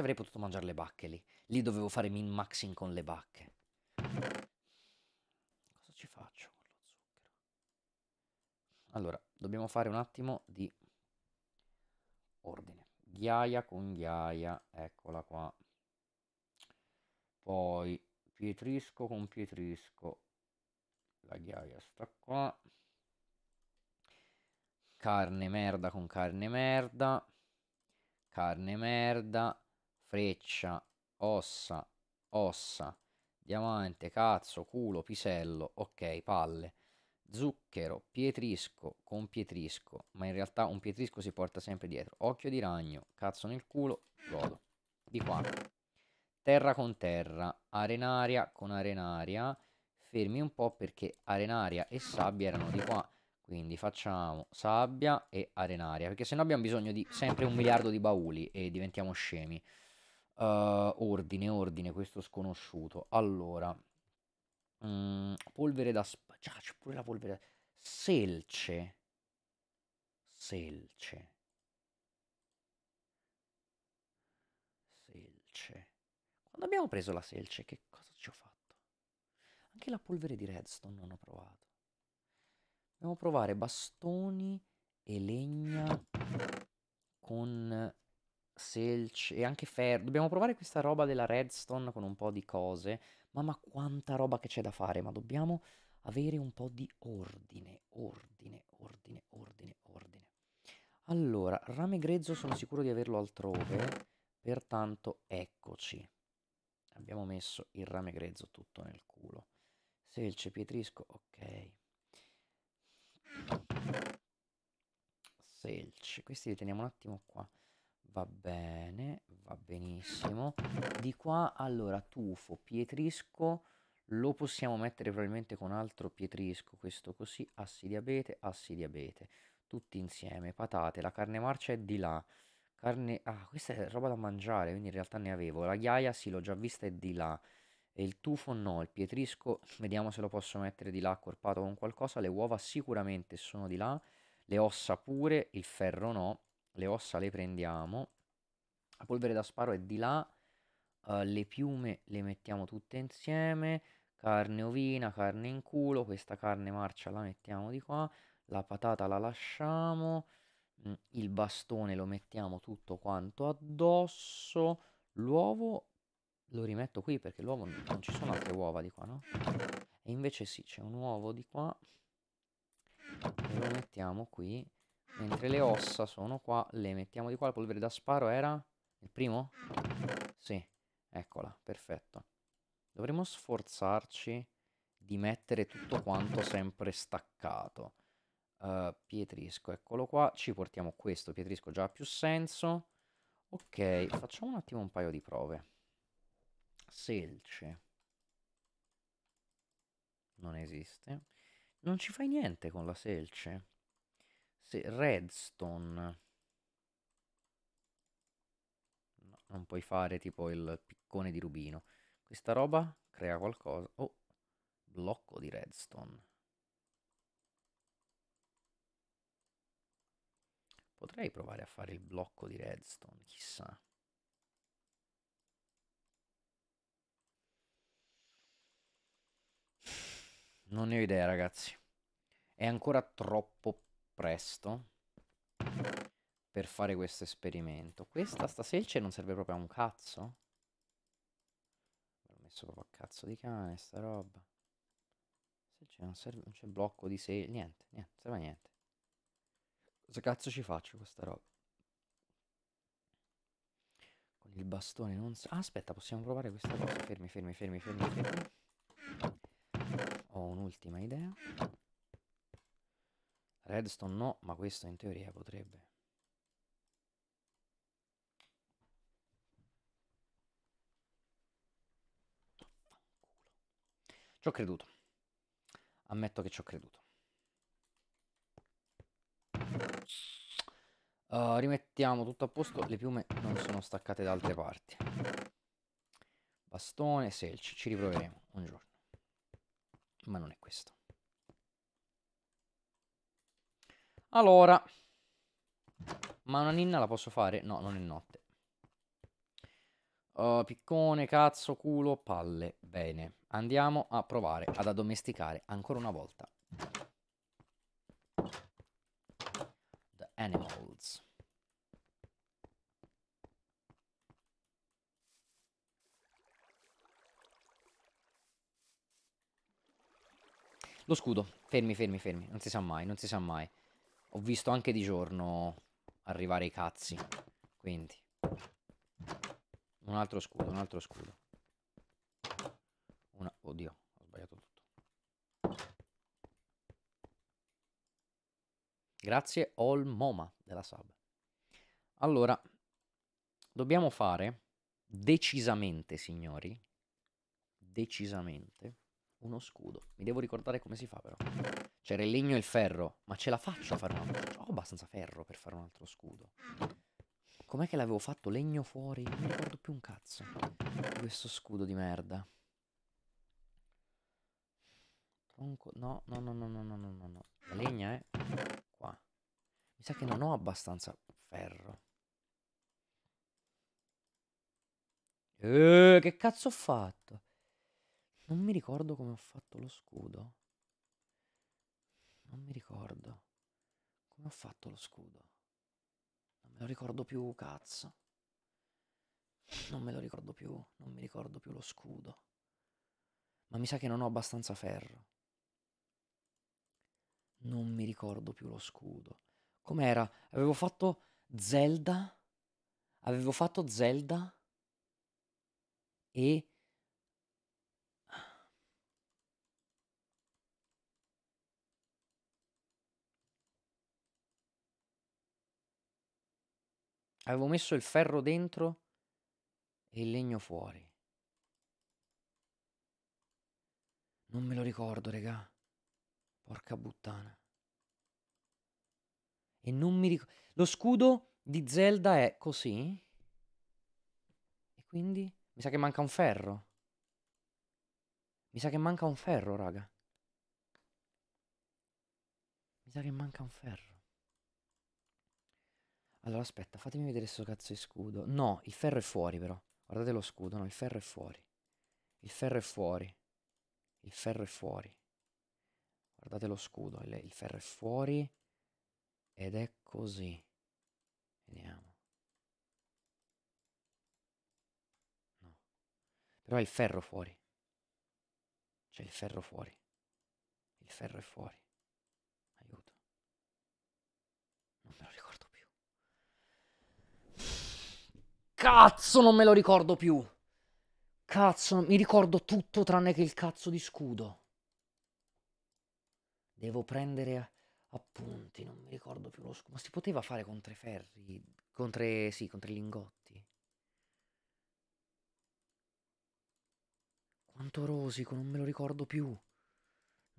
avrei potuto mangiare le bacche lì. Lì dovevo fare min-maxing con le bacche. Cosa ci faccio con lo zucchero? Allora, dobbiamo fare un attimo di ordine. Ghiaia con ghiaia, eccola qua. Poi pietrisco con pietrisco. La ghiaia sta qua. Carne merda con carne merda carne merda, freccia, ossa, ossa, diamante, cazzo, culo, pisello, ok, palle, zucchero, pietrisco, con pietrisco, ma in realtà un pietrisco si porta sempre dietro, occhio di ragno, cazzo nel culo, godo, di qua, terra con terra, arenaria con arenaria, fermi un po' perché arenaria e sabbia erano di qua, quindi facciamo sabbia e arenaria, perché se no abbiamo bisogno di sempre un miliardo di bauli e diventiamo scemi. Uh, ordine, ordine, questo sconosciuto. Allora, um, polvere da... Sp- c'è pure la polvere... Selce. Selce. Selce. Quando abbiamo preso la selce, che cosa ci ho fatto? Anche la polvere di redstone non ho provato. Dobbiamo provare bastoni e legna con Silch e anche Ferro. Dobbiamo provare questa roba della redstone con un po' di cose. Mamma quanta roba che c'è da fare, ma dobbiamo avere un po' di ordine, ordine, ordine, ordine, ordine. Allora, rame grezzo sono sicuro di averlo altrove, pertanto eccoci. Abbiamo messo il rame grezzo tutto nel culo. Selce, pietrisco, ok. Selce, questi li teniamo un attimo qua. Va bene, va benissimo. Di qua, allora, tufo, pietrisco, lo possiamo mettere probabilmente con altro pietrisco, questo così, assi diabete, assi diabete, Tutti insieme, patate, la carne marcia è di là. Carne... Ah, questa è roba da mangiare, quindi in realtà ne avevo. La ghiaia, sì, l'ho già vista, è di là. E il tufo no, il pietrisco, vediamo se lo posso mettere di là accorpato con qualcosa. Le uova sicuramente sono di là, le ossa pure, il ferro no le ossa le prendiamo, la polvere da sparo è di là, uh, le piume le mettiamo tutte insieme, carne ovina, carne in culo, questa carne marcia la mettiamo di qua, la patata la lasciamo, mm, il bastone lo mettiamo tutto quanto addosso, l'uovo lo rimetto qui perché l'uovo non ci sono altre uova di qua, no? E invece sì, c'è un uovo di qua, e lo mettiamo qui Mentre le ossa sono qua, le mettiamo di qua. La polvere da sparo era il primo? Sì, eccola, perfetto. Dovremmo sforzarci di mettere tutto quanto sempre staccato. Uh, pietrisco, eccolo qua. Ci portiamo questo, pietrisco già ha più senso. Ok, facciamo un attimo un paio di prove. Selce. Non esiste. Non ci fai niente con la selce. Se redstone... No, non puoi fare tipo il piccone di rubino. Questa roba crea qualcosa. Oh, blocco di redstone. Potrei provare a fare il blocco di redstone, chissà. Non ne ho idea, ragazzi. È ancora troppo presto per fare questo esperimento. Questa, sta selce non serve proprio a un cazzo? L'ho messo proprio a cazzo di cane sta roba. Selce non serve, non c'è blocco di selce, Niente, niente, serve a niente. Cosa cazzo ci faccio questa roba? Con il bastone non so... Ah, aspetta, possiamo provare questa cosa. Fermi, fermi, fermi, fermi, fermi. Ho un'ultima idea. Redstone no, ma questo in teoria potrebbe. Ci ho creduto. Ammetto che ci ho creduto. Uh, rimettiamo tutto a posto, le piume non sono staccate da altre parti. Bastone, selci, ci riproveremo un giorno. Ma non è questo. Allora. Ma una ninna la posso fare? No, non è notte. Uh, piccone, cazzo, culo, palle. Bene. Andiamo a provare ad addomesticare ancora una volta. The animals. Lo scudo. Fermi, fermi, fermi. Non si sa mai, non si sa mai. Ho visto anche di giorno arrivare i cazzi. Quindi. Un altro scudo, un altro scudo. Una... Oddio, ho sbagliato tutto. Grazie All Moma della sub. Allora, dobbiamo fare decisamente, signori, decisamente uno scudo. Mi devo ricordare come si fa però. C'era cioè, il legno e il ferro. Ma ce la faccio a fare un altro... Ho abbastanza ferro per fare un altro scudo. Com'è che l'avevo fatto legno fuori? Non mi ricordo più un cazzo. Questo scudo di merda. Tronco... No, no, no, no, no, no, no, no. La legna è... Qua. Mi sa che non ho abbastanza ferro. Eeeh, che cazzo ho fatto? Non mi ricordo come ho fatto lo scudo. Non mi ricordo. Come ho fatto lo scudo? Non me lo ricordo più, cazzo. Non me lo ricordo più, non mi ricordo più lo scudo. Ma mi sa che non ho abbastanza ferro. Non mi ricordo più lo scudo. Com'era? Avevo fatto Zelda. Avevo fatto Zelda. E Avevo messo il ferro dentro e il legno fuori. Non me lo ricordo, regà. Porca puttana. E non mi ricordo... Lo scudo di Zelda è così? E quindi? Mi sa che manca un ferro. Mi sa che manca un ferro, raga. Mi sa che manca un ferro. Allora aspetta, fatemi vedere sto cazzo di scudo. No, il ferro è fuori però. Guardate lo scudo, no, il ferro è fuori. Il ferro è fuori. Il ferro è fuori. Guardate lo scudo, il, ferro è fuori. Ed è così. Vediamo. No. Però è il ferro fuori. C'è il ferro fuori. Il ferro è fuori. Cazzo, non me lo ricordo più. Cazzo, mi ricordo tutto tranne che il cazzo di scudo. Devo prendere appunti, non mi ricordo più lo scudo. Ma si poteva fare con tre ferri, con tre, sì, con tre lingotti. Quanto rosico, non me lo ricordo più.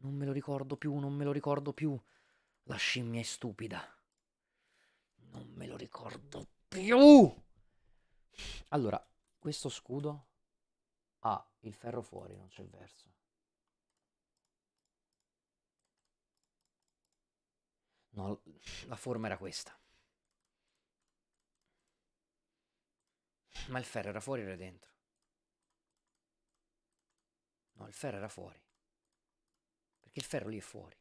Non me lo ricordo più, non me lo ricordo più. La scimmia è stupida. Non me lo ricordo più. Allora, questo scudo ha il ferro fuori, non c'è il verso. No, la forma era questa. Ma il ferro era fuori o era dentro? No, il ferro era fuori. Perché il ferro lì è fuori.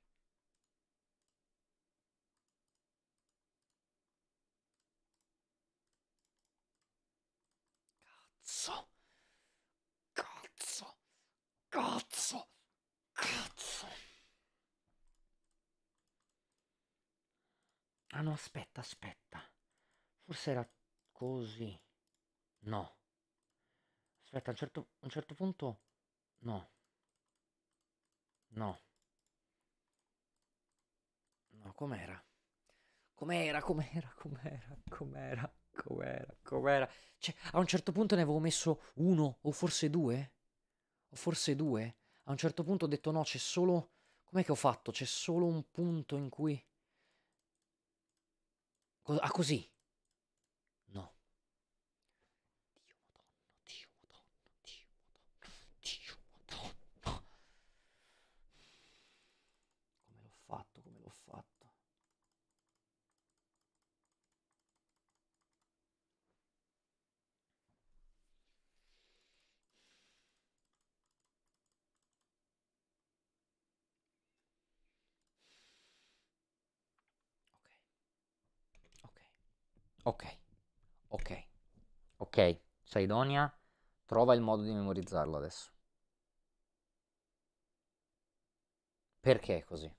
Cazzo! Cazzo! Ah no, aspetta, aspetta. Forse era così. No. Aspetta, a un certo, un certo punto... No. No. No, com'era? Com'era, com'era, com'era, com'era, com'era, com'era. Cioè, a un certo punto ne avevo messo uno o forse due? o forse due. A un certo punto ho detto no, c'è solo... Com'è che ho fatto? C'è solo un punto in cui... Ah, così. Ok, ok, ok. Saidonia, cioè, trova il modo di memorizzarlo adesso. Perché è così?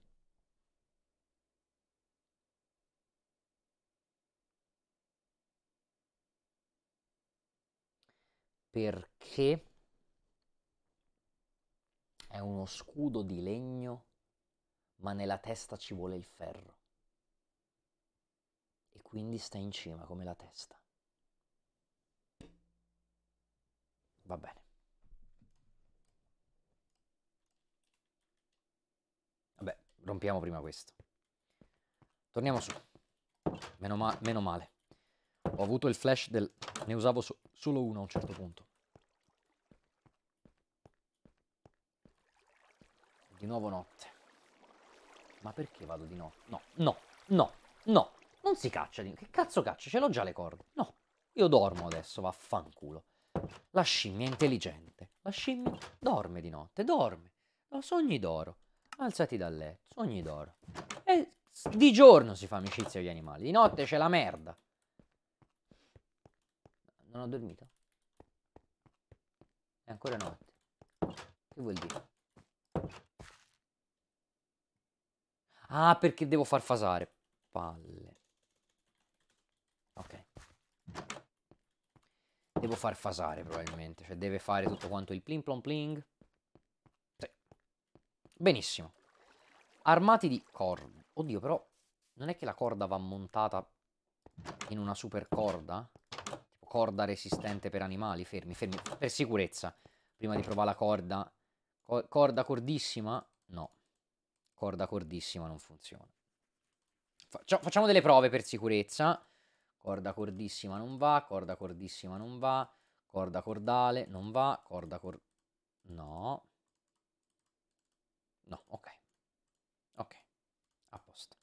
Perché è uno scudo di legno, ma nella testa ci vuole il ferro e quindi sta in cima come la testa. Va bene. Vabbè, rompiamo prima questo. Torniamo su. Meno, ma meno male. Ho avuto il flash del... Ne usavo so solo uno a un certo punto. Di nuovo notte. Ma perché vado di notte? No, no, no, no. Non si caccia, che cazzo caccia? Ce l'ho già le corde. No, io dormo adesso, vaffanculo. La scimmia è intelligente. La scimmia dorme di notte, dorme. No, sogni d'oro. Alzati dal letto, sogni d'oro. E di giorno si fa amicizia con gli animali, di notte c'è la merda. Non ho dormito. È ancora notte. Che vuol dire? Ah, perché devo far fasare. Palle. Devo far fasare probabilmente, cioè deve fare tutto quanto il plim plom pling. Sì. Benissimo. Armati di corda. Oddio però, non è che la corda va montata in una super corda? Tipo corda resistente per animali, fermi, fermi, per sicurezza. Prima di provare la corda. corda cordissima? No. Corda cordissima non funziona. Facciamo delle prove per sicurezza corda cordissima non va, corda cordissima non va, corda cordale non va, corda cord... No. No, ok. Ok, a posto.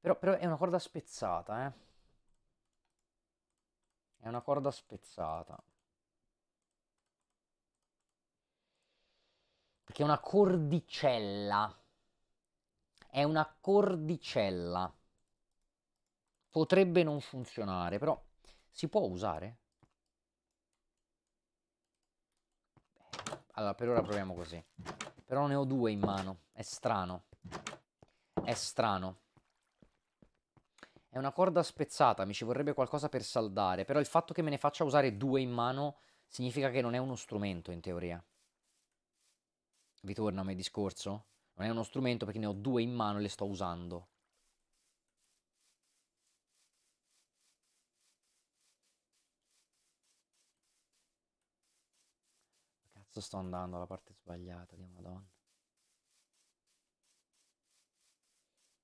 Però, però è una corda spezzata, eh. È una corda spezzata. Perché è una cordicella. È una cordicella potrebbe non funzionare, però si può usare? Allora, per ora proviamo così. Però ne ho due in mano. È strano. È strano. È una corda spezzata, mi ci vorrebbe qualcosa per saldare, però il fatto che me ne faccia usare due in mano significa che non è uno strumento in teoria. Vi torna a me il discorso? Non è uno strumento perché ne ho due in mano e le sto usando. Cazzo sto andando alla parte sbagliata di madonna.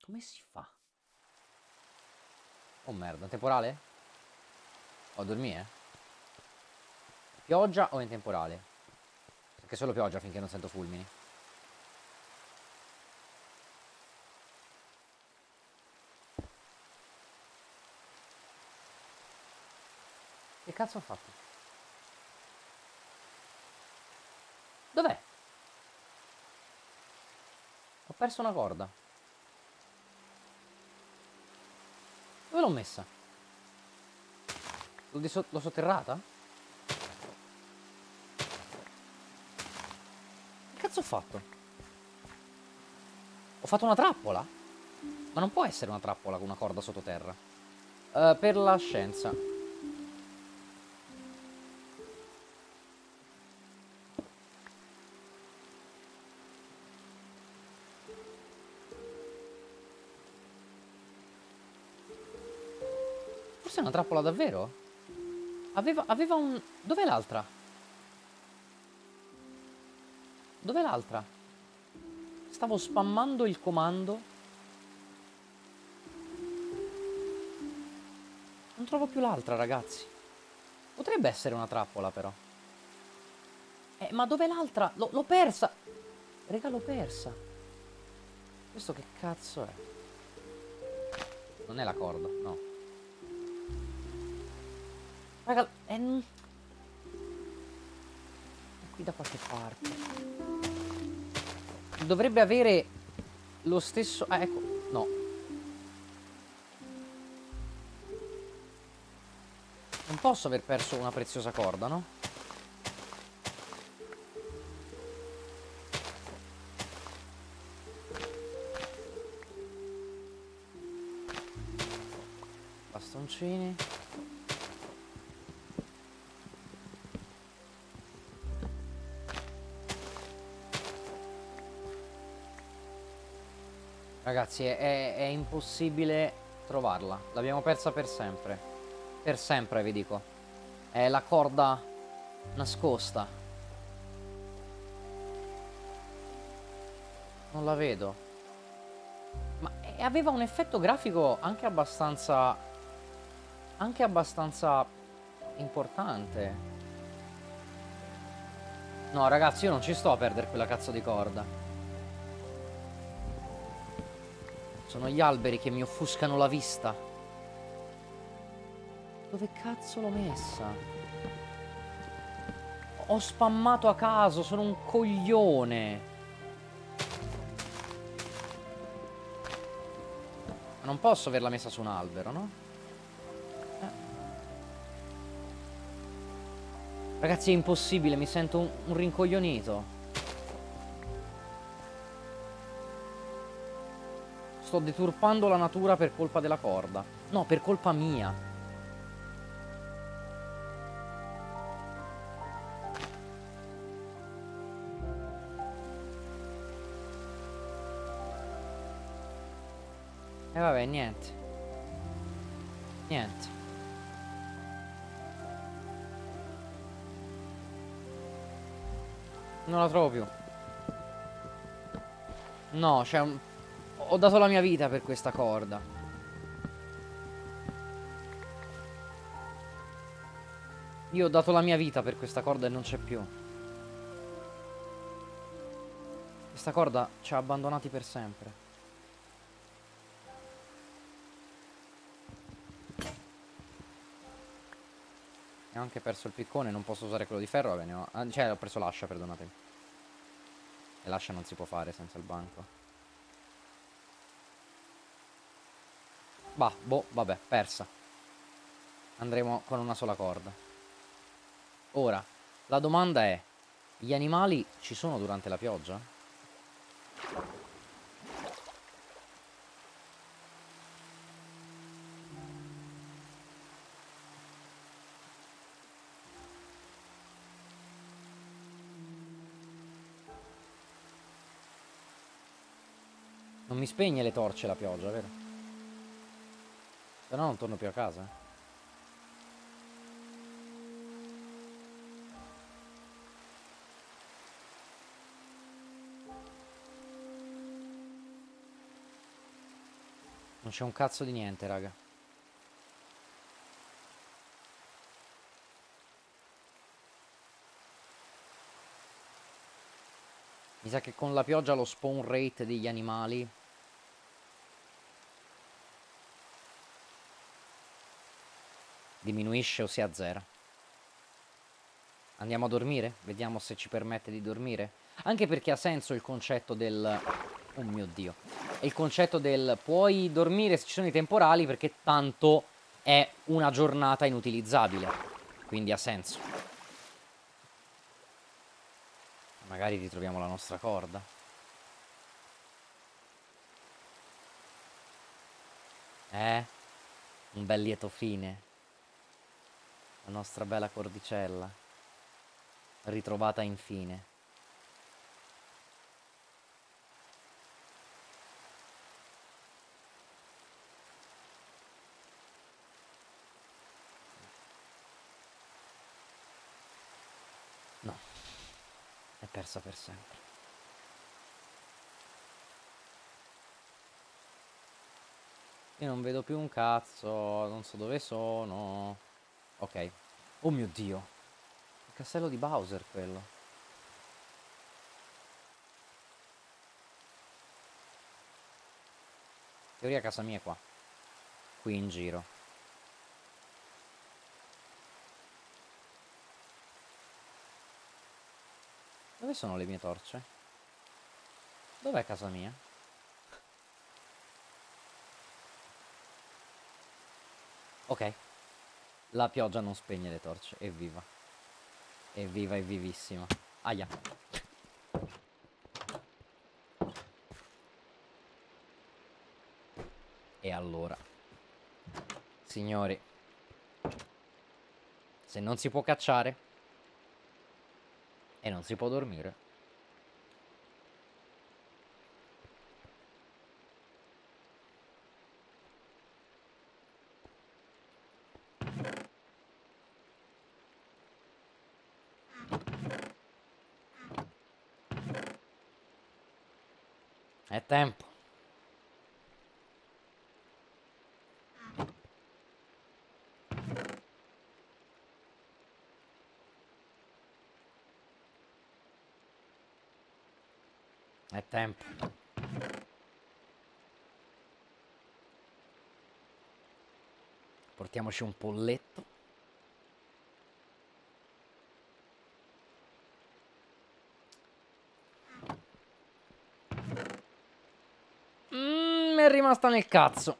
Come si fa? Oh merda, temporale? Ho oh, eh? Pioggia o in temporale? Perché solo pioggia finché non sento fulmini. Che cazzo ho fatto? Dov'è? Ho perso una corda. Dove l'ho messa? L'ho sotterrata? Che cazzo ho fatto? Ho fatto una trappola? Ma non può essere una trappola con una corda sottoterra. Uh, per la scienza. una trappola davvero? Aveva, aveva un... Dov'è l'altra? Dov'è l'altra? Stavo spammando il comando. Non trovo più l'altra, ragazzi. Potrebbe essere una trappola, però. Eh, ma dov'è l'altra? L'ho persa! Regà, l'ho persa. Questo che cazzo è? Non è la corda, no. Raga, è... è qui da qualche parte. Dovrebbe avere lo stesso... Ah, ecco, no. Non posso aver perso una preziosa corda, no? Bastoncini... Ragazzi, è, è impossibile trovarla. L'abbiamo persa per sempre. Per sempre, vi dico. È la corda nascosta. Non la vedo. Ma aveva un effetto grafico anche abbastanza... Anche abbastanza importante. No, ragazzi, io non ci sto a perdere quella cazzo di corda. Sono gli alberi che mi offuscano la vista. Dove cazzo l'ho messa? Ho spammato a caso, sono un coglione. non posso averla messa su un albero, no? Eh. Ragazzi, è impossibile, mi sento un, un rincoglionito. Sto deturpando la natura per colpa della corda. No, per colpa mia. E eh, vabbè, niente. Niente. Non la trovo più. No, c'è un ho dato la mia vita per questa corda. Io ho dato la mia vita per questa corda e non c'è più. Questa corda ci ha abbandonati per sempre. E ho anche perso il piccone, non posso usare quello di ferro, vabbè, ne ho... Ah, cioè, ho preso l'ascia, perdonatemi. E l'ascia non si può fare senza il banco. Bah, boh, vabbè, persa. Andremo con una sola corda. Ora, la domanda è, gli animali ci sono durante la pioggia? Non mi spegne le torce la pioggia, vero? Se no non torno più a casa. Eh. Non c'è un cazzo di niente, raga. Mi sa che con la pioggia lo spawn rate degli animali diminuisce o si azzera. Andiamo a dormire? Vediamo se ci permette di dormire. Anche perché ha senso il concetto del... Oh mio Dio. il concetto del puoi dormire se ci sono i temporali perché tanto è una giornata inutilizzabile. Quindi ha senso. Magari ritroviamo la nostra corda. Eh? Un bel lieto fine. La nostra bella cordicella. Ritrovata infine. No. È persa per sempre. Io non vedo più un cazzo, non so dove sono. Ok. Oh mio Dio. Il castello di Bowser quello. In teoria casa mia è qua. Qui in giro. Dove sono le mie torce? Dov'è casa mia? Ok. La pioggia non spegne le torce, evviva. Evviva, è vivissima. Aia. E allora. Signori. Se non si può cacciare. E non si può dormire. tempo. Portiamoci un polletto. Mmm, è rimasta nel cazzo.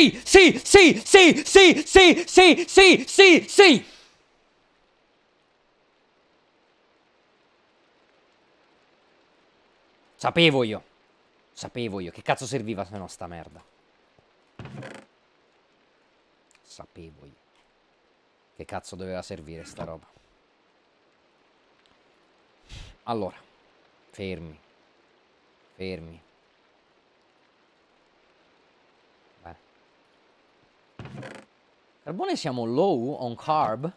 sì, sì, sì, sì, sì, sì, sì, sì, sì, Sapevo io. Sapevo io. Che cazzo serviva se no sta merda? Sapevo io. Che cazzo doveva servire sta roba? Allora. Fermi. Fermi. Carbone siamo low on carb.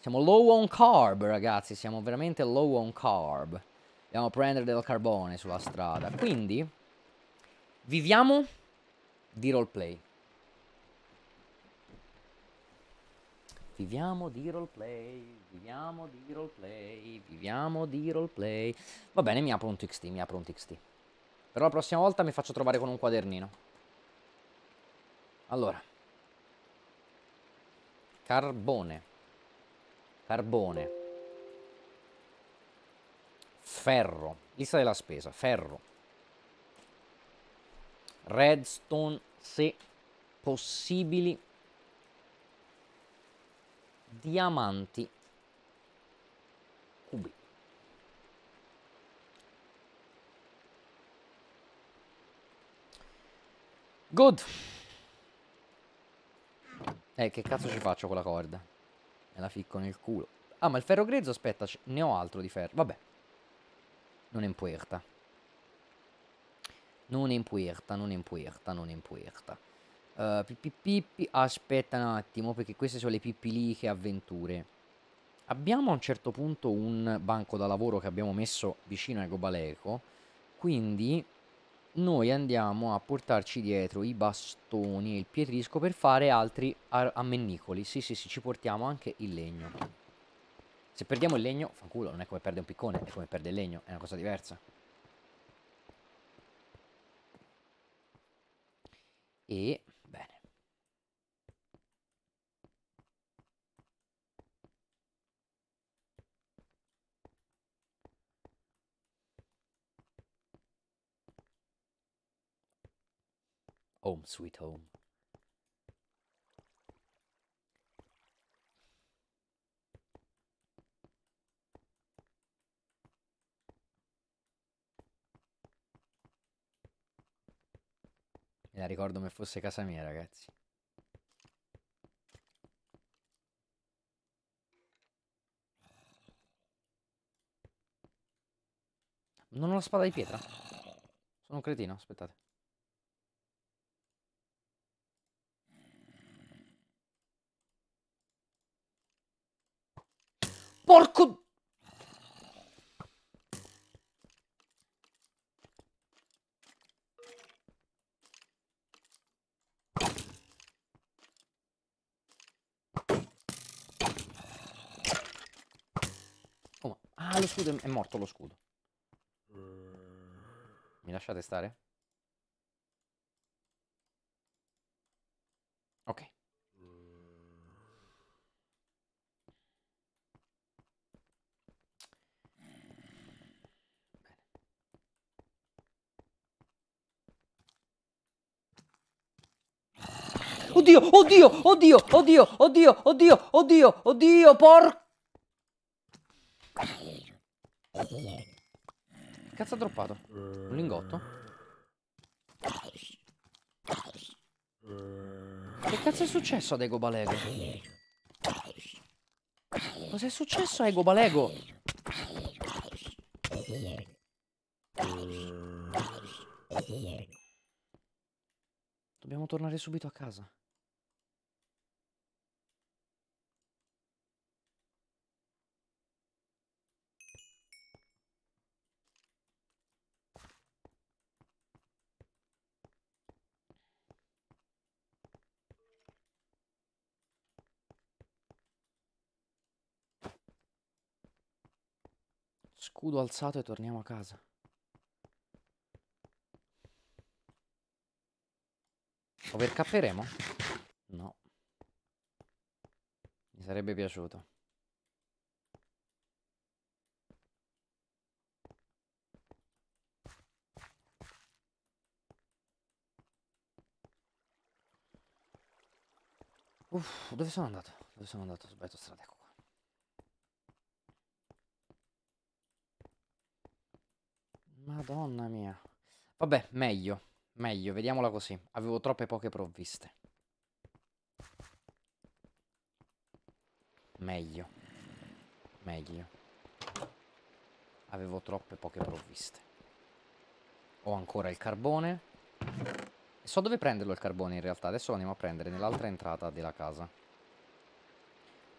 Siamo low on carb, ragazzi. Siamo veramente low on carb. Dobbiamo prendere del carbone sulla strada. Quindi, viviamo di roleplay. Viviamo di roleplay, viviamo di roleplay, viviamo di roleplay. Va bene, mi apro un TXT, mi apro un TXT. Però la prossima volta mi faccio trovare con un quadernino. Allora. Carbone. Carbone. Ferro. Lista della spesa. Ferro. Redstone, se possibili. Diamanti. Cubi. Good. Eh, che cazzo ci faccio con la corda? Me la ficco nel culo. Ah, ma il ferro grezzo, aspetta, ne ho altro di ferro. Vabbè. Non è in puerta. Non è in puerta, non è in puerta, non è in puerta. Uh, eh, aspetta un attimo, perché queste sono le pippiliche avventure. Abbiamo a un certo punto un banco da lavoro che abbiamo messo vicino a Gobaleco, quindi noi andiamo a portarci dietro i bastoni e il pietrisco per fare altri ammennicoli. Sì, sì, sì, ci portiamo anche il legno. Se perdiamo il legno, fanculo, non è come perde un piccone, è come perde il legno, è una cosa diversa. E Home Sweet Home. Me la ricordo come fosse casa mia, ragazzi. Non ho la spada di pietra? Sono un cretino, aspettate. Porco... ah, lo scudo è morto lo scudo. Mi lasciate stare? oddio, oddio, oddio, oddio, oddio, oddio, oddio, oddio, por... Cazzo ha droppato? Un lingotto? Che cazzo è successo ad Ego Balego? Cos'è successo a Ego Balego? Dobbiamo tornare subito a casa. Scudo alzato e torniamo a casa. Overcapperemo? No. Mi sarebbe piaciuto. Uff, dove sono andato? Dove sono andato? Ho sbagliato strada. Ecco. Madonna mia. Vabbè, meglio. Meglio, vediamola così. Avevo troppe poche provviste. Meglio. Meglio. Avevo troppe poche provviste. Ho ancora il carbone. so dove prenderlo il carbone in realtà. Adesso lo andiamo a prendere nell'altra entrata della casa.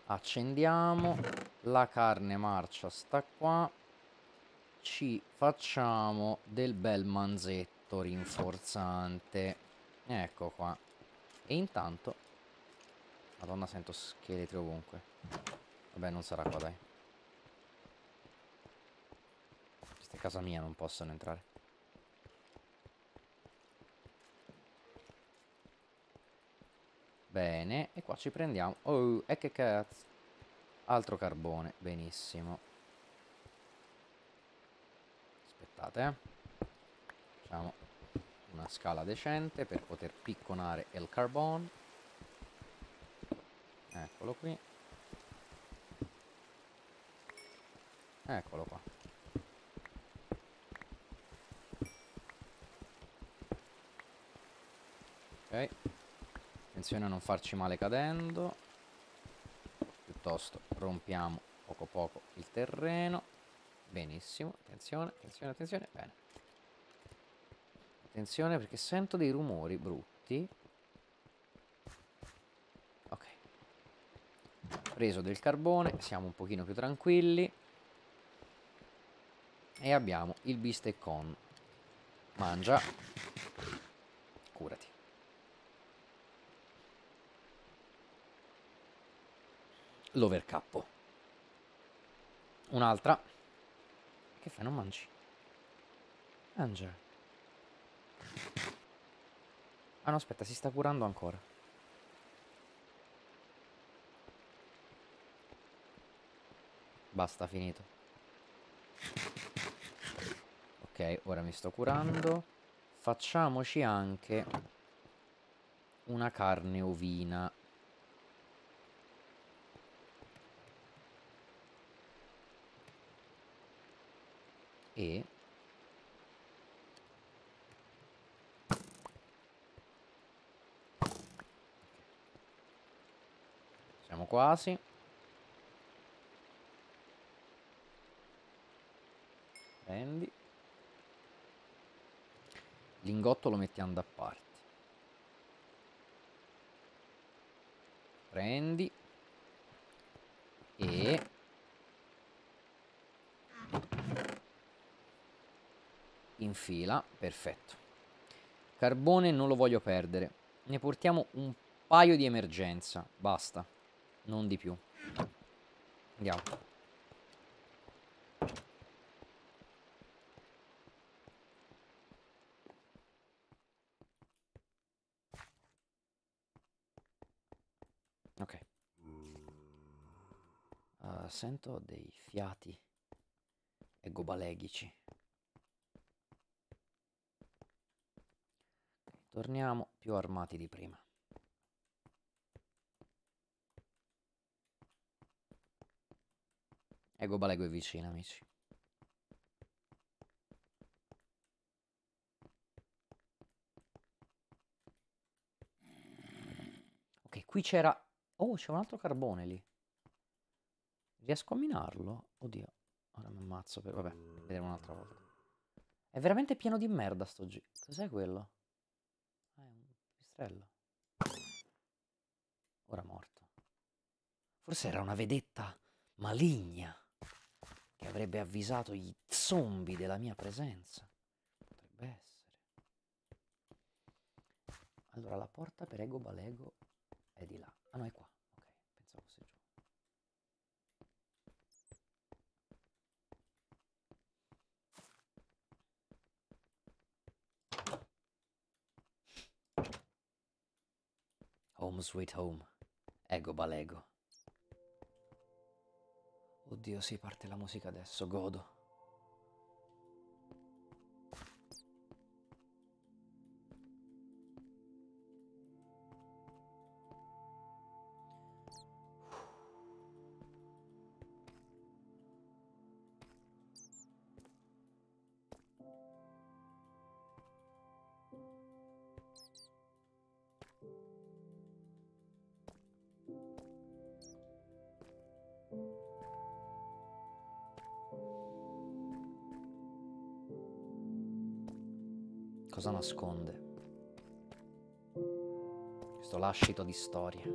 Accendiamo. La carne marcia sta qua ci facciamo del bel manzetto rinforzante. Ecco qua. E intanto... Madonna, sento scheletri ovunque. Vabbè, non sarà qua, dai. Questa è casa mia, non possono entrare. Bene, e qua ci prendiamo... Oh, e che cazzo! Altro carbone, benissimo. aspettate eh. facciamo una scala decente per poter picconare il carbon eccolo qui eccolo qua ok attenzione a non farci male cadendo piuttosto rompiamo poco poco il terreno Benissimo, attenzione, attenzione, attenzione, bene. Attenzione perché sento dei rumori brutti. Ok. Preso del carbone, siamo un pochino più tranquilli. E abbiamo il bisteccon. Mangia. Curati. L'overcappo. Un'altra. Che fai? Non mangi? Mangia. Ah no, aspetta, si sta curando ancora. Basta, finito. Ok, ora mi sto curando. Facciamoci anche una carne ovina e siamo quasi prendi lingotto lo mettiamo da parte prendi e in fila, perfetto. Carbone non lo voglio perdere. Ne portiamo un paio di emergenza, basta. Non di più. Andiamo. Ok. Uh, sento dei fiati egobaleghici. Torniamo più armati di prima. Ego Balego è vicino, amici. Ok, qui c'era... Oh, c'è un altro carbone lì. Riesco a minarlo? Oddio. Ora mi ammazzo per... Vabbè, vedremo un'altra volta. È veramente pieno di merda sto giro. Cos'è quello? pipistrello. Ora morto. Forse era una vedetta maligna che avrebbe avvisato gli zombie della mia presenza. Potrebbe essere. Allora, la porta per Ego Balego è di là. Ah no, è qua. Home Sweet Home. Ego Balego. Oddio, si parte la musica adesso, godo. nasconde. Questo lascito di storia.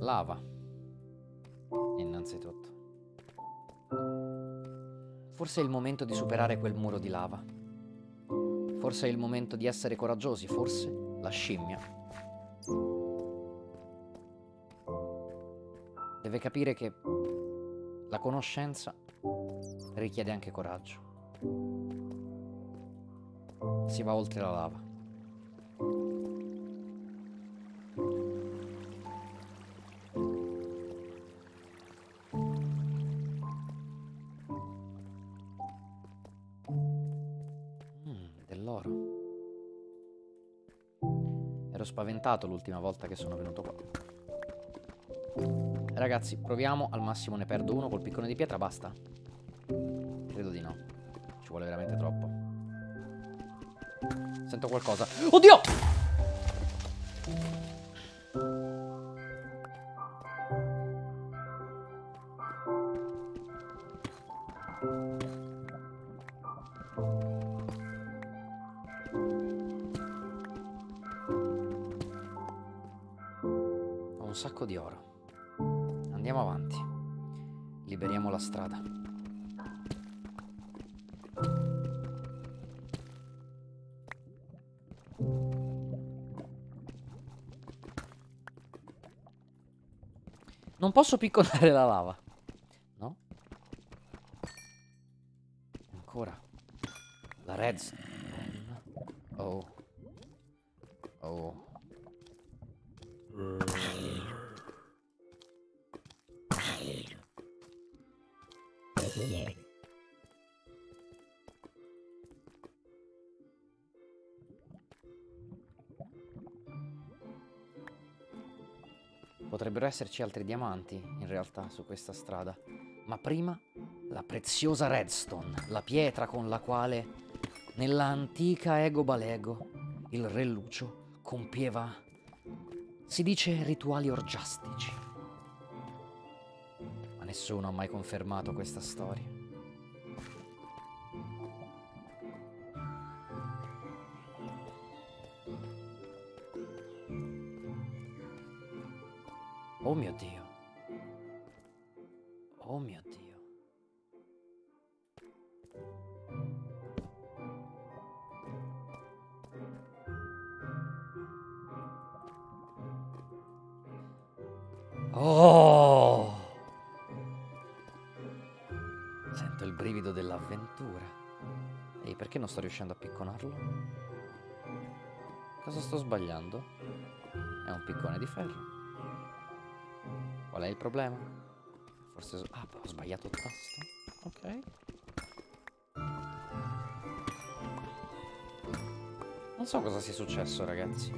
lava, innanzitutto. Forse è il momento di superare quel muro di lava. Forse è il momento di essere coraggiosi, forse la scimmia deve capire che la conoscenza richiede anche coraggio. Si va oltre la lava. Mm, spaventato l'ultima volta che sono venuto qua. Ragazzi, proviamo. Al massimo ne perdo uno col piccone di pietra, basta. Credo di no. Ci vuole veramente troppo. Sento qualcosa. Oddio! posso picconare la lava. esserci altri diamanti, in realtà, su questa strada. Ma prima, la preziosa redstone, la pietra con la quale, nella antica Ego Balego, il re Lucio compieva, si dice, rituali orgiastici. Ma nessuno ha mai confermato questa storia. Oh mio Dio. Oh mio Dio. Oh! Sento il brivido dell'avventura. Ehi, perché non sto riuscendo a picconarlo? Cosa sto sbagliando? È un piccone di ferro. Qual è il problema? Forse... So ah, ho sbagliato il tasto. Ok. Non so cosa sia successo, ragazzi.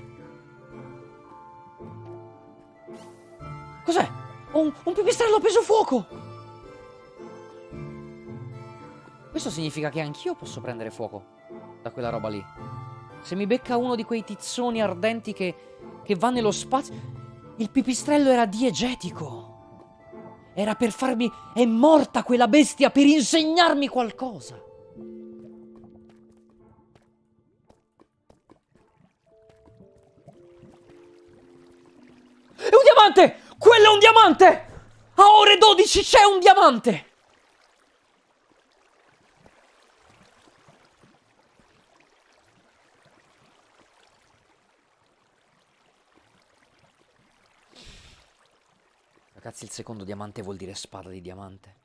Cos'è? Un, un pipistrello preso fuoco! Questo significa che anch'io posso prendere fuoco da quella roba lì. Se mi becca uno di quei tizzoni ardenti che, che va nello spazio... Il pipistrello era diegetico. Era per farmi... È morta quella bestia per insegnarmi qualcosa. È un diamante! Quello è un diamante! A ore 12 c'è un diamante! ragazzi, il secondo diamante vuol dire spada di diamante.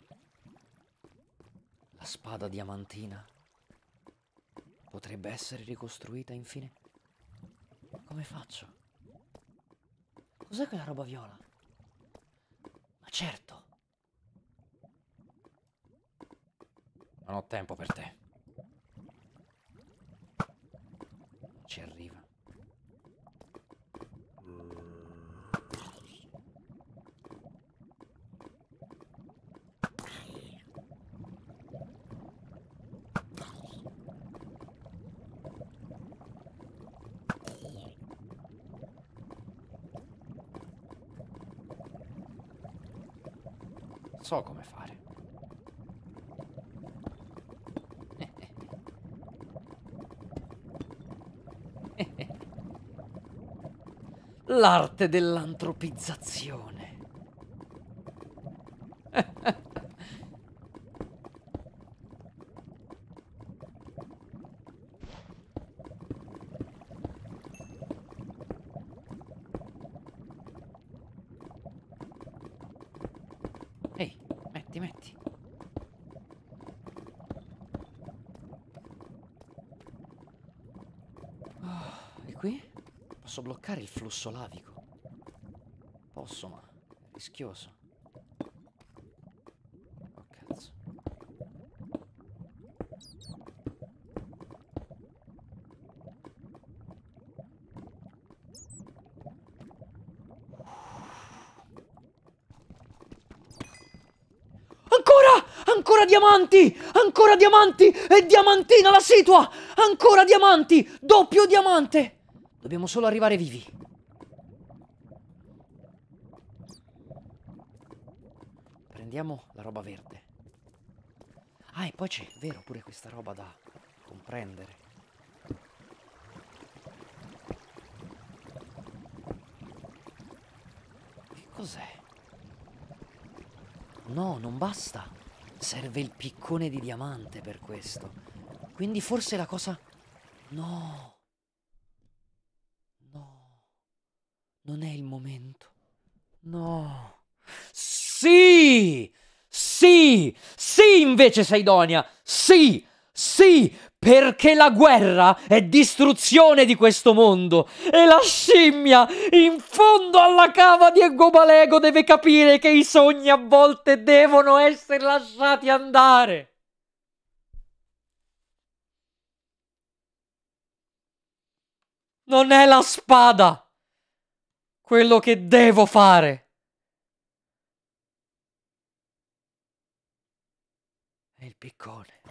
La spada diamantina potrebbe essere ricostruita, infine. Come faccio? Cos'è quella roba viola? Ma certo! Non ho tempo per te. so come fare. L'arte dell'antropizzazione. flusso lavico. Posso, ma è rischioso. Oh cazzo. Ancora diamanti! Ancora diamanti! E diamantina la situa! Ancora diamanti! Doppio diamante! Dobbiamo solo arrivare vivi. Prendiamo la roba verde. Ah, e poi c'è, vero, pure questa roba da comprendere. Che cos'è? No, non basta. Serve il piccone di diamante per questo. Quindi forse la cosa... No. No. Non è il momento. No. Sì! invece Saidonia, sì, sì, perché la guerra è distruzione di questo mondo e la scimmia in fondo alla cava di Egobalego deve capire che i sogni a volte devono essere lasciati andare. Non è la spada quello che devo fare. È il piccone.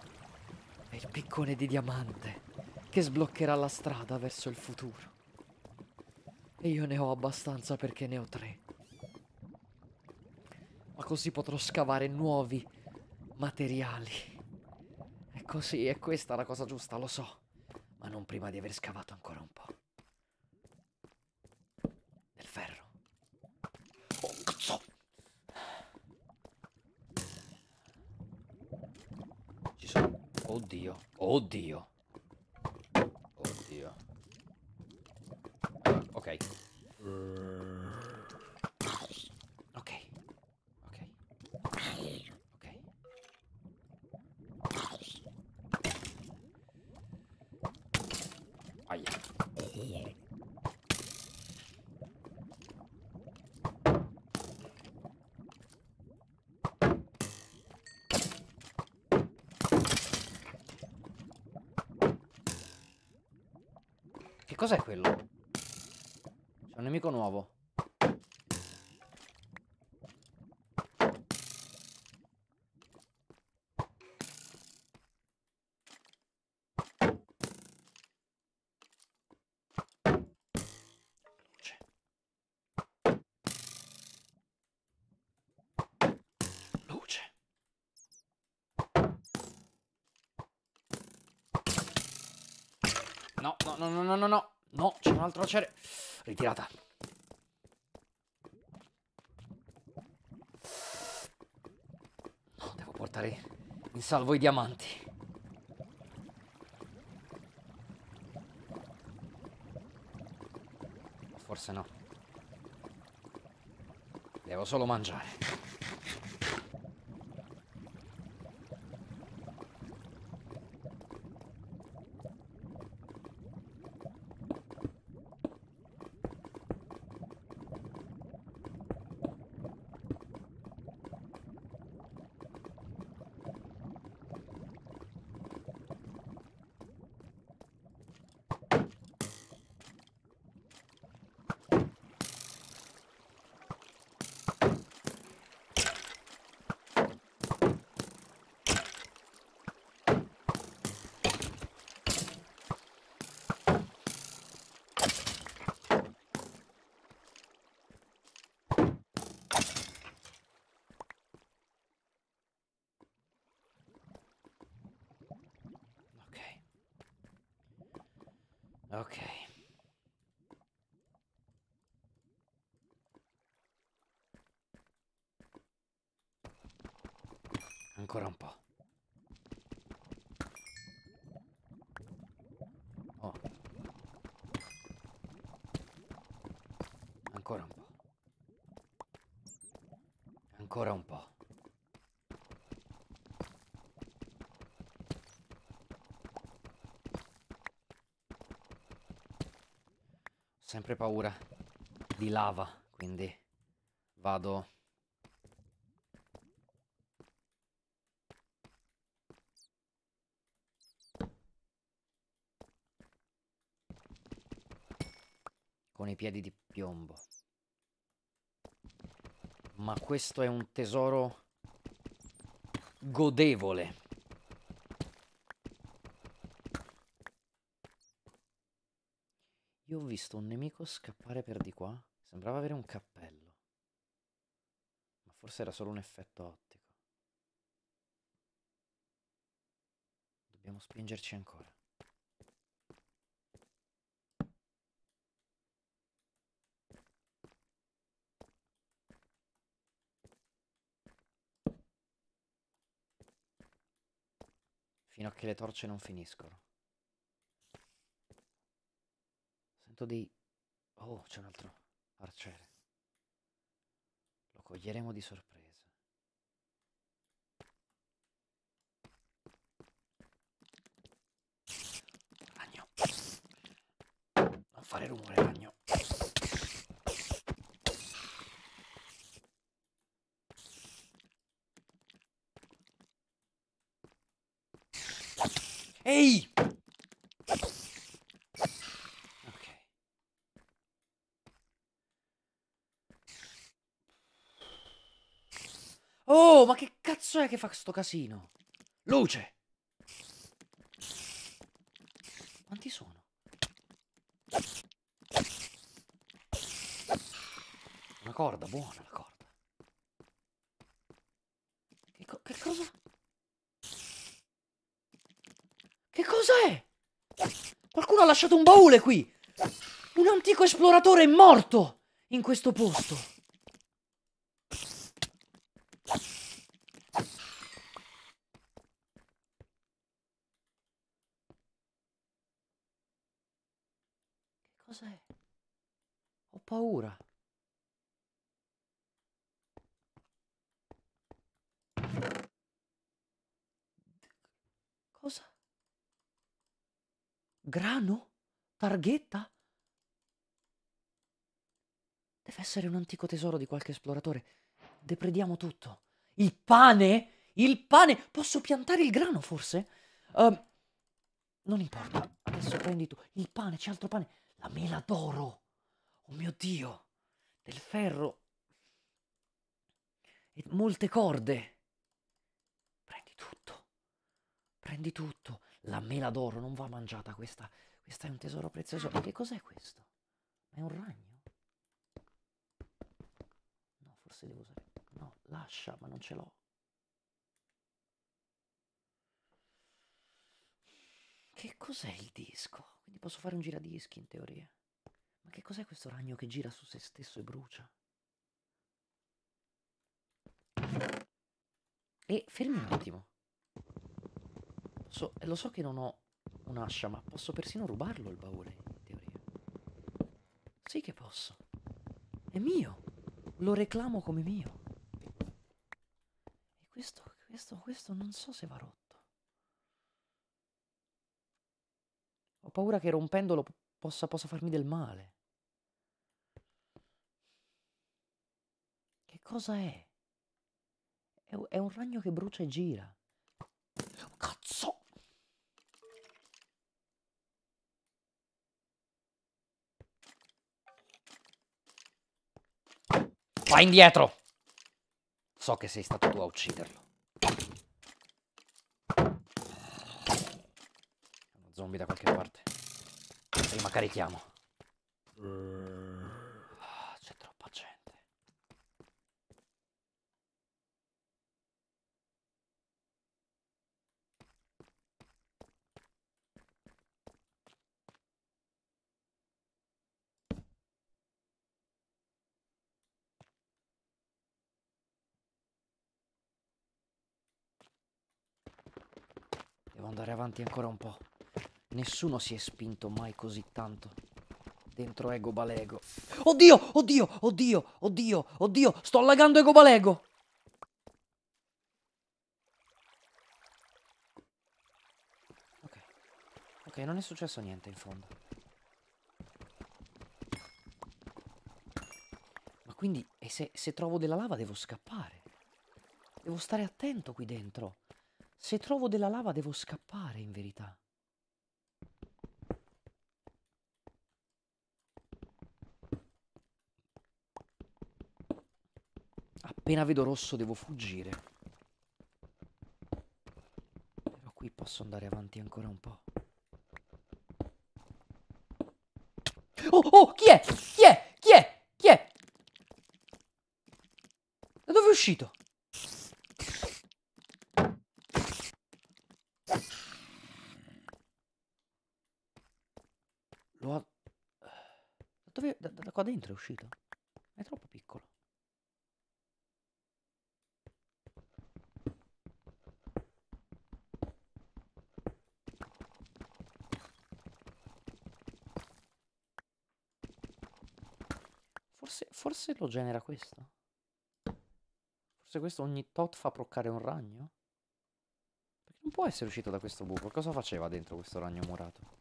È il piccone di diamante che sbloccherà la strada verso il futuro. E io ne ho abbastanza perché ne ho tre. Ma così potrò scavare nuovi materiali. E così, è questa la cosa giusta, lo so. Ma non prima di aver scavato ancora un po'. Oddio, oddio. Oddio. Ok. cos'è quello? C'è un nemico nuovo crociere. Ritirata. Oh, devo portare in salvo i diamanti. Forse no. Devo solo mangiare. Ancora un po'. Ancora un po'. sempre paura di lava, quindi vado piedi di piombo. Ma questo è un tesoro godevole. Io ho visto un nemico scappare per di qua. Sembrava avere un cappello. Ma forse era solo un effetto ottico. Dobbiamo spingerci ancora. che le torce non finiscono. Sento dei... Oh, c'è un altro arciere. Lo coglieremo di sorpresa. Ragno. Non fare rumore, ragno. che fa sto casino? Luce! Quanti sono? Una corda, buona la corda. Che, co che cosa? Che cos'è? Qualcuno ha lasciato un baule qui! Un antico esploratore è morto in questo posto! Cano? Targhetta? Deve essere un antico tesoro di qualche esploratore. Deprediamo tutto. Il pane? Il pane! Posso piantare il grano, forse? Uh, non importa. Adesso prendi tu. Il pane, c'è altro pane. La mela d'oro. Oh mio Dio. Del ferro. E molte corde. Prendi tutto. Prendi tutto. La mela d'oro non va mangiata questa. Questa è un tesoro prezioso. Ma che cos'è questo? è un ragno? No, forse devo usare... No, lascia, ma non ce l'ho. Che cos'è il disco? Quindi posso fare un giradischi in teoria. Ma che cos'è questo ragno che gira su se stesso e brucia? E fermi un attimo. So, lo so che non ho un'ascia, ma posso persino rubarlo il baule, in teoria. Sì che posso. È mio. Lo reclamo come mio. E questo, questo, questo non so se va rotto. Ho paura che rompendolo possa, possa farmi del male. Che cosa è? È, è un ragno che brucia e gira. Vai indietro! So che sei stato tu a ucciderlo. Uno zombie da qualche parte. Prima carichiamo. Eh. andare avanti ancora un po'. Nessuno si è spinto mai così tanto. Dentro Ego Balego. Oddio, oddio, oddio, oddio, oddio, sto allagando Ego Balego. Ok, ok, non è successo niente in fondo. Ma quindi, e se, se trovo della lava devo scappare? Devo stare attento qui dentro. Se trovo della lava devo scappare, in verità. Appena vedo rosso devo fuggire. Però qui posso andare avanti ancora un po'. Oh, oh, chi è? Chi è? Chi è? Chi è? Da dove è uscito? qua dentro è uscito. È troppo piccolo. Forse, forse lo genera questo. Forse questo ogni tot fa proccare un ragno. Perché non può essere uscito da questo buco. Cosa faceva dentro questo ragno murato?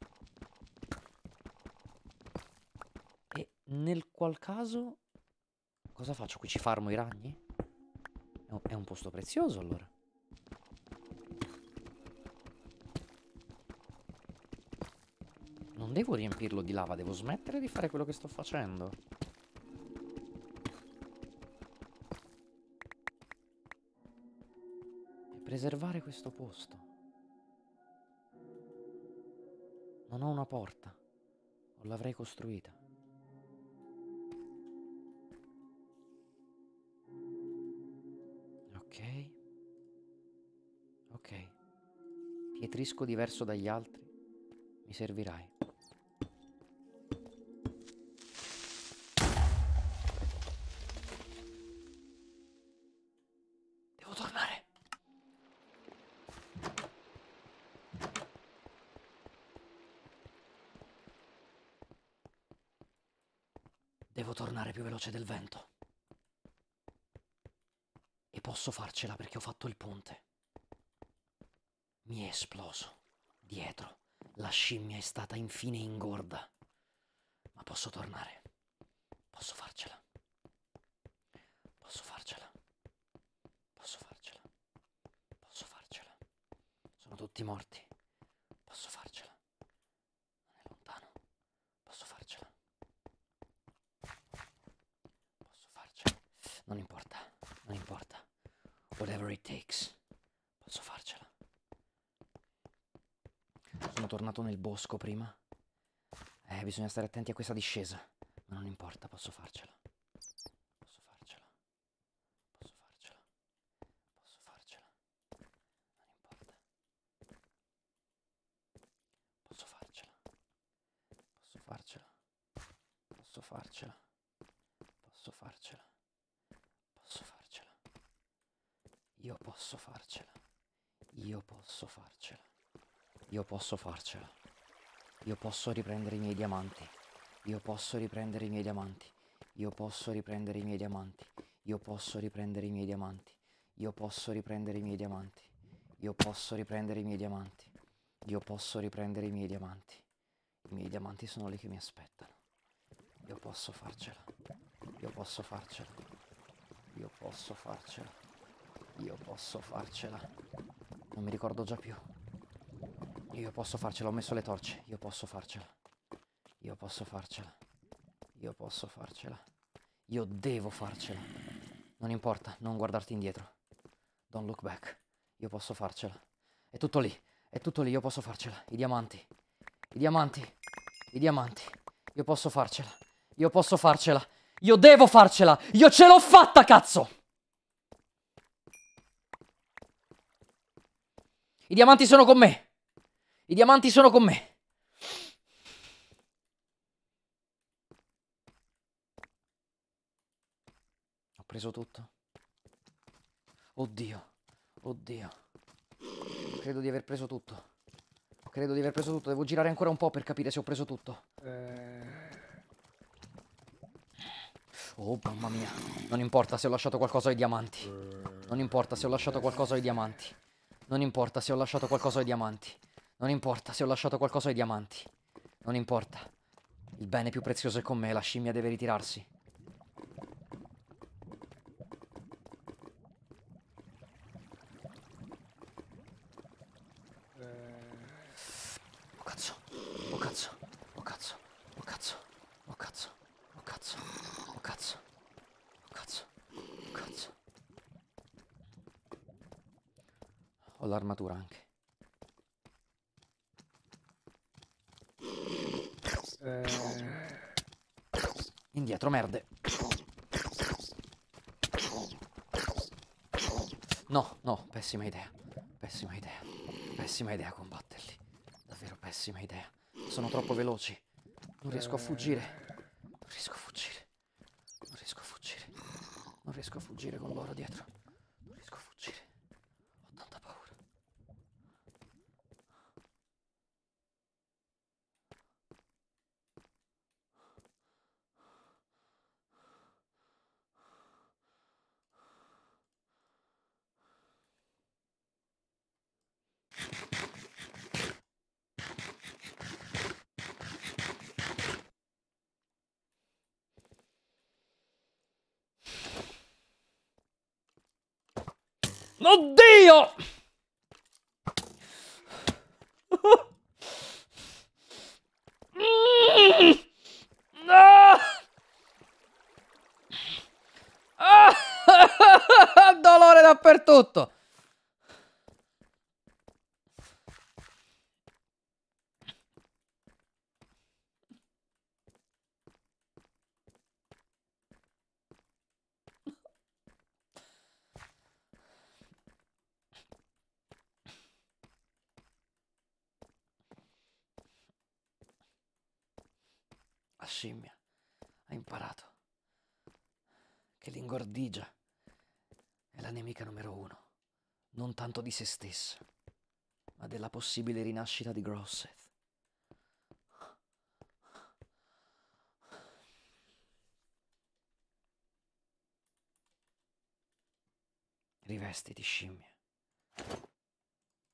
Nel qual caso... Cosa faccio? Qui ci farmo i ragni? È un, posto prezioso allora. Non devo riempirlo di lava, devo smettere di fare quello che sto facendo. E preservare questo posto. Non ho una porta. O l'avrei costruita. preferisco diverso dagli altri, mi servirai. Devo tornare. Devo tornare più veloce del vento. E posso farcela perché ho fatto il ponte. Mi è esploso. Dietro. La scimmia è stata infine ingorda. Ma posso tornare. Posso farcela. Posso farcela. Posso farcela. Posso farcela. Sono tutti morti. Posso farcela. Non è lontano. Posso farcela. Posso farcela. Non importa. Non importa. Whatever it takes. tornato nel bosco prima. Eh, bisogna stare attenti a questa discesa. Ma non importa, posso farcela. posso farcela. Io posso riprendere i miei diamanti. Io posso riprendere i miei diamanti. Io posso riprendere i miei diamanti. Io posso riprendere i miei diamanti. Io posso riprendere i miei diamanti. Io posso riprendere i miei diamanti. Io posso riprendere i miei diamanti. I miei diamanti sono lì che mi aspettano. Io posso farcela. Io posso farcela. Io posso farcela. Io posso farcela. Non mi ricordo già più. Io posso farcela, ho messo le torce. Io posso farcela. Io posso farcela. Io posso farcela. Io devo farcela. Non importa, non guardarti indietro. Don't look back. Io posso farcela. È tutto lì. È tutto lì, io posso farcela. I diamanti. I diamanti. I diamanti. Io posso farcela. Io posso farcela. Io devo farcela. Io ce l'ho fatta, cazzo! I diamanti sono con me. I diamanti sono con me. Ho preso tutto. Oddio. Oddio. Credo di aver preso tutto. Credo di aver preso tutto. Devo girare ancora un po' per capire se ho preso tutto. Eh. Oh, mamma mia. Non importa se ho lasciato qualcosa ai diamanti. Non importa se ho lasciato qualcosa ai diamanti. Non importa se ho lasciato qualcosa ai diamanti. Non importa se ho lasciato qualcosa ai diamanti. Non importa. Il bene più prezioso è con me, la scimmia deve ritirarsi. Pessima idea. Pessima idea. Pessima idea combatterli. Davvero pessima idea. Sono troppo veloci. Non riesco a fuggire. di se stessa, ma della possibile rinascita di Grosseth. Rivestiti, scimmia.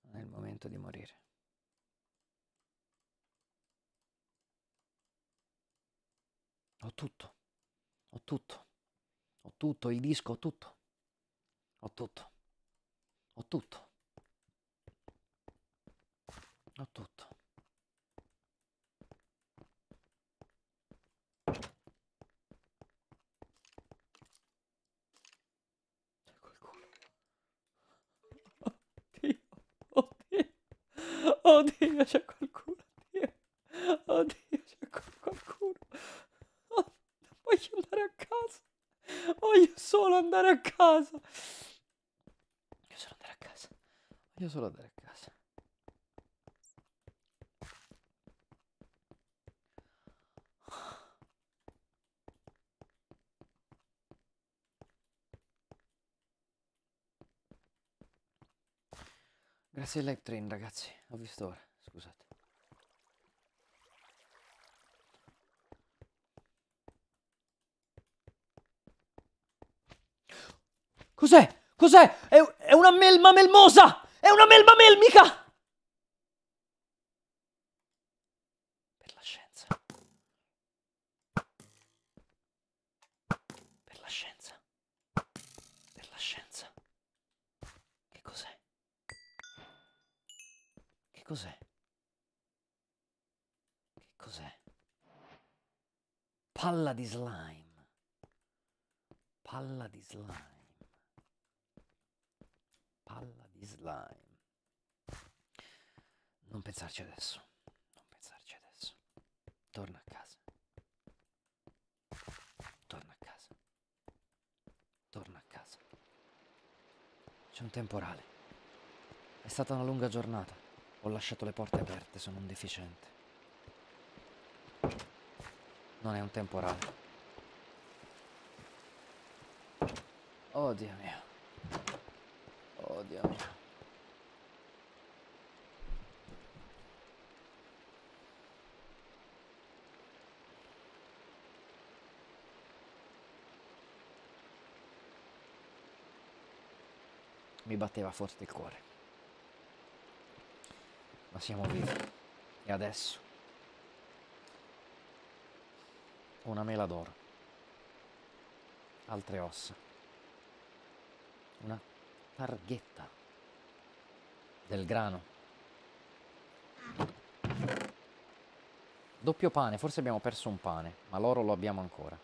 Non è il momento di morire. Ho tutto. Ho tutto. Ho tutto, il disco, ho tutto. Ho tutto. Ho tutto. voglio solo andare a casa. Grazie live train ragazzi, ho visto ora, scusate. Cos'è? Cos'è? È, è, una melma melmosa! È una melma melmica! Per la scienza. Per la scienza. Per la scienza. Che cos'è? Che cos'è? Che cos'è? Palla di slime. Palla di slime. Palla di slime pensarci adesso. Non pensarci adesso. Torna a casa. Torna a casa. Torna a casa. C'è un temporale. È stata una lunga giornata. Ho lasciato le porte aperte, sono un deficiente. Non è un temporale. Oh Dio mio. Oh Dio mio. mi batteva forte il cuore. Ma siamo vivi. E adesso? Una mela d'oro. Altre ossa. Una targhetta. Del grano. Doppio pane, forse abbiamo perso un pane, ma l'oro lo abbiamo ancora.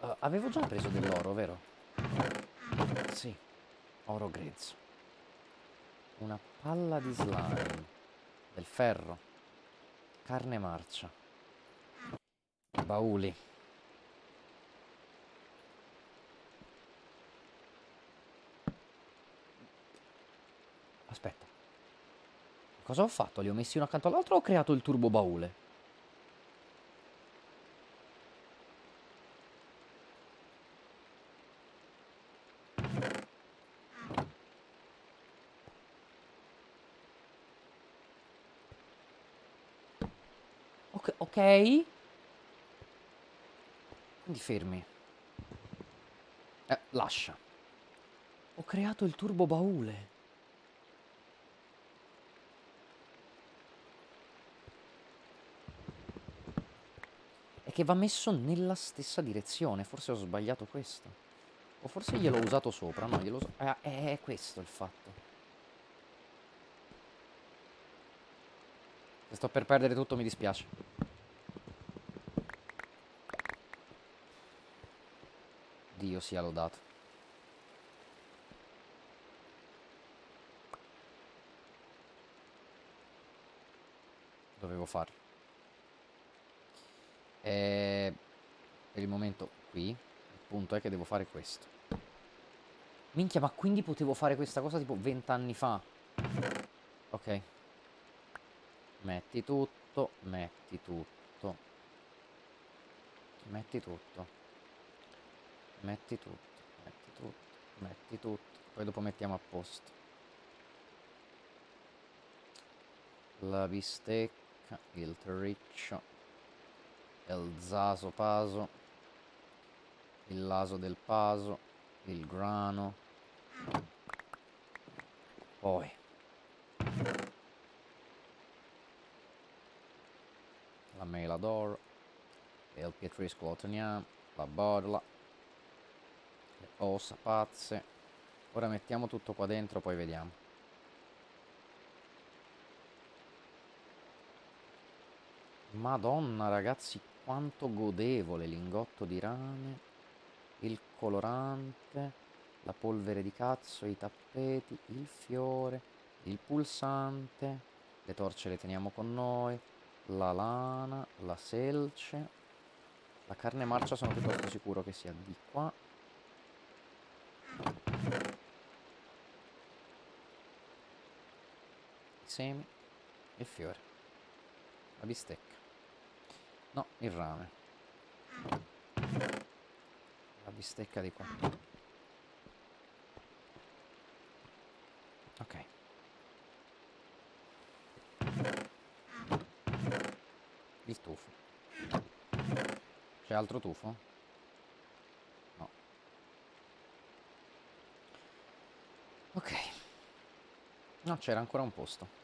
Uh, avevo già preso dell'oro, vero? Sì. Oro grezzo. Una palla di slime. Del ferro. Carne marcia. Bauli. Aspetta. Cosa ho fatto? Li ho messi uno accanto all'altro o ho creato il turbo baule? Ok, ok. Quindi fermi. Eh, lascia. Ho creato il turbo baule. E che va messo nella stessa direzione. Forse ho sbagliato questo. O forse gliel'ho usato sopra. No, gliel'ho usato... Eh, ah, è questo il fatto. Se Sto per perdere tutto, mi dispiace. Dio sia lodato. Dovevo farlo. E per il momento qui. Il punto è che devo fare questo. Minchia, ma quindi potevo fare questa cosa tipo vent'anni fa? Ok. Metti tutto, metti tutto. Metti tutto. Metti tutto, metti tutto, metti tutto. Poi dopo mettiamo a posto. La bistecca, il terriccio, il zaso paso, il laso del paso, il grano. Poi Mailador El Pietresco lo teniamo la borla le ossa pazze ora mettiamo tutto qua dentro poi vediamo madonna ragazzi quanto godevole l'ingotto di rame il colorante la polvere di cazzo i tappeti il fiore il pulsante le torce le teniamo con noi la lana, la selce. La carne marcia sono piuttosto sicuro che sia di qua. I semi, il fiore, la bistecca. No, il rame. La bistecca di qua. Ok. il tufo. C'è altro tufo? No. Ok. No, c'era ancora un posto.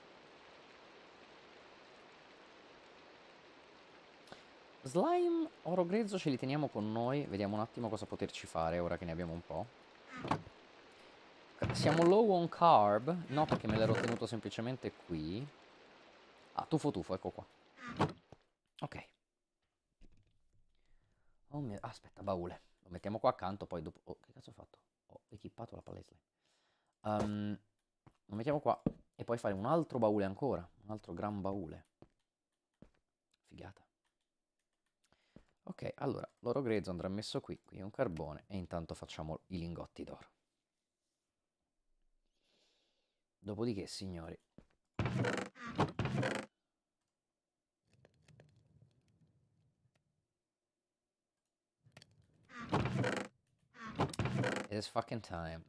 Slime, oro grezzo ce li teniamo con noi. Vediamo un attimo cosa poterci fare ora che ne abbiamo un po'. Siamo low on carb. No, perché me l'ero tenuto semplicemente qui. Ah, tufo tufo, ecco qua. Ok. Oh mio... Aspetta, baule. Lo mettiamo qua accanto, poi dopo... Oh, che cazzo ho fatto? Ho equipato la palette slime. Um, ehm, lo mettiamo qua e poi fare un altro baule ancora. Un altro gran baule. Figata. Ok, allora, l'oro grezzo andrà messo qui, qui è un carbone, e intanto facciamo i lingotti d'oro. Dopodiché, signori, is fucking time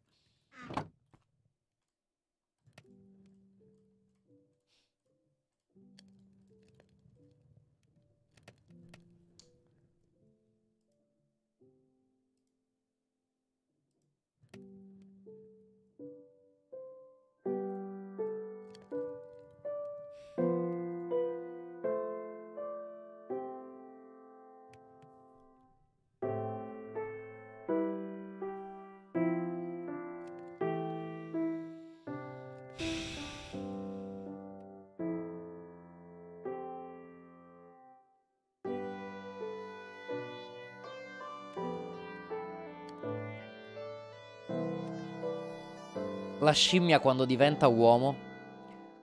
La scimmia quando diventa uomo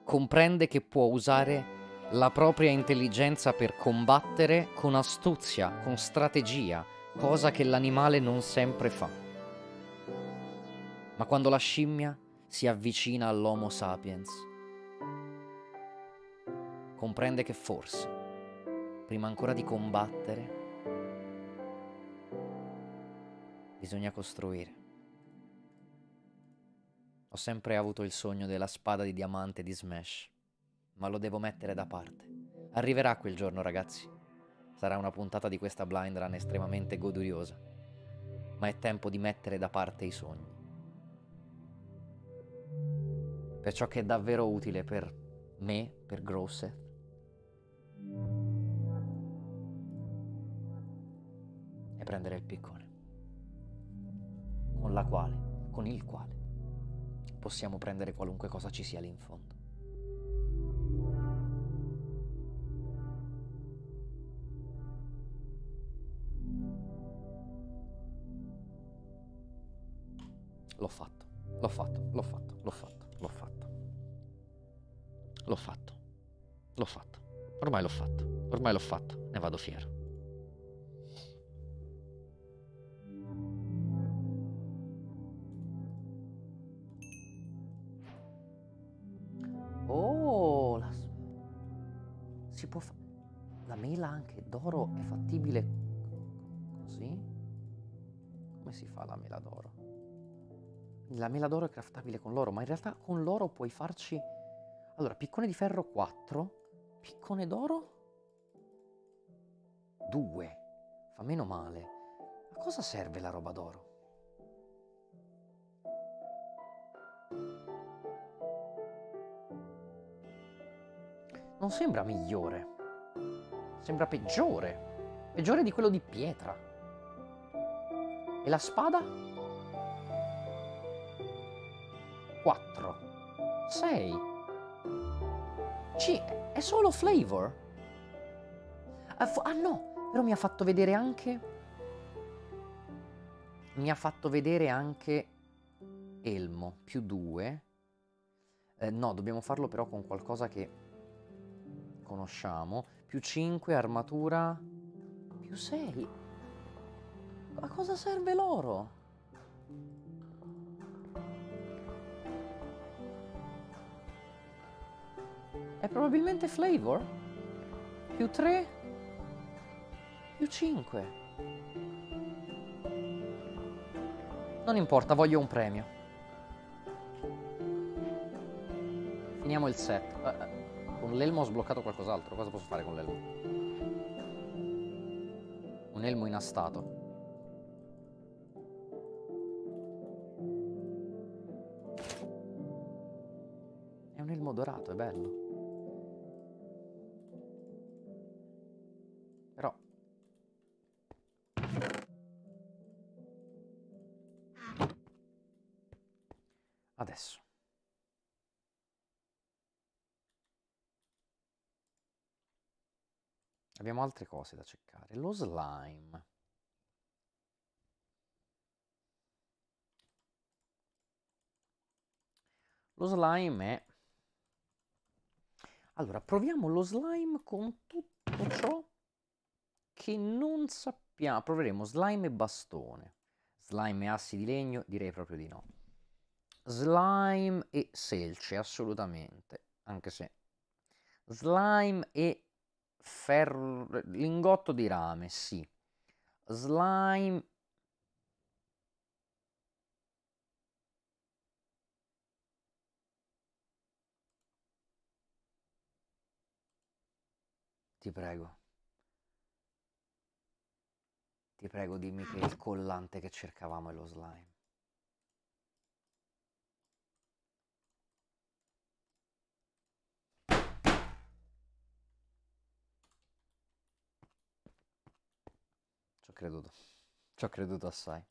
comprende che può usare la propria intelligenza per combattere con astuzia, con strategia, cosa che l'animale non sempre fa. Ma quando la scimmia si avvicina all'Homo sapiens, comprende che forse, prima ancora di combattere, bisogna costruire. Ho sempre avuto il sogno della spada di diamante di Smash, ma lo devo mettere da parte. Arriverà quel giorno, ragazzi. Sarà una puntata di questa blind run estremamente goduriosa, ma è tempo di mettere da parte i sogni. Per ciò che è davvero utile per me, per Grosseth, e prendere il piccone, con la quale, con il quale possiamo prendere qualunque cosa ci sia lì in fondo. L'ho fatto, l'ho fatto, l'ho fatto, l'ho fatto, l'ho fatto. L'ho fatto, l'ho fatto. Ormai l'ho fatto, ormai l'ho fatto, ne vado fiero. d'oro è fattibile così? Come si fa la mela d'oro? La mela d'oro è craftabile con l'oro, ma in realtà con l'oro puoi farci... Allora, piccone di ferro 4, piccone d'oro 2. Fa meno male. A cosa serve la roba d'oro? Non sembra migliore. Sembra peggiore. Peggiore di quello di pietra. E la spada? 4. 6. C. È solo flavor. Eh, ah no, però mi ha fatto vedere anche... Mi ha fatto vedere anche elmo più 2. Eh, no, dobbiamo farlo però con qualcosa che conosciamo più 5, armatura, più 6. A cosa serve l'oro? È probabilmente flavor? Più 3, più 5. Non importa, voglio un premio. Finiamo il set. Eh, eh. Con l'elmo ho sbloccato qualcos'altro, cosa posso fare con l'elmo? Un elmo inastato. È un elmo dorato, è bello. Abbiamo altre cose da cercare. Lo slime. Lo slime è... Allora, proviamo lo slime con tutto ciò che non sappiamo. Ah, proveremo slime e bastone. Slime e assi di legno? Direi proprio di no. Slime e selce, assolutamente. Anche se... Slime e ferro, lingotto di rame, sì. Slime. Ti prego. Ti prego dimmi che il collante che cercavamo è lo slime. creduto, ci ho creduto assai.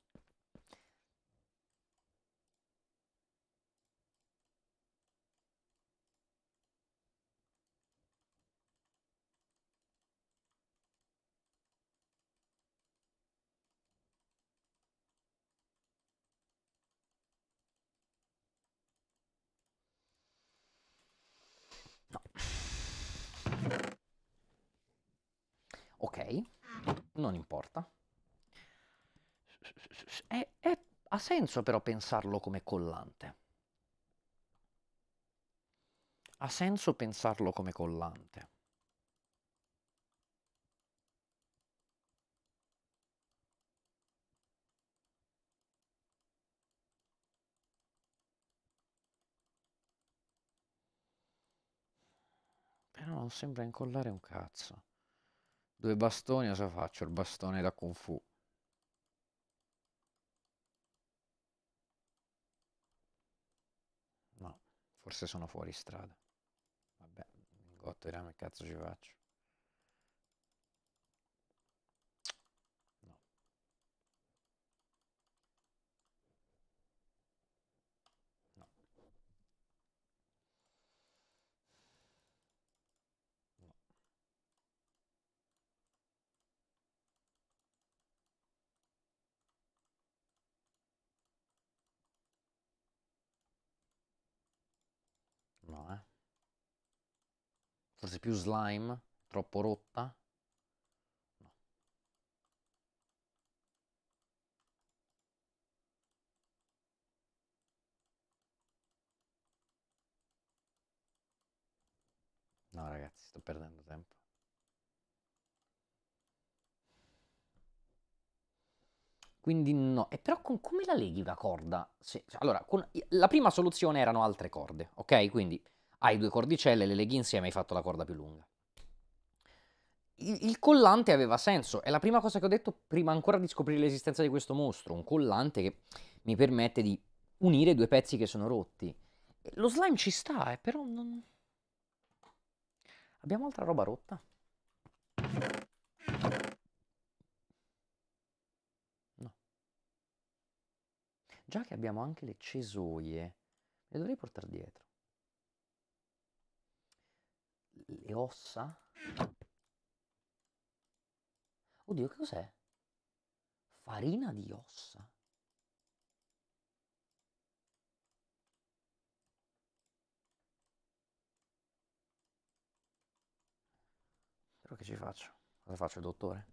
non importa. È, è, ha senso però pensarlo come collante. Ha senso pensarlo come collante. Però non sembra incollare un cazzo. Due bastoni, cosa faccio? Il bastone da Kung Fu. No, forse sono fuori strada. Vabbè, gotto, che cazzo ci faccio? più slime, troppo rotta. No. No ragazzi, sto perdendo tempo. Quindi no. E eh, però con come la leghi la corda? Se, cioè, allora, con, la prima soluzione erano altre corde, ok? Quindi hai due cordicelle, le leghi insieme e hai fatto la corda più lunga. Il, il collante aveva senso, è la prima cosa che ho detto prima ancora di scoprire l'esistenza di questo mostro, un collante che mi permette di unire due pezzi che sono rotti. Lo slime ci sta, eh, però non... Abbiamo altra roba rotta? No. Già che abbiamo anche le cesoie, le dovrei portare dietro le ossa. Oddio, che cos'è? Farina di ossa. Però che ci faccio? Cosa faccio, dottore?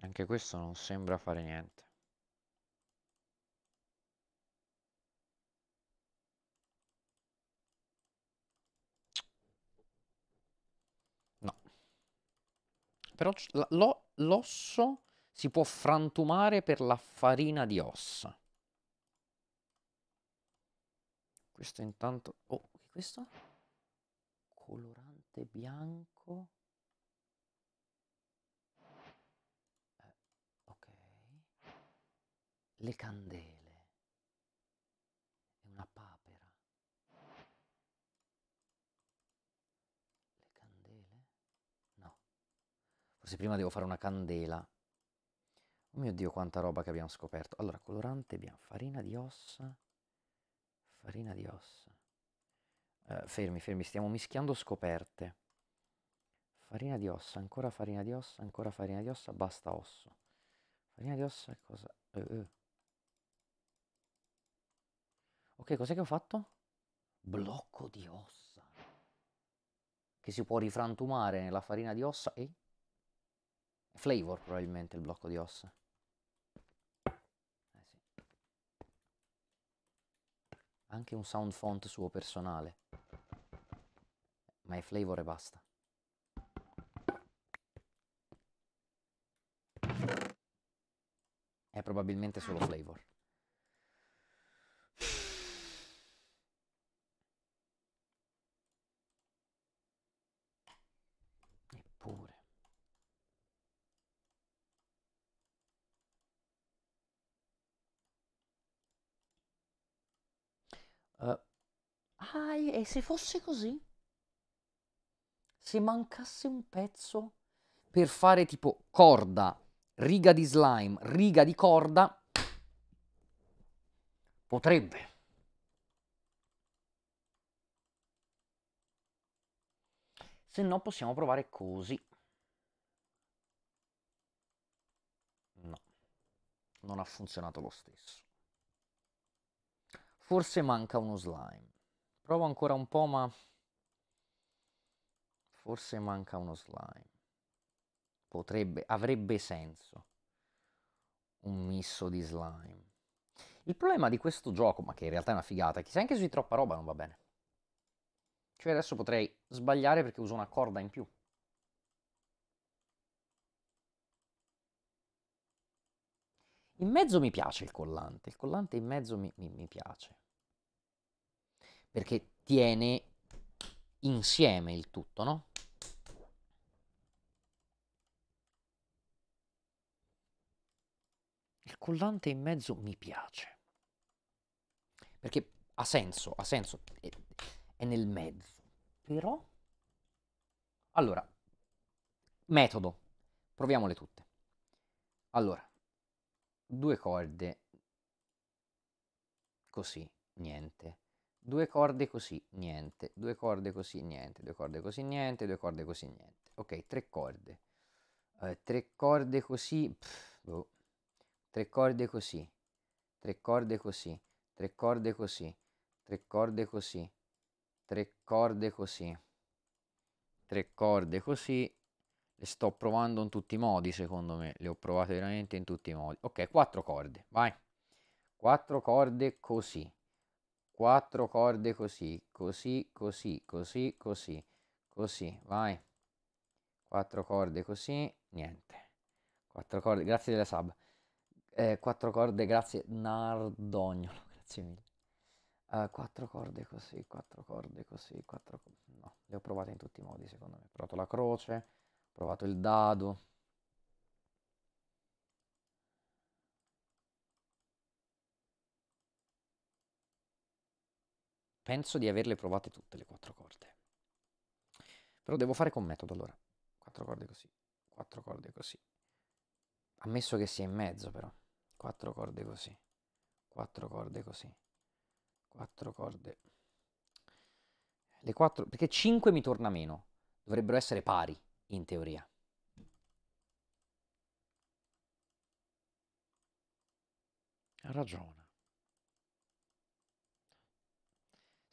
Anche questo non sembra fare niente. No. Però l'osso si può frantumare per la farina di ossa. Questo intanto... Oh, questo? Colorante bianco... le candele e una papera. Le candele? No. Forse prima devo fare una candela. Oh mio Dio, quanta roba che abbiamo scoperto. Allora, colorante abbiamo farina di ossa, farina di ossa. Eh, fermi, fermi, stiamo mischiando scoperte. Farina di ossa, ancora farina di ossa, ancora farina di ossa, basta osso. Farina di ossa è cosa? Uh, uh. Ok, cos'è che ho fatto? Blocco di ossa. Che si può rifrantumare nella farina di ossa e... Flavor probabilmente il blocco di ossa. Eh sì. Anche un sound font suo personale. Ma è flavor e basta. È probabilmente solo flavor. Ah, e se fosse così? Se mancasse un pezzo per fare tipo corda, riga di slime, riga di corda, potrebbe. Se no possiamo provare così. No, non ha funzionato lo stesso. Forse manca uno slime. Provo ancora un po', ma forse manca uno slime. Potrebbe, avrebbe senso un misto di slime. Il problema di questo gioco, ma che in realtà è una figata, è che se anche usi troppa roba non va bene. Cioè adesso potrei sbagliare perché uso una corda in più. In mezzo mi piace il collante, il collante in mezzo mi, mi, mi piace perché tiene insieme il tutto, no? Il collante in mezzo mi piace, perché ha senso, ha senso, è, è nel mezzo, però... Allora, metodo, proviamole tutte. Allora, due corde, così, niente due corde così, niente, due corde così, niente, due corde così, niente, due corde così, niente. Ok, tre corde. Eh, tre corde così, pff, boh. tre corde così, tre corde così, tre corde così, tre corde così, tre corde così, tre corde così. Le sto provando in tutti i modi, secondo me. Le ho provate veramente in tutti i modi. Ok, quattro corde, vai. Quattro corde così. 4 corde così, così, così, così, così, così, vai. 4 corde così, niente. 4 corde, grazie della sub. Eh, 4 corde, grazie Nardognolo, grazie mille. Uh, eh, 4 corde così, 4 corde così, 4 no, le ho provate in tutti i modi secondo me. Ho provato la croce, ho provato il dado. penso di averle provate tutte le quattro corde. Però devo fare con metodo allora. Quattro corde così, quattro corde così. Ammesso che sia in mezzo però. Quattro corde così, quattro corde così, quattro corde. Le quattro, perché 5 mi torna meno. Dovrebbero essere pari, in teoria. Ha ragione.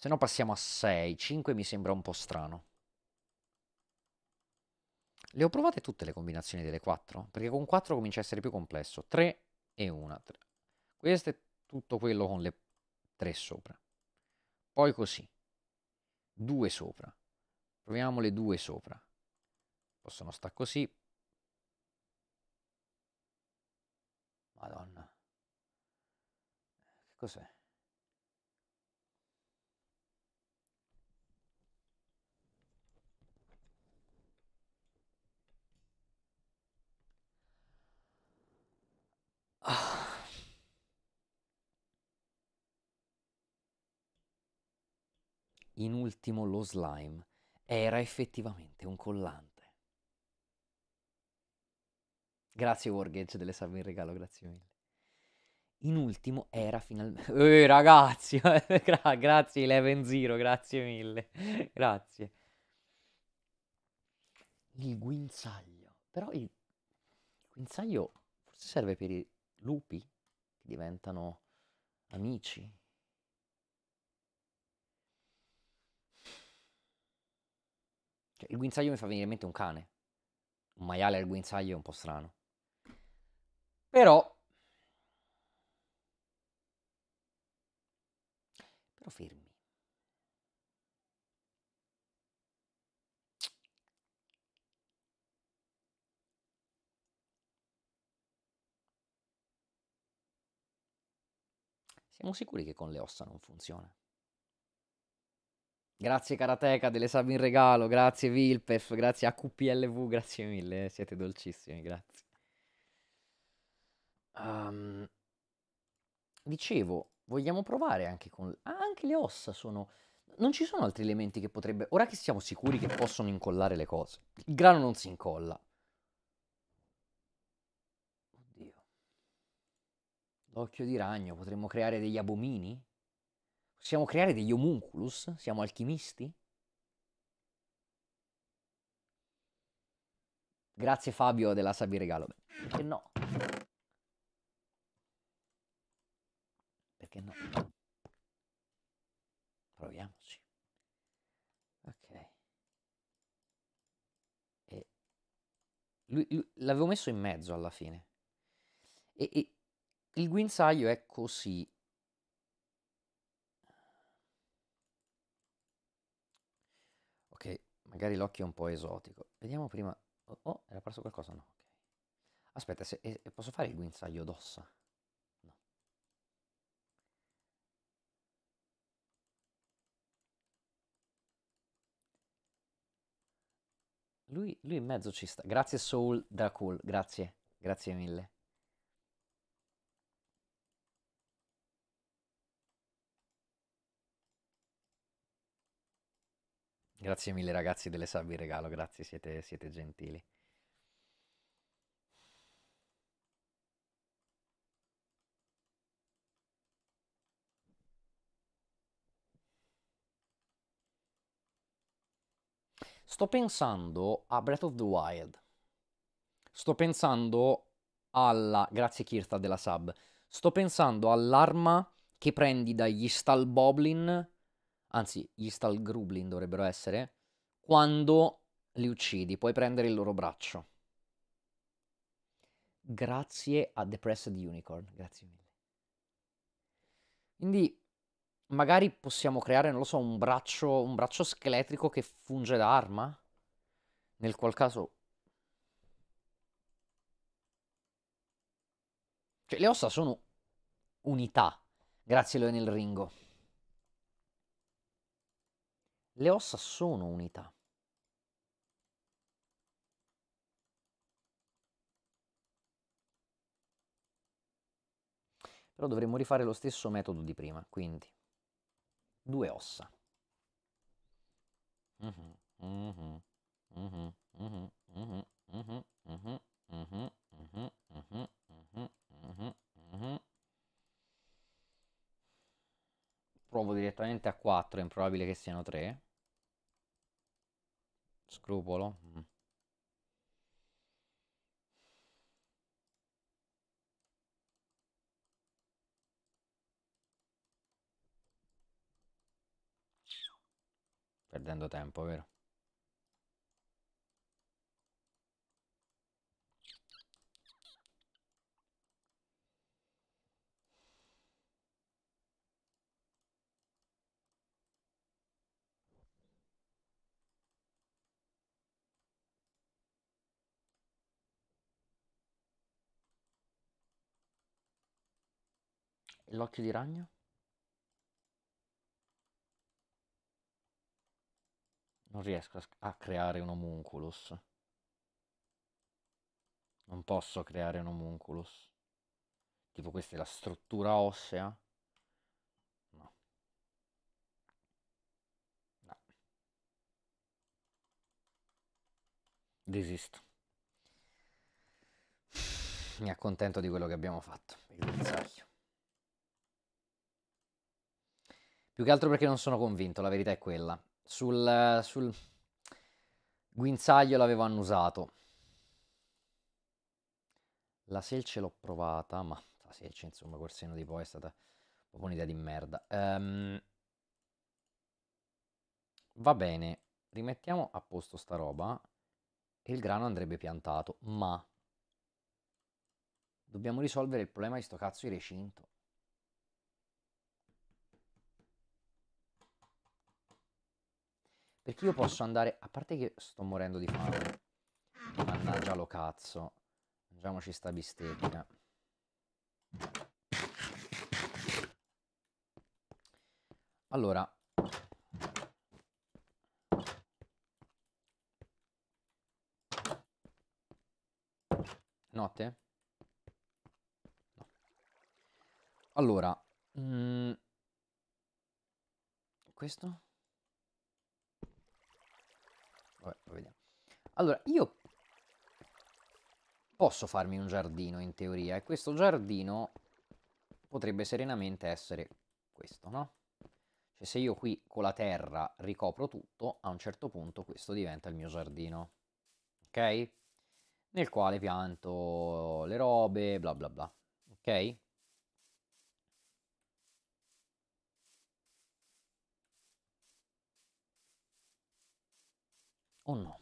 Se no passiamo a 6. 5 mi sembra un po' strano. Le ho provate tutte le combinazioni delle 4, perché con 4 comincia a essere più complesso. 3 e 1. Questo è tutto quello con le 3 sopra. Poi così. 2 sopra. Proviamo le 2 sopra. Possono stare così. Madonna. Che cos'è? Ah. In ultimo lo slime era effettivamente un collante. Grazie Wargage delle salve in regalo, grazie mille. In ultimo era finalmente... Ehi ragazzi, gra grazie Eleven Zero, grazie mille, grazie. Il guinzaglio, però il guinzaglio forse serve per i lupi che diventano amici. Cioè, il guinzaglio mi fa venire in mente un cane. Un maiale al guinzaglio è un po' strano. Però... Però fermi. Siamo sicuri che con le ossa non funziona? Grazie Karateka delle sub in regalo, grazie Vilpef, grazie AQPLV, grazie mille, eh, siete dolcissimi, grazie. Um, dicevo, vogliamo provare anche con... Ah, anche le ossa sono... Non ci sono altri elementi che potrebbe... Ora che siamo sicuri che possono incollare le cose, il grano non si incolla. L'occhio di ragno, potremmo creare degli abomini? Possiamo creare degli homunculus? Siamo alchimisti? Grazie Fabio della Sabi Regalo. Perché no? Perché no? Proviamoci. Ok. E... l'avevo messo in mezzo alla fine. E, e il guinzaglio è così. Ok, magari l'occhio è un po' esotico. Vediamo prima... Oh, oh era perso qualcosa? No. Okay. Aspetta, se, eh, posso fare il guinzaglio d'ossa? No. Lui, lui in mezzo ci sta. Grazie Soul Dracul, grazie. Grazie mille. Grazie mille ragazzi delle sabbie in regalo, grazie, siete, siete gentili. Sto pensando a Breath of the Wild. Sto pensando alla... Grazie Kirta della sub. Sto pensando all'arma che prendi dagli Stalboblin anzi gli Grublin dovrebbero essere, quando li uccidi puoi prendere il loro braccio. Grazie a Depressed Unicorn, grazie mille. Quindi magari possiamo creare, non lo so, un braccio, un braccio scheletrico che funge da arma? Nel qual caso... Cioè, le ossa sono unità, grazie Leonel Ringo. Le ossa sono unità. Però dovremmo rifare lo stesso metodo di prima, quindi due ossa. Provo direttamente a 4, è improbabile che siano 3. Scrupolo? Mm. Perdendo tempo, vero? L'occhio di ragno? Non riesco a, a creare un homunculus. Non posso creare un homunculus. Tipo questa è la struttura ossea? No. No. Desisto. Mi accontento di quello che abbiamo fatto. Il bersaglio. Più che altro perché non sono convinto, la verità è quella. Sul, sul guinzaglio l'avevo annusato. La selce l'ho provata, ma la selce insomma col seno di poi è stata proprio un'idea di merda. Um, va bene, rimettiamo a posto sta roba e il grano andrebbe piantato, ma dobbiamo risolvere il problema di sto cazzo di recinto. Perché io posso andare... A parte che sto morendo di fame. Mannaggia lo cazzo. Mangiamoci sta bistecca. Allora, Notte? No. Allora, mh, mm, questo? Vabbè, vediamo. Allora, io posso farmi un giardino in teoria e questo giardino potrebbe serenamente essere questo, no? Cioè se io qui con la terra ricopro tutto, a un certo punto questo diventa il mio giardino, ok? Nel quale pianto le robe, bla bla bla, ok? o no?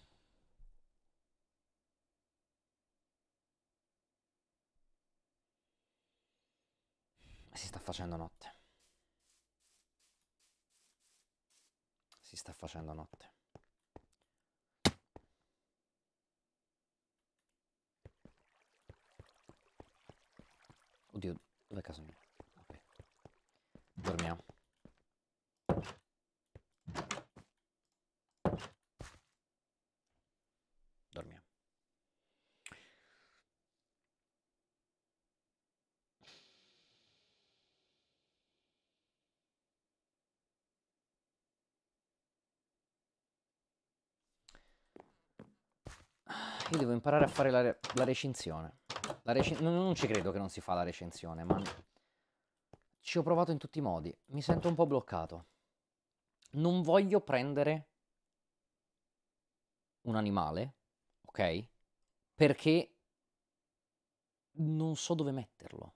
Si sta facendo notte. Si sta facendo notte. Oddio, dov'è casa mia? Ok. Dormiamo. Io devo imparare a fare la, re la recinzione. La recin non, ci credo che non si fa la recinzione, ma ci ho provato in tutti i modi. Mi sento un po' bloccato. Non voglio prendere un animale, ok? Perché non so dove metterlo.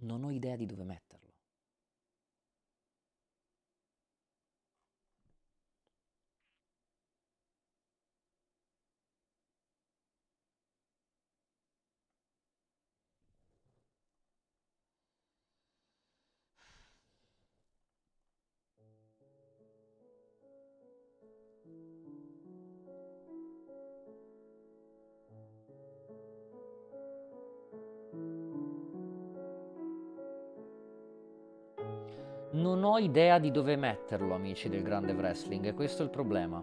Non ho idea di dove metterlo. non ho idea di dove metterlo, amici del grande wrestling, e questo è il problema.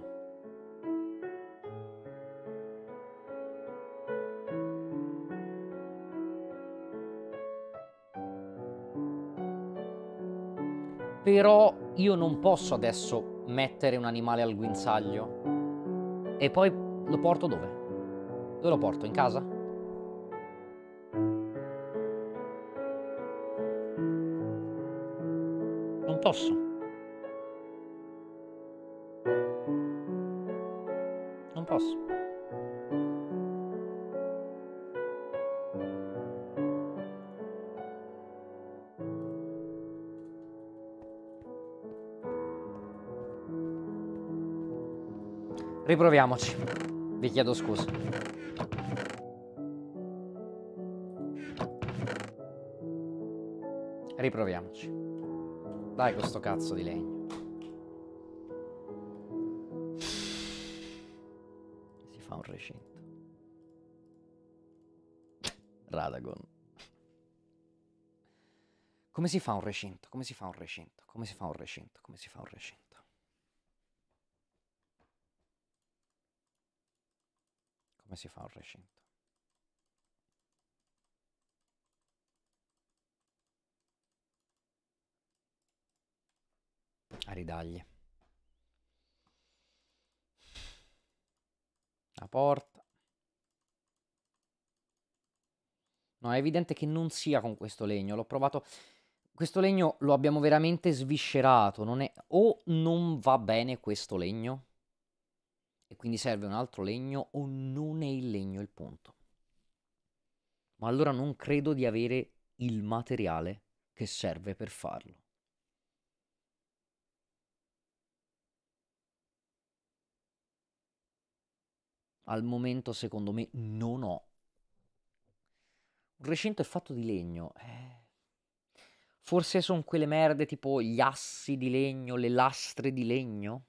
Però io non posso adesso mettere un animale al guinzaglio e poi lo porto dove? Dove lo porto? In casa? Riproviamoci. Vi chiedo scusa. Riproviamoci. Dai questo cazzo di legno. Si fa un recinto. Radagon. Come si fa un recinto? Come si fa un recinto? Come si fa un recinto? Come si fa un recinto? Come si fa un recinto? A ridagli. La porta. No, è evidente che non sia con questo legno. L'ho provato... Questo legno lo abbiamo veramente sviscerato. Non è... O non va bene questo legno e quindi serve un altro legno o non è il legno il punto. Ma allora non credo di avere il materiale che serve per farlo. Al momento secondo me non ho. Un recinto è fatto di legno. Eh. Forse sono quelle merde tipo gli assi di legno, le lastre di legno?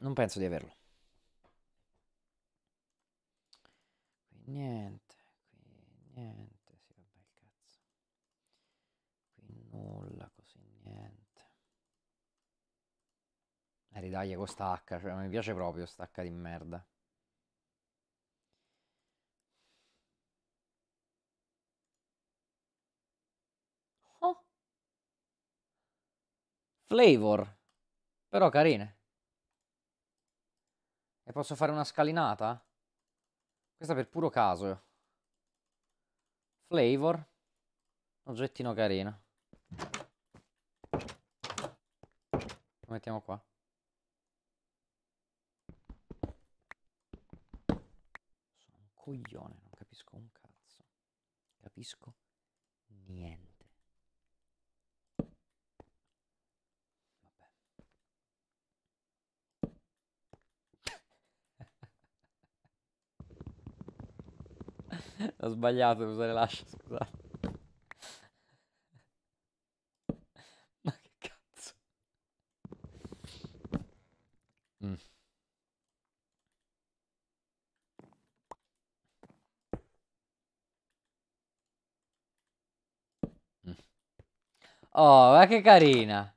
Non penso di averlo. Qui niente, qui niente, sì vabbè il cazzo. Qui nulla, così niente. La eh, ridaglia con sta H, cioè non mi piace proprio sta H di merda. Oh. Flavor. Però carine. E posso fare una scalinata? Questa per puro caso. Flavor. Oggettino carino. Lo mettiamo qua. Sono un coglione, non capisco un cazzo. Capisco niente. Ho sbagliato a usare l'ascia, scusate. Ma che cazzo. Mm. mm. Oh, ma che carina.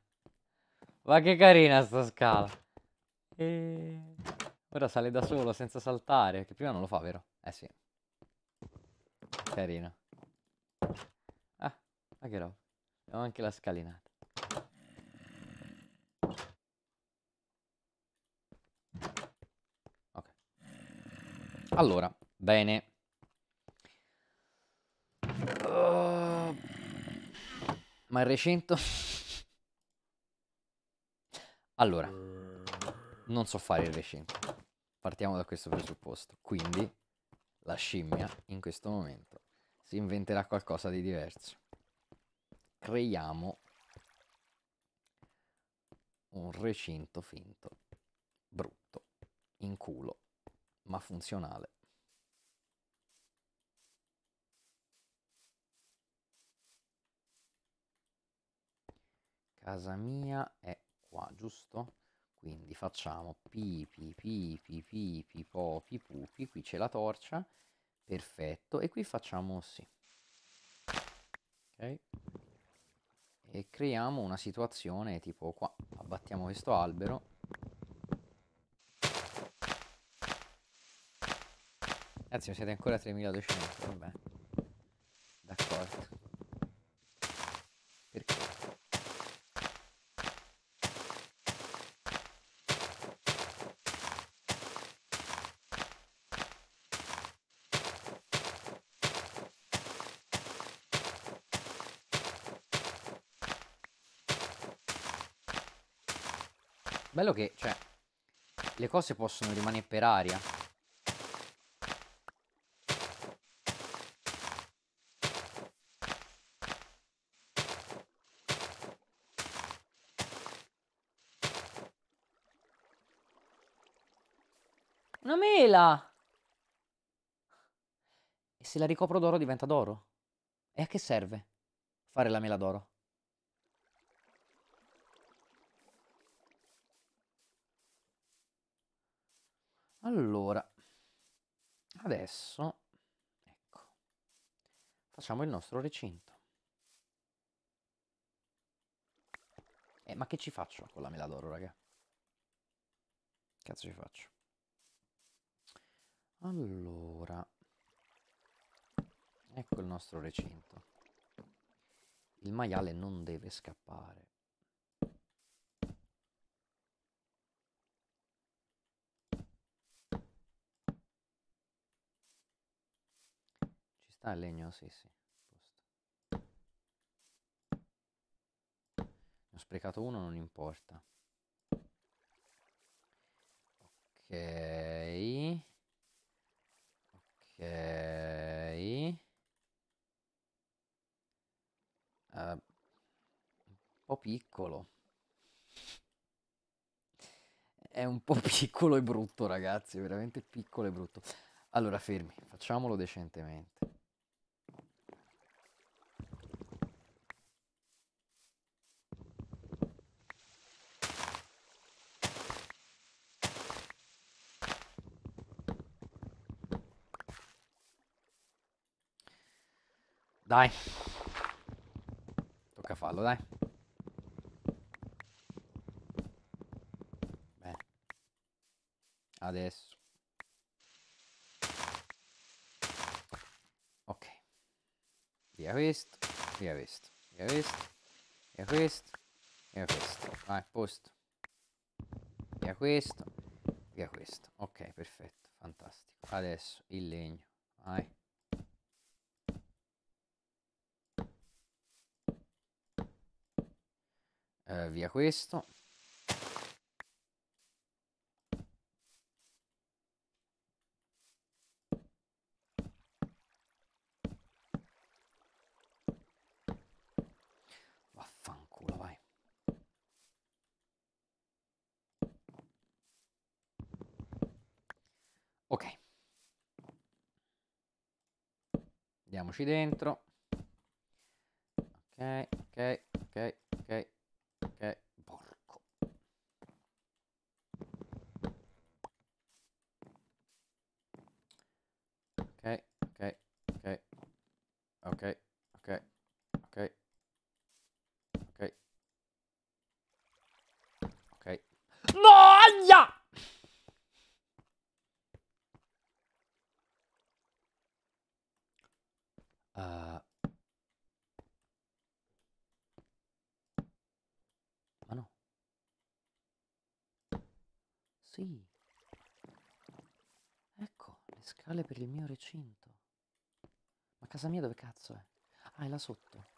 Ma che carina sta scala. E... Ora sale da solo senza saltare, che prima non lo fa, vero? Eh sì. Carino. Ah, ma che roba. Abbiamo anche la scalinata. Ok. Allora, bene. ma il recinto... allora, non so fare il recinto. Partiamo da questo presupposto. Quindi la scimmia in questo momento si inventerà qualcosa di diverso. Creiamo un recinto finto, brutto, in culo, ma funzionale. Casa mia è qua, giusto? quindi facciamo pipi pipi pipi po pipupi qui c'è la torcia perfetto e qui facciamo sì ok e creiamo una situazione tipo qua abbattiamo questo albero Ragazzi, siete ancora a 3200, vabbè. Bello che, cioè, le cose possono rimanere per aria. Una mela! E se la ricopro d'oro diventa d'oro? E a che serve fare la mela d'oro? Allora, adesso, ecco, facciamo il nostro recinto. Eh, ma che ci faccio con la mela d'oro, raga? Cazzo ci faccio? Allora, ecco il nostro recinto. Il maiale non deve scappare. Sta a legno, sì, sì. Ne ho sprecato uno, non importa. Ok. Ok. Uh, un po' piccolo. È un po' piccolo e brutto, ragazzi. Veramente piccolo e brutto. Allora, fermi, facciamolo decentemente. Dai. Tocca farlo, dai. Bene. Adesso. Ok. Via questo, via questo, via questo, via questo, via questo. Vai, ah, posto. Via questo, via questo. Ok, perfetto, fantastico. Adesso il legno. Vai. eh, via questo. Vaffanculo, vai. Ok. Andiamoci dentro. Ok, ok, ok, ok. Ok, ok, ok. Ok. Ok. No, aia! Uh. Ah. Ma ah, no. Sì. Ecco, le scale per il mio recinto casa mia dove cazzo è? Ah, è là sotto.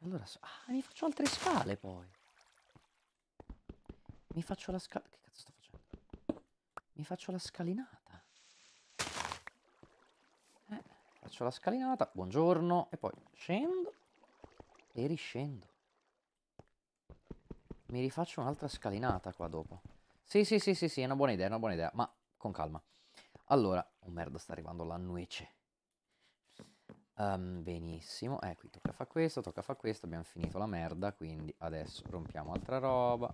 Allora, so ah, mi faccio altre scale poi. Mi faccio la scala... Che cazzo sto facendo? Mi faccio la scalinata. Eh, faccio la scalinata, buongiorno, e poi scendo e riscendo. Mi rifaccio un'altra scalinata qua dopo. Sì, sì, sì, sì, sì, è una buona idea, è una buona idea, ma con calma. Allora, oh merda, sta arrivando la nuece. Um, benissimo, eh, qui tocca fare questo, tocca fare questo, abbiamo finito la merda, quindi adesso rompiamo altra roba.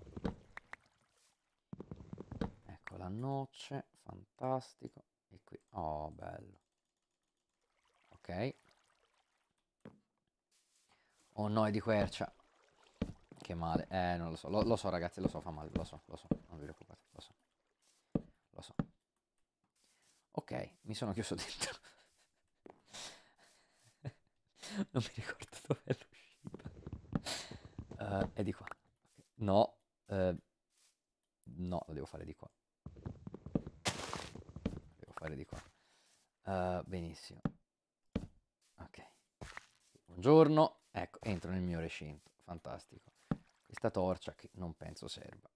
Ecco la noce, fantastico. E qui, oh bello. Ok. Oh no, è di quercia. Che male, eh non lo so, lo, lo so ragazzi, lo so, fa male, lo so, lo so, non vi preoccupate, lo so. Lo so. Ok, mi sono chiuso dentro. Non mi ricordo dove è l'uscita. Uh, è di qua. No. Uh, no, lo devo fare di qua. Lo devo fare di qua. Uh, benissimo. Ok. Buongiorno. Ecco, entro nel mio recinto. Fantastico. Questa torcia che non penso serva.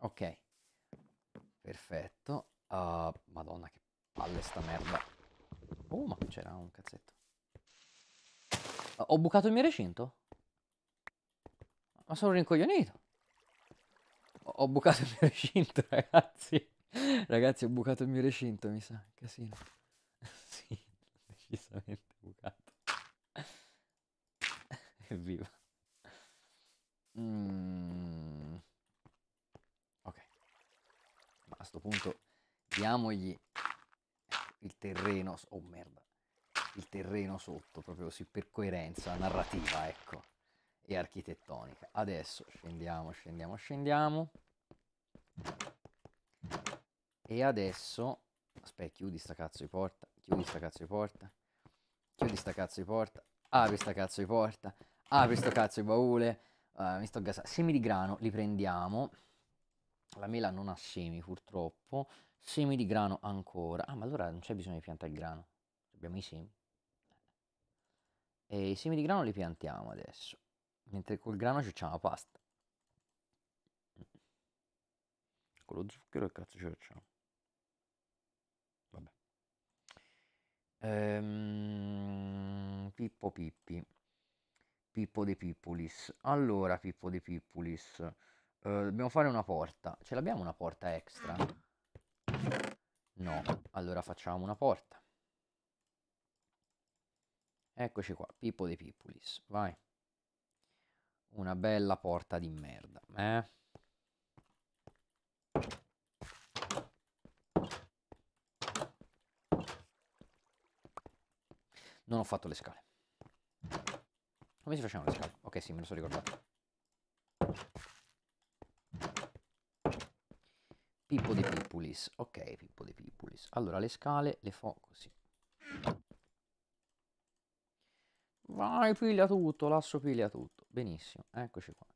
Ok. Perfetto. madonna che palle sta merda. Oh, ma c'era un cazzetto. Ho bucato il mio recinto? Ma sono rincoglionito. Ho bucato il mio recinto, ragazzi. Ragazzi, ho bucato il mio recinto, mi sa. Casino. sì, decisamente bucato. Evviva. Mm. Ok. Ma a sto punto diamogli il terreno. Oh merda il terreno sotto, proprio così per coerenza narrativa, ecco, e architettonica. Adesso scendiamo, scendiamo, scendiamo. E adesso... Aspetta, chiudi sta cazzo di porta, chiudi sta cazzo di porta, chiudi sta cazzo di porta, apri sta cazzo di porta, apri sto cazzo di baule, uh, mi sto gasando. Semi di grano li prendiamo, la mela non ha semi purtroppo, semi di grano ancora. Ah, ma allora non c'è bisogno di piantare il grano, abbiamo i semi. E i semi di grano li piantiamo adesso, mentre col grano ci facciamo la pasta. Mm. Con lo zucchero che cazzo ci facciamo? Vabbè. Ehm, Pippo Pippi. Pippo De Pippulis. Allora, Pippo De Pippulis. Eh, dobbiamo fare una porta. Ce l'abbiamo una porta extra? No. Allora facciamo una porta. Eccoci qua, Pippo dei Pippulis, vai. Una bella porta di merda, eh? Non ho fatto le scale. Come si facevano le scale? Ok, sì, me lo sono ricordato. Pippo dei Pippulis. Ok, Pippo dei Pippulis. Allora, le scale le fo così. Vai, piglia tutto, lascio piglia tutto. Benissimo, eccoci qua.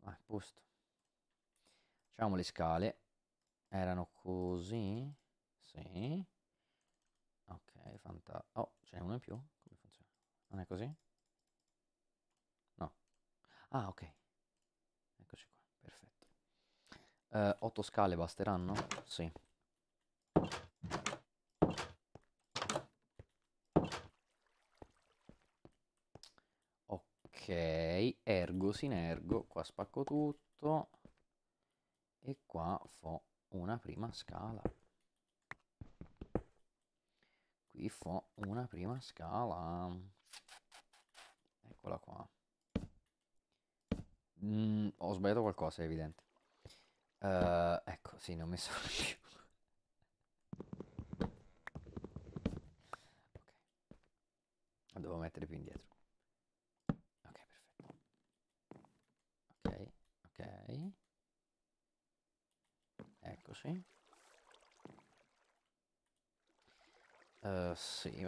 Vai, posto. Facciamo le scale. Erano così? Sì. Ok, fantastico. Oh, ce n'è uno in più? Come funziona? Non è così? No. Ah, ok. Eccoci qua, perfetto. Eh, otto scale basteranno? Sì. Ok, ergo sinergo, qua spacco tutto e qua fo una prima scala. Qui fo una prima scala. Eccola qua. Mm, ho sbagliato qualcosa, è evidente. Uh, ecco, sì, non mi sono riuscito okay. Devo mettere più indietro.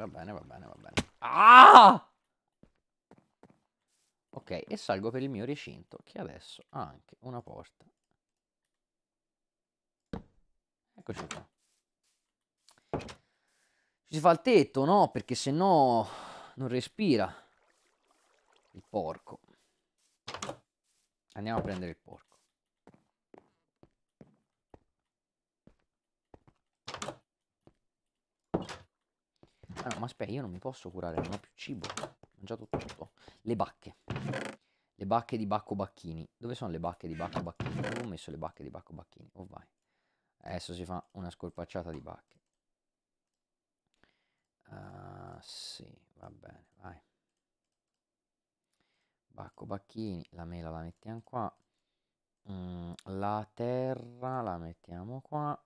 va bene, va bene, va bene. Ah! Ok, e salgo per il mio recinto, che adesso ha anche una porta. Eccoci qua. Ci si fa il tetto, no? Perché se no non respira il porco. Andiamo a prendere il porco. Ah no, ma aspetta, io non mi posso curare, non ho più cibo. Ho mangiato tutto. Le bacche. Le bacche di Bacco Bacchini. Dove sono le bacche di Bacco Bacchini? Dove ho messo le bacche di Bacco Bacchini? Oh vai. Adesso si fa una scolpacciata di bacche. Uh, sì, va bene, vai. Bacco Bacchini, la mela la mettiamo qua. Mm, la terra la mettiamo qua.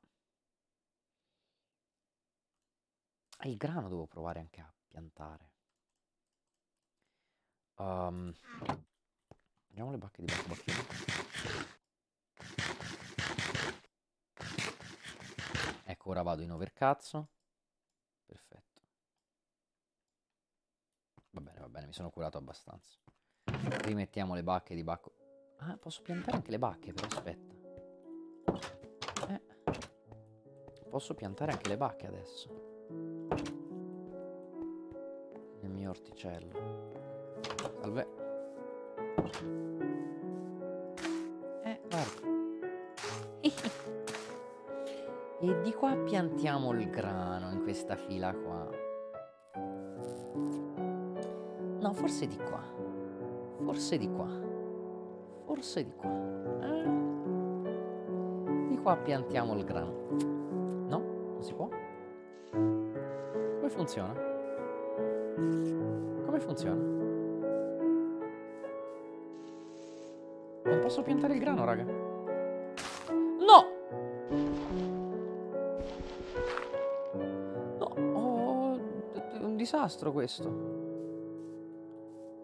Ah, il grano devo provare anche a piantare. Um, ehm, andiamo le bacche di bacchino. Ecco, ora vado in overcazzo. Perfetto. Va bene, va bene, mi sono curato abbastanza. Rimettiamo le bacche di bacco. Ah, posso piantare anche le bacche, però aspetta. Eh. Posso piantare anche le bacche adesso. Il mio orticello. Salve. Eh, guarda. e di qua piantiamo il grano in questa fila qua. No, forse di qua. Forse di qua. Forse di qua. Eh? Di qua piantiamo il grano. funziona? Come funziona? Non posso piantare il grano, raga. No! No, oh, è un disastro questo.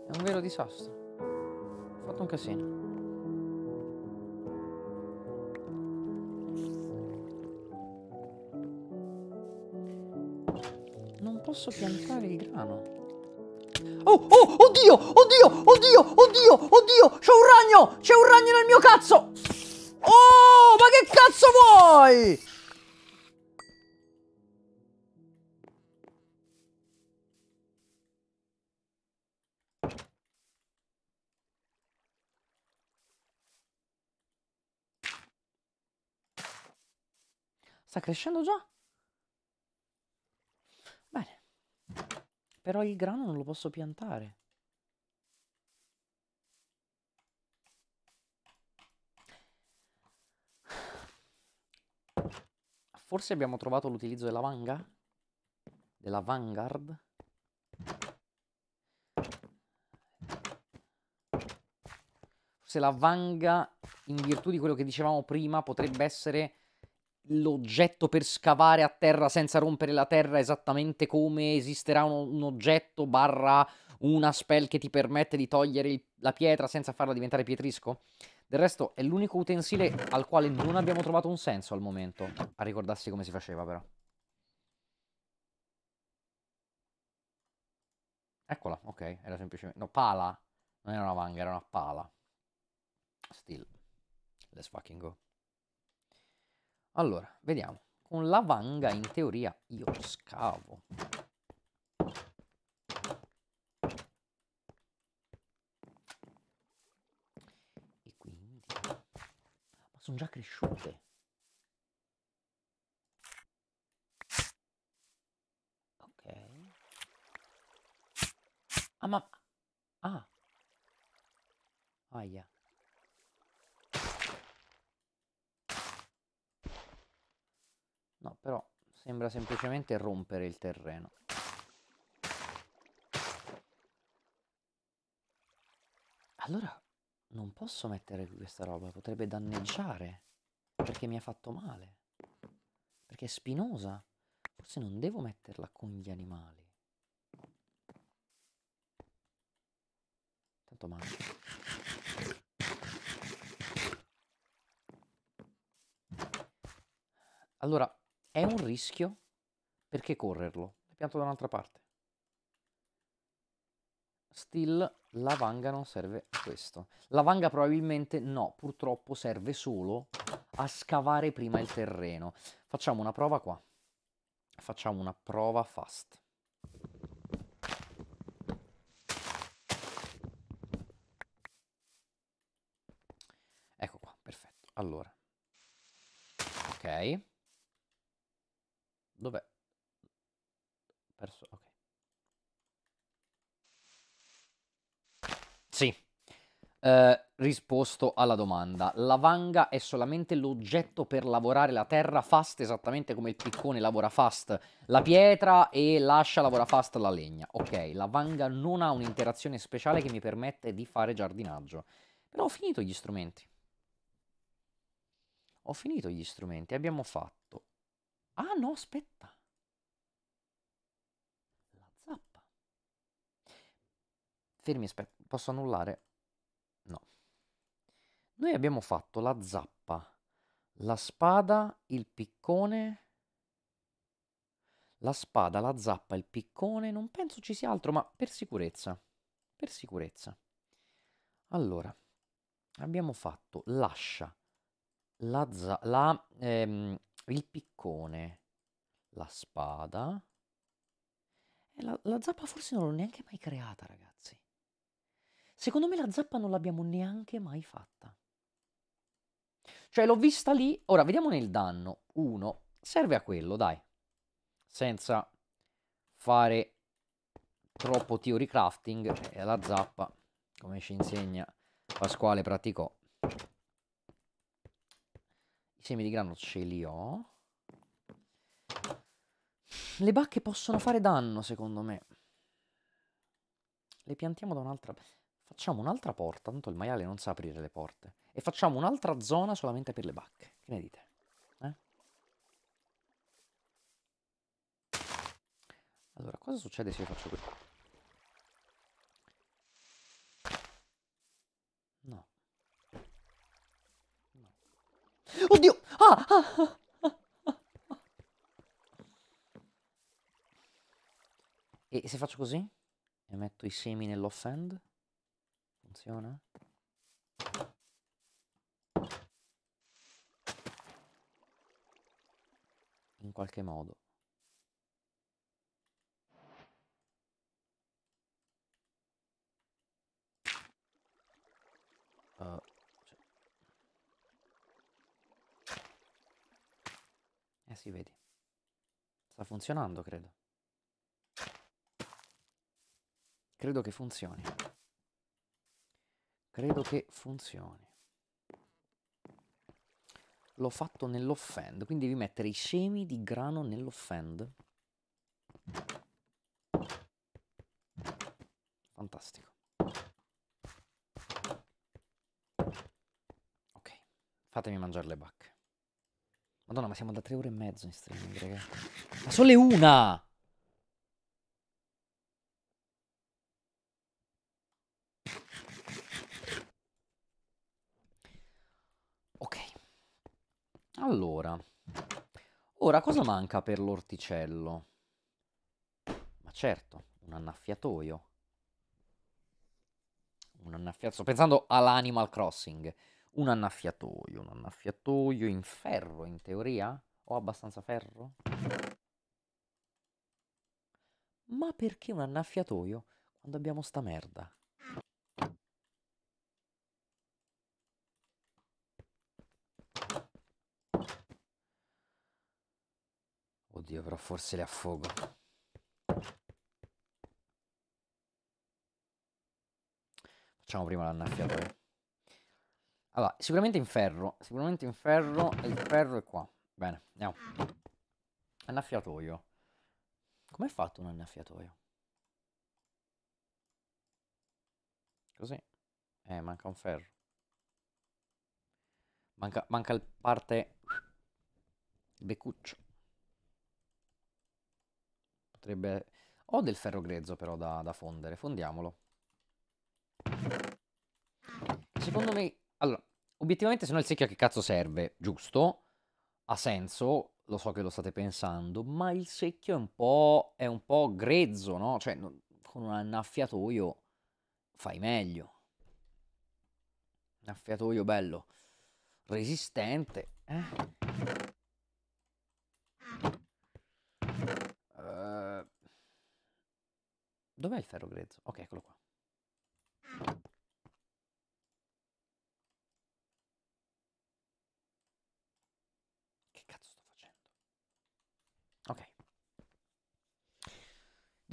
È un vero disastro. Ho fatto un casino. posso piantare il grano. Ah, oh, oh, oddio, oddio, oddio, oddio, oddio, c'è un ragno, c'è un ragno nel mio cazzo. Oh, ma che cazzo vuoi? Sta crescendo già? Però il grano non lo posso piantare. Forse abbiamo trovato l'utilizzo della vanga? Della Vanguard? Forse la vanga, in virtù di quello che dicevamo prima, potrebbe essere l'oggetto per scavare a terra senza rompere la terra esattamente come esisterà un, un oggetto barra una spell che ti permette di togliere il, la pietra senza farla diventare pietrisco? Del resto è l'unico utensile al quale non abbiamo trovato un senso al momento, a ricordarsi come si faceva però. Eccola, ok, era semplicemente... No, pala. Non era una vanga, era una pala. Still. Let's fucking go. Allora, vediamo. Con la vanga in teoria io scavo. E quindi... Ma sono già cresciute. Ok. Ah ma... Ah. Aia. No, però sembra semplicemente rompere il terreno. Allora non posso mettere questa roba, potrebbe danneggiare, perché mi ha fatto male, perché è spinosa. Forse non devo metterla con gli animali. Tanto male. Allora, è un rischio? Perché correrlo? Le pianto da un'altra parte. Still, la vanga non serve a questo. La vanga probabilmente no, purtroppo serve solo a scavare prima il terreno. Facciamo una prova qua. Facciamo una prova fast. Ecco qua, perfetto. Allora. Ok. Dov'è? Perso, ok. Sì. Eh, risposto alla domanda. La vanga è solamente l'oggetto per lavorare la terra fast, esattamente come il piccone lavora fast la pietra e l'ascia lavora fast la legna. Ok, la vanga non ha un'interazione speciale che mi permette di fare giardinaggio. Però ho finito gli strumenti. Ho finito gli strumenti, abbiamo fatto. Ah no, aspetta. La zappa. Fermi, aspetta, posso annullare? No. Noi abbiamo fatto la zappa, la spada, il piccone... La spada, la zappa, il piccone, non penso ci sia altro, ma per sicurezza. Per sicurezza. Allora, abbiamo fatto l'ascia, la, la ehm, il piccone, la spada. E la, la zappa forse non l'ho neanche mai creata, ragazzi. Secondo me la zappa non l'abbiamo neanche mai fatta. Cioè l'ho vista lì. Ora vediamo nel danno. Uno, Serve a quello, dai. Senza fare troppo theory crafting. E cioè, la zappa, come ci insegna Pasquale praticò, semi di grano ce li ho. Le bacche possono fare danno, secondo me. Le piantiamo da un'altra... Facciamo un'altra porta, tanto il maiale non sa aprire le porte. E facciamo un'altra zona solamente per le bacche. Che ne dite? Eh? Allora, cosa succede se io faccio questo? Oddio! Ah ah, ah, ah, ah, e se faccio così? E metto i semi nell'offend? Funziona? In qualche modo. Uh. Sì, vedi. Sta funzionando, credo. Credo che funzioni. Credo che funzioni. L'ho fatto nell'offend, quindi devi mettere i semi di grano nell'offend. Fantastico. Ok, fatemi mangiare le bacche. Madonna, ma siamo da tre ore e mezzo in streaming, ragazzi. Ma sono le una! Ok. Allora. Ora, cosa manca per l'orticello? Ma certo, un annaffiatoio. Un annaffiatoio. Sto pensando all'Animal Crossing un annaffiatoio, un annaffiatoio in ferro in teoria? Ho abbastanza ferro? Ma perché un annaffiatoio quando abbiamo sta merda? Oddio, però forse le affogo. Facciamo prima l'annaffiatoio. Allora, sicuramente in ferro. Sicuramente in ferro. E il ferro è qua. Bene, andiamo. Annaffiatoio. Com'è fatto un annaffiatoio? Così. Eh, manca un ferro. Manca, manca il parte... Il beccuccio. Potrebbe... Ho del ferro grezzo però da, da fondere. Fondiamolo. Secondo me allora, obiettivamente se no il secchio a che cazzo serve? Giusto? Ha senso, lo so che lo state pensando, ma il secchio è un po', è un po grezzo, no? Cioè, non, con un annaffiatoio fai meglio. Annaffiatoio bello, resistente. Eh? Uh, dov'è il ferro grezzo? Ok, eccolo qua.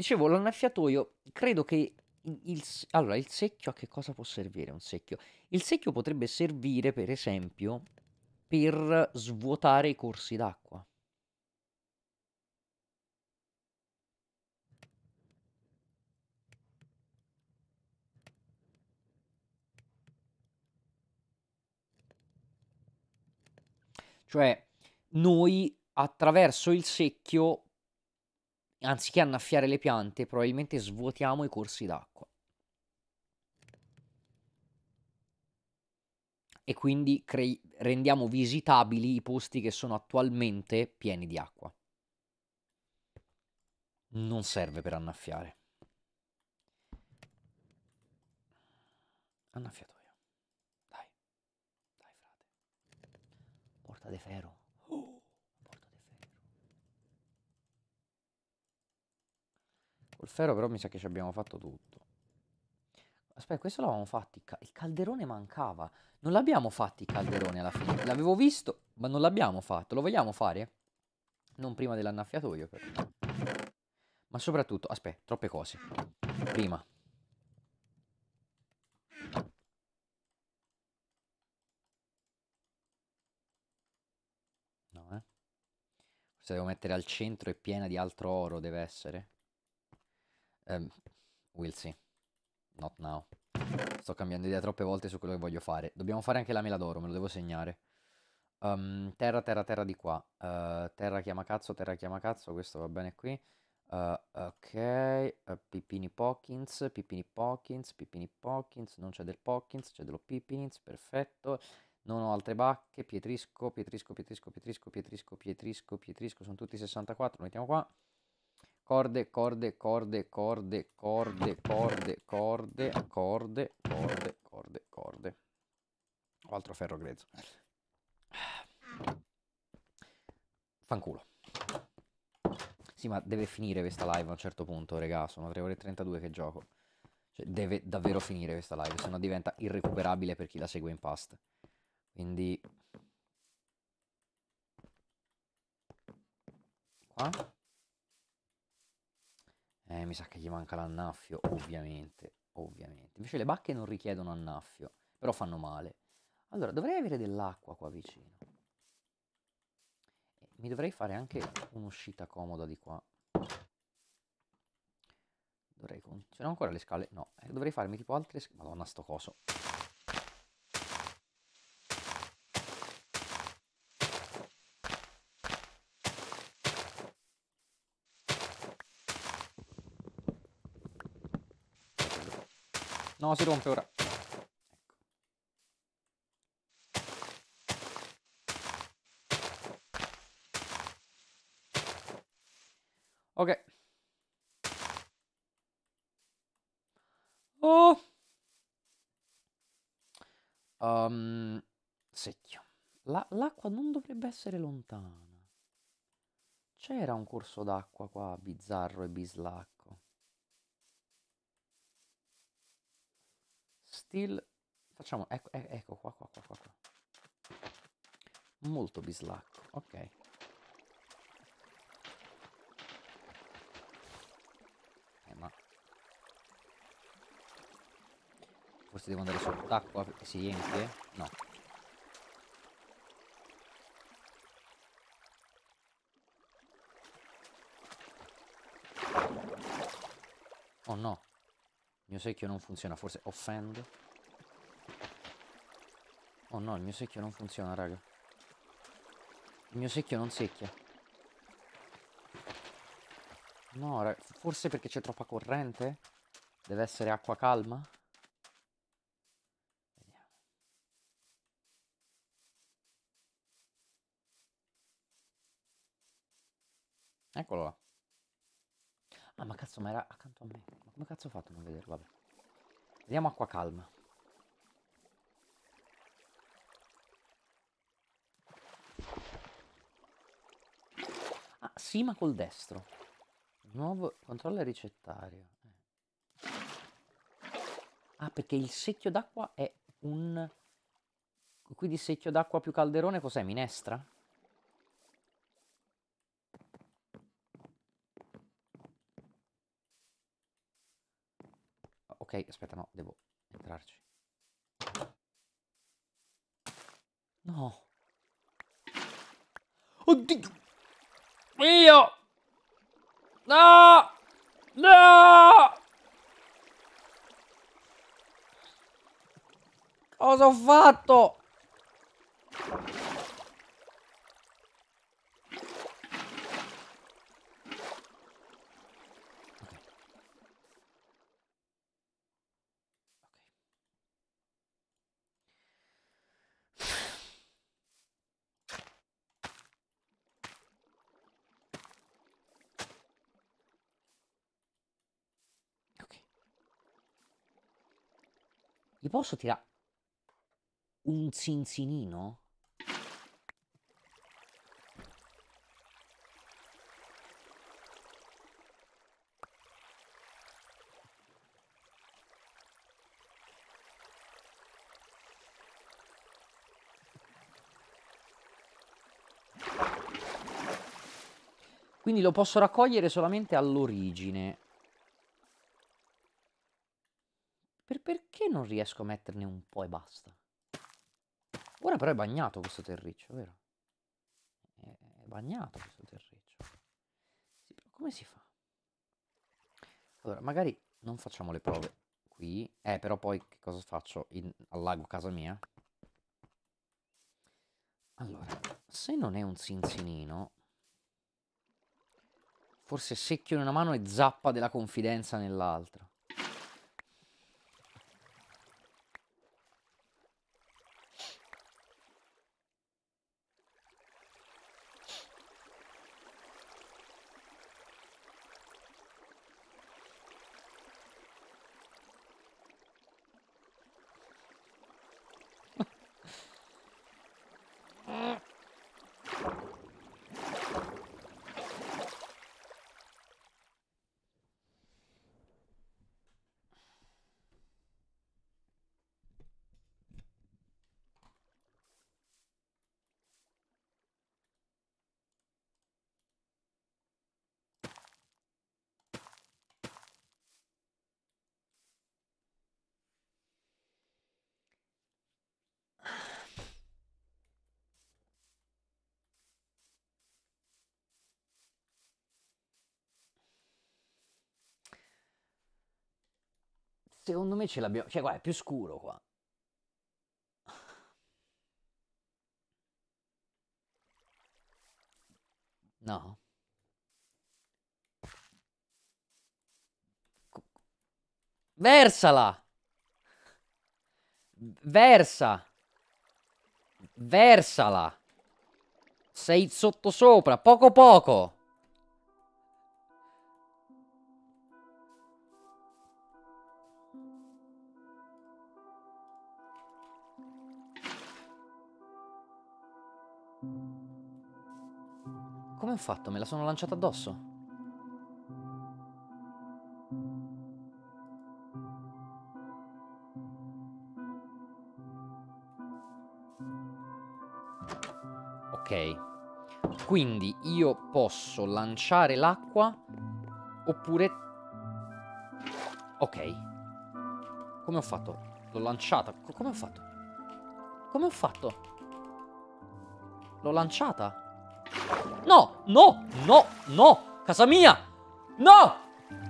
Dicevo, l'annaffiatoio, credo che il, allora, il secchio a che cosa può servire un secchio? Il secchio potrebbe servire, per esempio, per svuotare i corsi d'acqua. Cioè, noi attraverso il secchio anziché annaffiare le piante, probabilmente svuotiamo i corsi d'acqua. E quindi rendiamo visitabili i posti che sono attualmente pieni di acqua. Non serve per annaffiare. Annaffiatoio. Dai. Dai, frate. Porta de ferro. Col ferro però mi sa che ci abbiamo fatto tutto. Aspetta, questo l'avevamo fatto, il calderone mancava. Non l'abbiamo fatto il calderone alla fine. L'avevo visto, ma non l'abbiamo fatto. Lo vogliamo fare? Non prima dell'annaffiatoio, però. Ma soprattutto, aspetta, troppe cose. Prima. No, eh. Questa devo mettere al centro e piena di altro oro, deve essere. Um, we'll see. Not now. Sto cambiando idea troppe volte su quello che voglio fare. Dobbiamo fare anche la mela d'oro, me lo devo segnare. Um, terra, terra, terra di qua. Uh, terra chiama cazzo, terra chiama cazzo, questo va bene qui. Uh, ok, uh, Pippini Pockins, Pippini Pockins, Pippini Pockins, non c'è del Pockins, c'è dello Pippinins, perfetto. Non ho altre bacche, Pietrisco, Pietrisco, Pietrisco, Pietrisco, Pietrisco, Pietrisco, Pietrisco, sono tutti 64, lo mettiamo qua corde, corde, corde, corde, corde, corde, corde, corde, corde, corde, corde. Ho altro ferro grezzo. Fanculo. Sì, ma deve finire questa live a un certo punto, regà. Sono 3 ore e 32 che gioco. Cioè, deve davvero finire questa live, se no diventa irrecuperabile per chi la segue in past. Quindi... Qua? Eh, mi sa che gli manca l'annaffio, ovviamente, ovviamente. Invece le bacche non richiedono annaffio, però fanno male. Allora, dovrei avere dell'acqua qua vicino. Eh, mi dovrei fare anche un'uscita comoda di qua. Dovrei... C'erano ancora le scale? No. Eh, dovrei farmi tipo altre... Madonna, sto coso. si rompe ora. Ok. Oh! Um, ehm, secchio. l'acqua La, non dovrebbe essere lontana. C'era un corso d'acqua qua, bizzarro e bislacco. Steel. Facciamo, ecco, eh, ecco qua, qua, qua, qua, qua. Molto bislacco, ok. Eh, ma... Forse devo andare sott'acqua perché si riempie? No. Oh no mio secchio non funziona, forse offend. Oh no, il mio secchio non funziona, raga. Il mio secchio non secchia. No, raga, forse perché c'è troppa corrente? Deve essere acqua calma? Eccolo là. Ah, ma cazzo, ma era accanto a me. Come cazzo ho fatto a non vederlo? Vabbè. Vediamo acqua calma. Ah, sì, ma col destro. Nuovo controlla ricettario. Eh. Ah, perché il secchio d'acqua è un... Qui di secchio d'acqua più calderone cos'è? Minestra? ok, aspetta, no, devo entrarci. No. Oddio. Io. No. No. Cosa ho fatto? posso tirare un zinzinino? Quindi lo posso raccogliere solamente all'origine. non riesco a metterne un po' e basta? Ora però è bagnato questo terriccio, vero? È bagnato questo terriccio. Sì, come si fa? Allora, magari non facciamo le prove qui. Eh, però poi che cosa faccio? In, al lago casa mia? Allora, se non è un zinzinino... Forse secchio in una mano e zappa della confidenza nell'altra. Secondo me ce l'abbiamo... Cioè, qua è più scuro qua. No. Versala! Versa! Versala! Sei sottosopra, poco poco! Come ho fatto? Me la sono lanciata addosso? Ok. Quindi io posso lanciare l'acqua oppure... Ok. Come ho fatto? L'ho lanciata. Co come ho fatto? Come ho fatto? L'ho lanciata. No, no, no, no. Casa mia. No.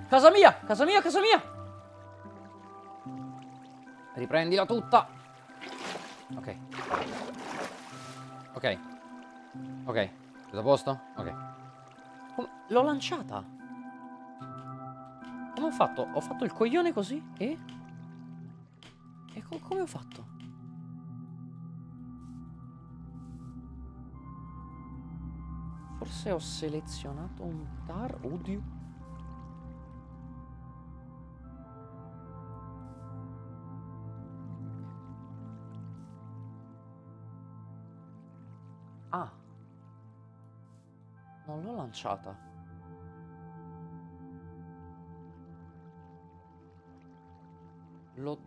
Casa mia, casa mia, casa mia. Riprendila tutta. Ok. Ok. Ok. Tutto a posto? Ok. L'ho lanciata. Come ho fatto? Ho fatto il coglione così? E? E co come ho fatto? Forse ho selezionato un tar... Oddio. Ah. Non l'ho lanciata. L'ho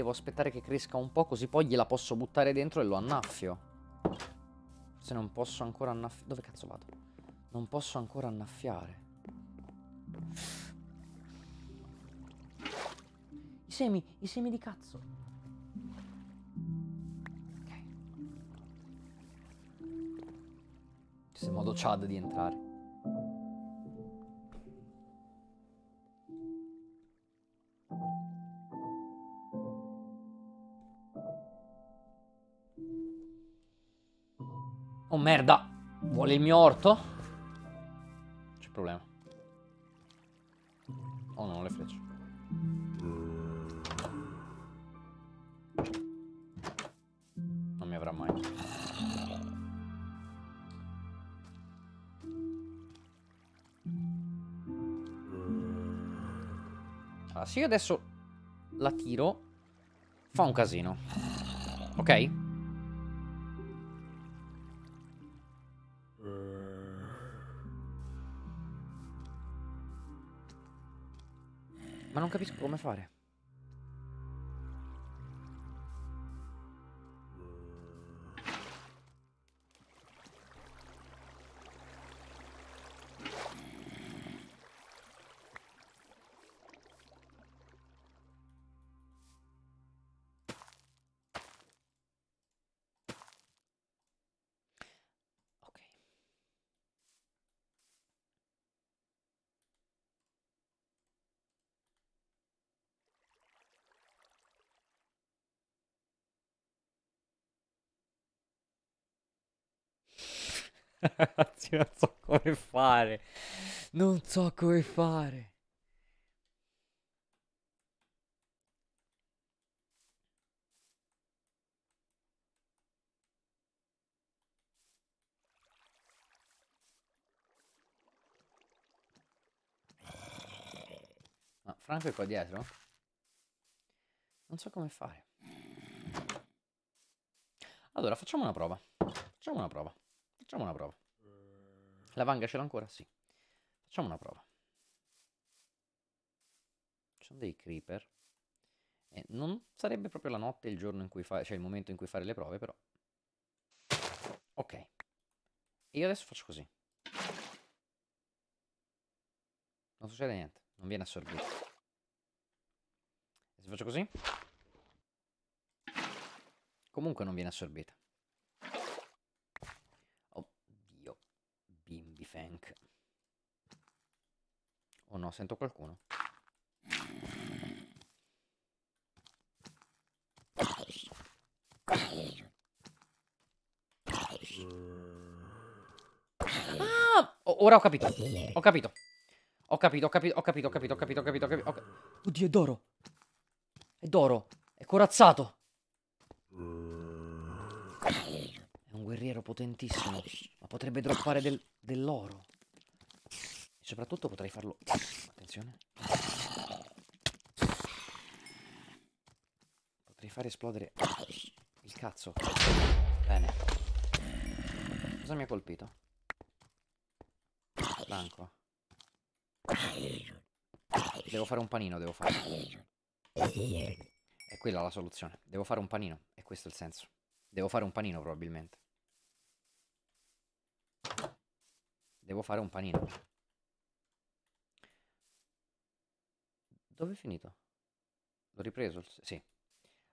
devo aspettare che cresca un po' così poi gliela posso buttare dentro e lo annaffio. Forse non posso ancora annaffiare. Dove cazzo vado? Non posso ancora annaffiare. I semi, i semi di cazzo. Ok. C'è modo Chad di entrare. merda. Vuole il mio orto? C'è problema. Oh no, le frecce. Non mi avrà mai. Allora, se io adesso la tiro, fa un casino. Ok? Ma non capisco come fare. Ragazzi, non so come fare. Non so come fare. Ma Franco è qua dietro? Non so come fare. Allora, facciamo una prova. Facciamo una prova. Facciamo una prova. La vanga ce l'ha ancora? Sì. Facciamo una prova. Ci sono dei creeper. Eh, non sarebbe proprio la notte il giorno in cui fare, cioè il momento in cui fare le prove, però. Ok. io adesso faccio così. Non succede niente, non viene assorbito. E se faccio così? Comunque non viene assorbita. Fenk. Oh no, sento qualcuno. Ah! Ora ho capito. Ho capito. Ho capito, ho capito, ho capito, ho capito, ho capito, ho capito, ho capito. Ho capito. Oddio, è d'oro. È d'oro. È corazzato guerriero potentissimo, ma potrebbe droppare del, dell'oro. E soprattutto potrei farlo... Attenzione. Potrei far esplodere il cazzo. Bene. Cosa mi ha colpito? Blanco. Devo fare un panino, devo fare. È quella la soluzione. Devo fare un panino. E questo è il senso. Devo fare un panino probabilmente. Devo fare un panino. Dove è finito? L'ho ripreso? Sì.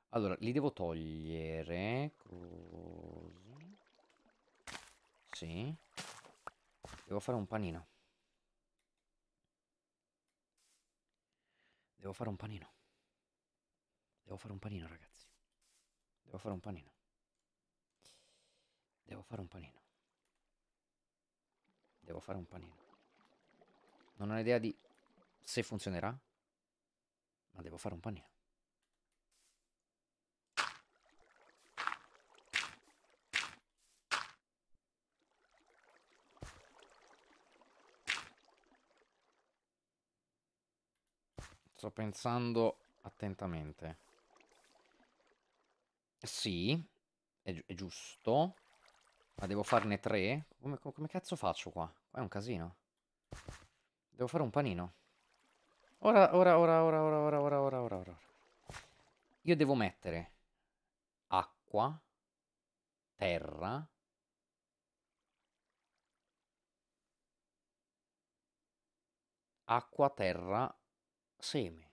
Allora, li devo togliere. Così. Sì. Devo fare un panino. Devo fare un panino. Devo fare un panino, ragazzi. Devo fare un panino. Devo fare un panino. Devo fare un panino. Non ho idea di se funzionerà, ma devo fare un panino. Sto pensando attentamente. Sì, è, gi è giusto. Ma devo farne tre? Come, come cazzo faccio qua? Qua è un casino. Devo fare un panino. Ora, ora, ora, ora, ora, ora, ora, ora, ora, ora. Io devo mettere acqua, terra... Acqua, terra, seme.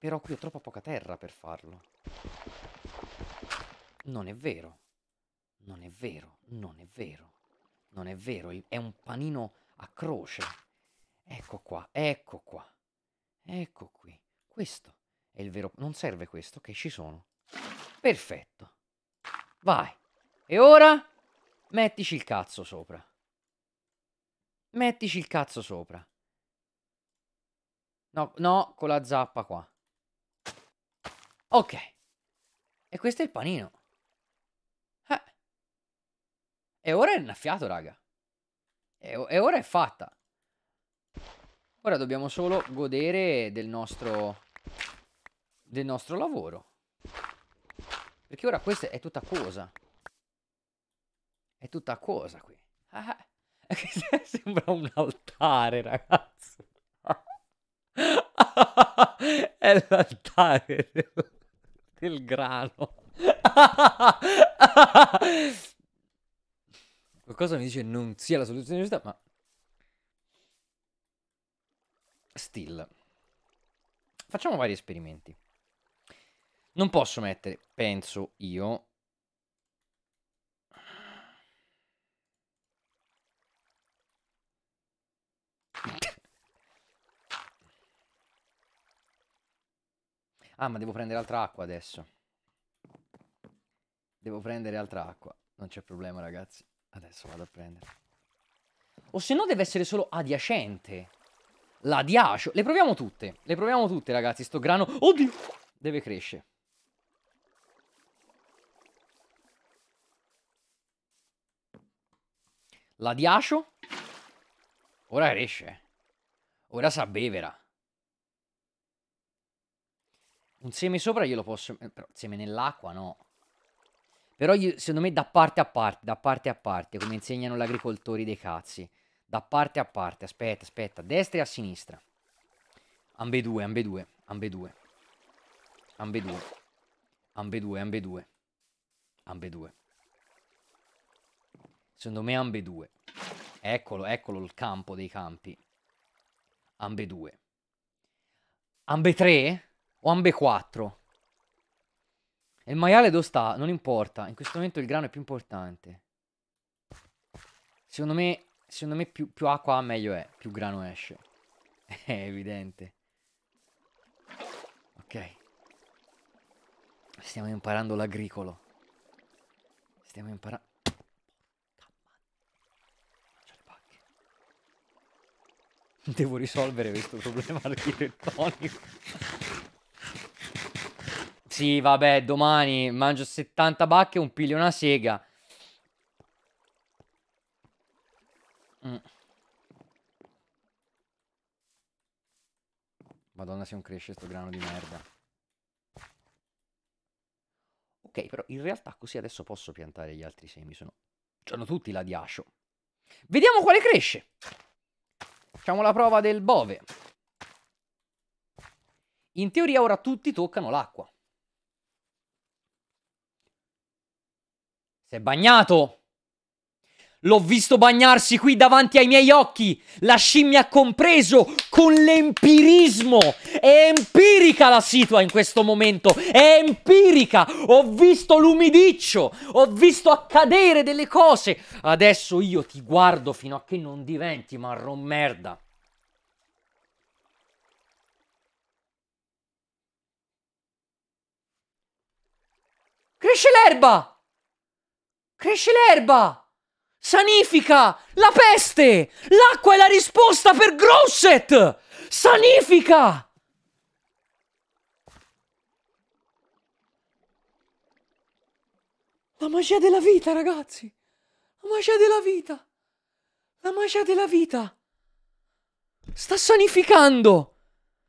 Però qui ho troppo poca terra per farlo. Non è vero. Non è vero, non è vero. Non è vero, è un panino a croce. Ecco qua, ecco qua. Ecco qui. Questo è il vero... Non serve questo, che ci sono. Perfetto. Vai. E ora mettici il cazzo sopra. Mettici il cazzo sopra. No, no, con la zappa qua. Ok. E questo è il panino. Eh. E ora è innaffiato, raga. E, e ora è fatta. Ora dobbiamo solo godere del nostro... Del nostro lavoro. Perché ora questa è tutta cosa. È tutta cosa qui. Eh. sembra un altare, ragazzi. è l'altare del grano. Qualcosa mi dice non sia la soluzione giusta, ma... Still. Facciamo vari esperimenti. Non posso mettere, penso io, Ah, ma devo prendere altra acqua adesso. Devo prendere altra acqua. Non c'è problema, ragazzi. Adesso vado a prendere. O se no deve essere solo adiacente. La diacio. Le proviamo tutte. Le proviamo tutte, ragazzi. Sto grano... Oddio! Deve crescere. La diacio. Ora cresce. Eh. Ora sa bevera. Un seme sopra glielo posso... Eh, però seme nell'acqua no. Però io, secondo me da parte a parte, da parte a parte, come insegnano gli agricoltori dei cazzi. Da parte a parte, aspetta, aspetta, destra e a sinistra. Ambedue, ambedue, ambedue. Ambedue. Ambedue, ambedue. Ambedue. Secondo me ambedue. Eccolo, eccolo il campo dei campi. Ambedue. Ambe tre? Ho ambe 4. E il maiale dove sta? Non importa. In questo momento il grano è più importante. Secondo me, secondo me più, più acqua meglio è. Più grano esce. È evidente. Ok. Stiamo imparando l'agricolo. Stiamo imparando... Devo risolvere questo problema architettonico. Sì, vabbè, domani mangio 70 bacche e un piglio una sega. Mm. Madonna se non cresce sto grano di merda. Ok, però in realtà così adesso posso piantare gli altri semi, sono... C'hanno tutti la di ascio. Vediamo quale cresce. Facciamo la prova del bove. In teoria ora tutti toccano l'acqua. Si è bagnato. L'ho visto bagnarsi qui davanti ai miei occhi. La scimmia ha compreso con l'empirismo. È empirica la situa in questo momento. È empirica. Ho visto l'umidiccio. Ho visto accadere delle cose. Adesso io ti guardo fino a che non diventi marron merda. Cresce l'erba! Cresce l'erba! Sanifica! La peste! L'acqua è la risposta per Grosset! Sanifica! La magia della vita, ragazzi! La magia della vita! La magia della vita! Sta sanificando!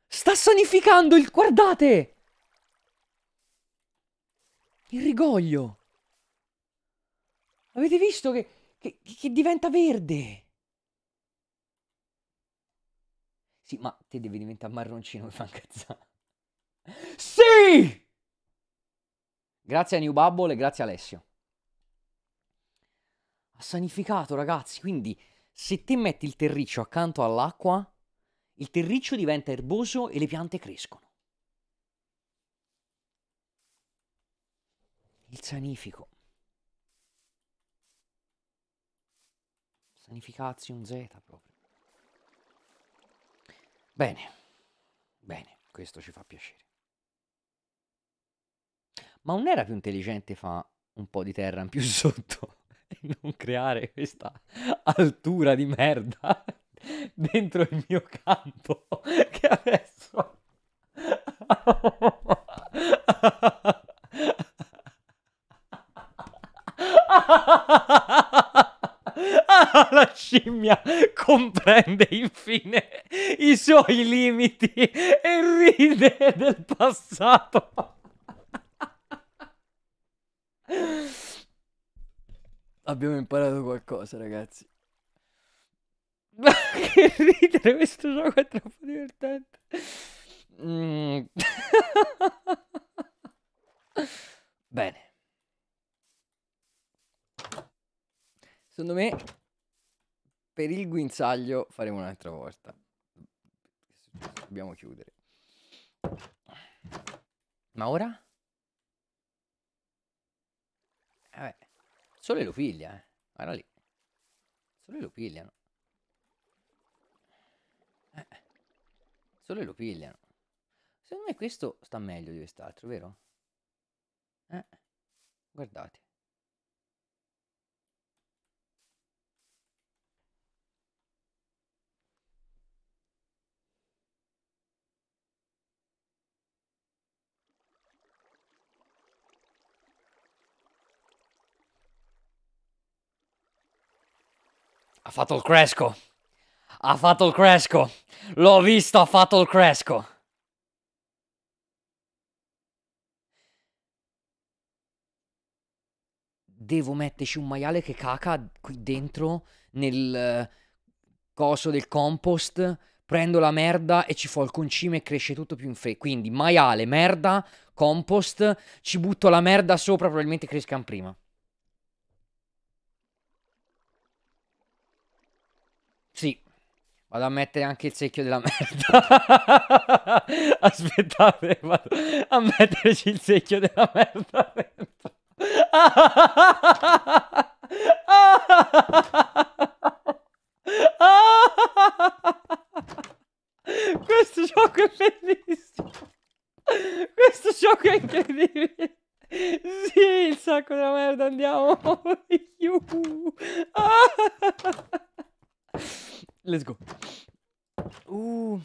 Sta sanificando il... guardate! Il rigoglio! Avete visto che, che, che diventa verde? Sì, ma te devi diventare marroncino, mi fa incazzare. Sì! Grazie a New Bubble e grazie a Alessio. Ha sanificato, ragazzi, quindi se te metti il terriccio accanto all'acqua, il terriccio diventa erboso e le piante crescono. Il sanifico. Sanification Z proprio. Bene, bene, questo ci fa piacere. Ma non era più intelligente fa un po' di terra in più sotto e non creare questa altura di merda dentro il mio campo che adesso... Ah, la scimmia comprende infine i suoi limiti e ride del passato. Abbiamo imparato qualcosa, ragazzi. Ma che ridere, questo gioco è troppo divertente. Mm. Bene. Secondo me, per il guinzaglio faremo un'altra volta. Dobbiamo chiudere. Ma ora? Eh, vabbè, sole lo piglia, eh. Guarda lì. Sole lo pigliano. Eh. Sole lo pigliano. Secondo me questo sta meglio di quest'altro, vero? Eh. Guardate. Ha fatto il cresco. Ha fatto il cresco. L'ho visto, ha fatto il cresco. Devo metterci un maiale che caca qui dentro nel eh, coso del compost. Prendo la merda e ci fo il concime e cresce tutto più in fretta. Quindi maiale, merda, compost, ci butto la merda sopra, probabilmente crescano prima. Sì. Vado a mettere anche il secchio della merda. Aspettate, vado a metterci il secchio della merda. Questo gioco è bellissimo. Questo gioco è incredibile. Sì, il sacco della merda, andiamo. Let's go. Uh.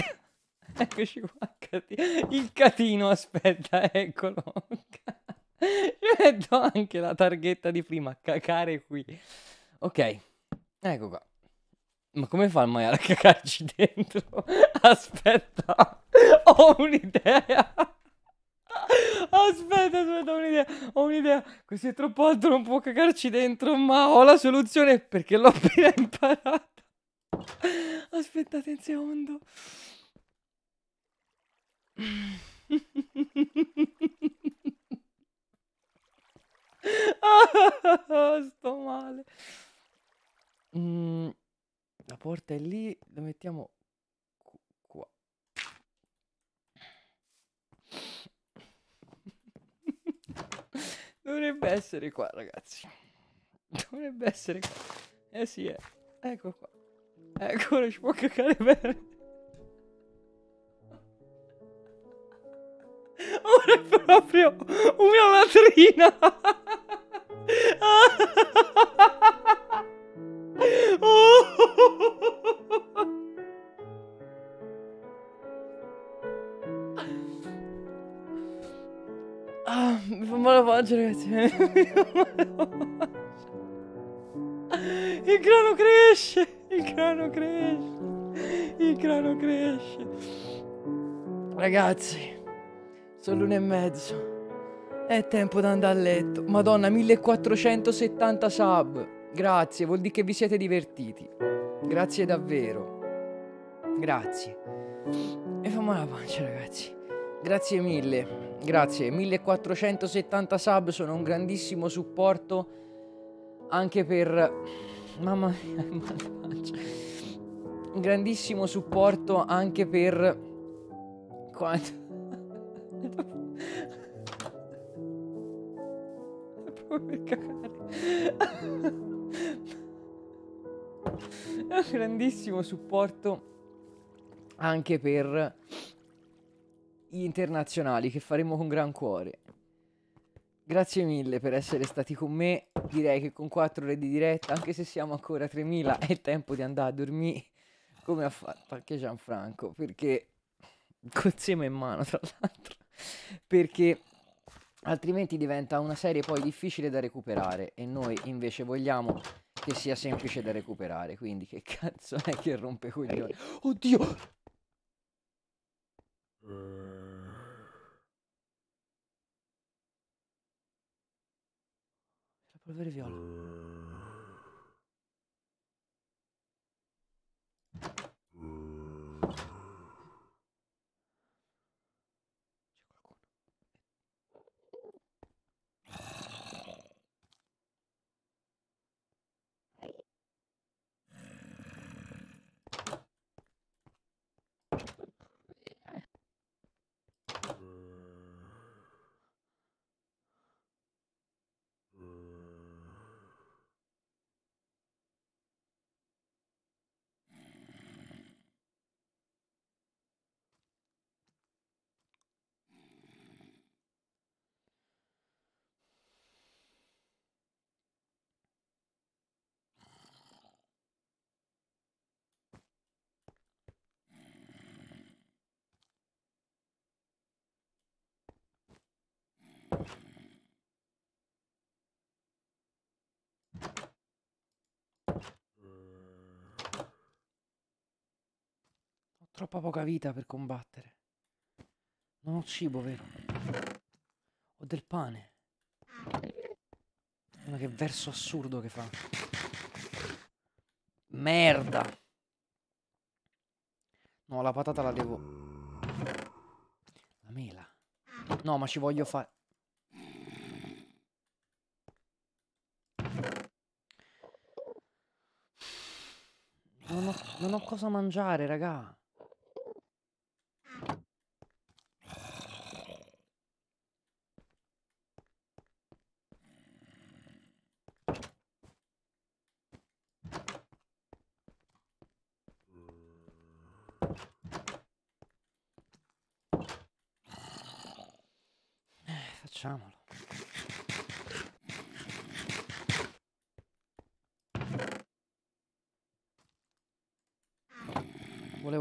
Eccoci qua, il catino, aspetta, eccolo. Io metto anche la targhetta di prima, cacare qui. Ok, ecco qua. Ma come fa il maiale a cacarci dentro? Aspetta, ho un'idea. Aspetta, aspetta, ho un'idea, ho un'idea. Così è troppo alto, non può cagarci dentro, ma ho la soluzione perché l'ho appena imparata. Aspettate un secondo. sto male. Mm, la porta è lì, la mettiamo Dovrebbe essere qua, ragazzi. Dovrebbe essere qua. Eh sì, è. Eh. Ecco qua. Ecco, non ci può cacare bene. Ora è proprio una latrina. Oh! ma lo faccio, ragazzi. Il grano cresce, il grano cresce, il grano cresce. Ragazzi, sono l'una e mezzo. È tempo di andare a letto. Madonna, 1470 sub. Grazie, vuol dire che vi siete divertiti. Grazie davvero. Grazie. E fammi la pancia, ragazzi. Grazie mille. Grazie, 1470 sub sono un grandissimo supporto anche per... Mamma mia, Un grandissimo supporto anche per... Quanto... È un grandissimo supporto anche per internazionali che faremo con gran cuore. Grazie mille per essere stati con me, direi che con 4 ore di diretta, anche se siamo ancora 3000, è tempo di andare a dormire come ha fatto anche Gianfranco, perché con seme in mano tra l'altro, perché altrimenti diventa una serie poi difficile da recuperare e noi invece vogliamo che sia semplice da recuperare, quindi che cazzo è che rompe coglione? Oddio! Era para ver a viola. Troppa poca vita per combattere. Non ho cibo, vero? Ho del pane. Ma che verso assurdo che fa. Merda! No, la patata la devo... La mela. No, ma ci voglio fare... Non ho, non ho cosa mangiare, raga.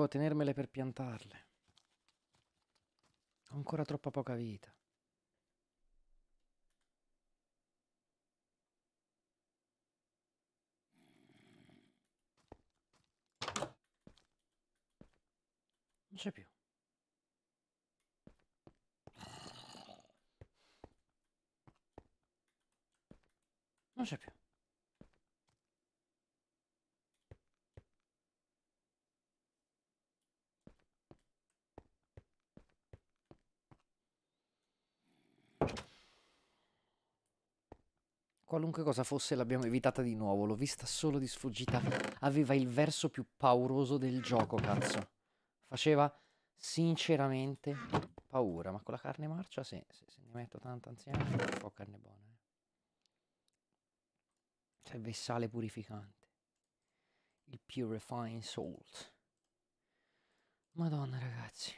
tenermele per piantarle. Ho ancora troppa poca vita. Qualunque cosa fosse l'abbiamo evitata di nuovo, l'ho vista solo di sfuggita. Aveva il verso più pauroso del gioco, cazzo. Faceva sinceramente paura, ma con la carne marcia sì, se, se ne metto tanta insieme un po' carne buona. Eh. Serve sale purificante. Il purifying salt. Madonna ragazzi.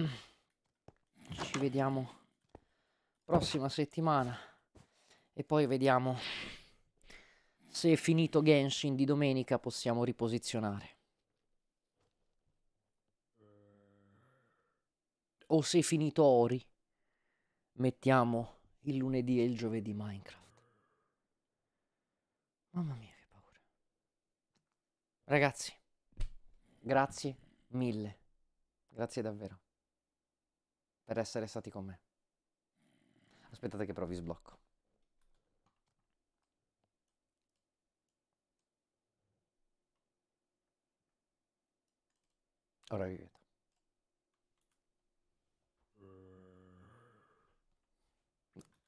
Mm. Ci vediamo prossima settimana e poi vediamo se è finito Genshin di domenica possiamo riposizionare. O se è finito Ori, mettiamo il lunedì e il giovedì Minecraft. Mamma mia che paura. Ragazzi, grazie mille. Grazie davvero per essere stati con me. Aspettate che provi sblocco. Ora vi vedo.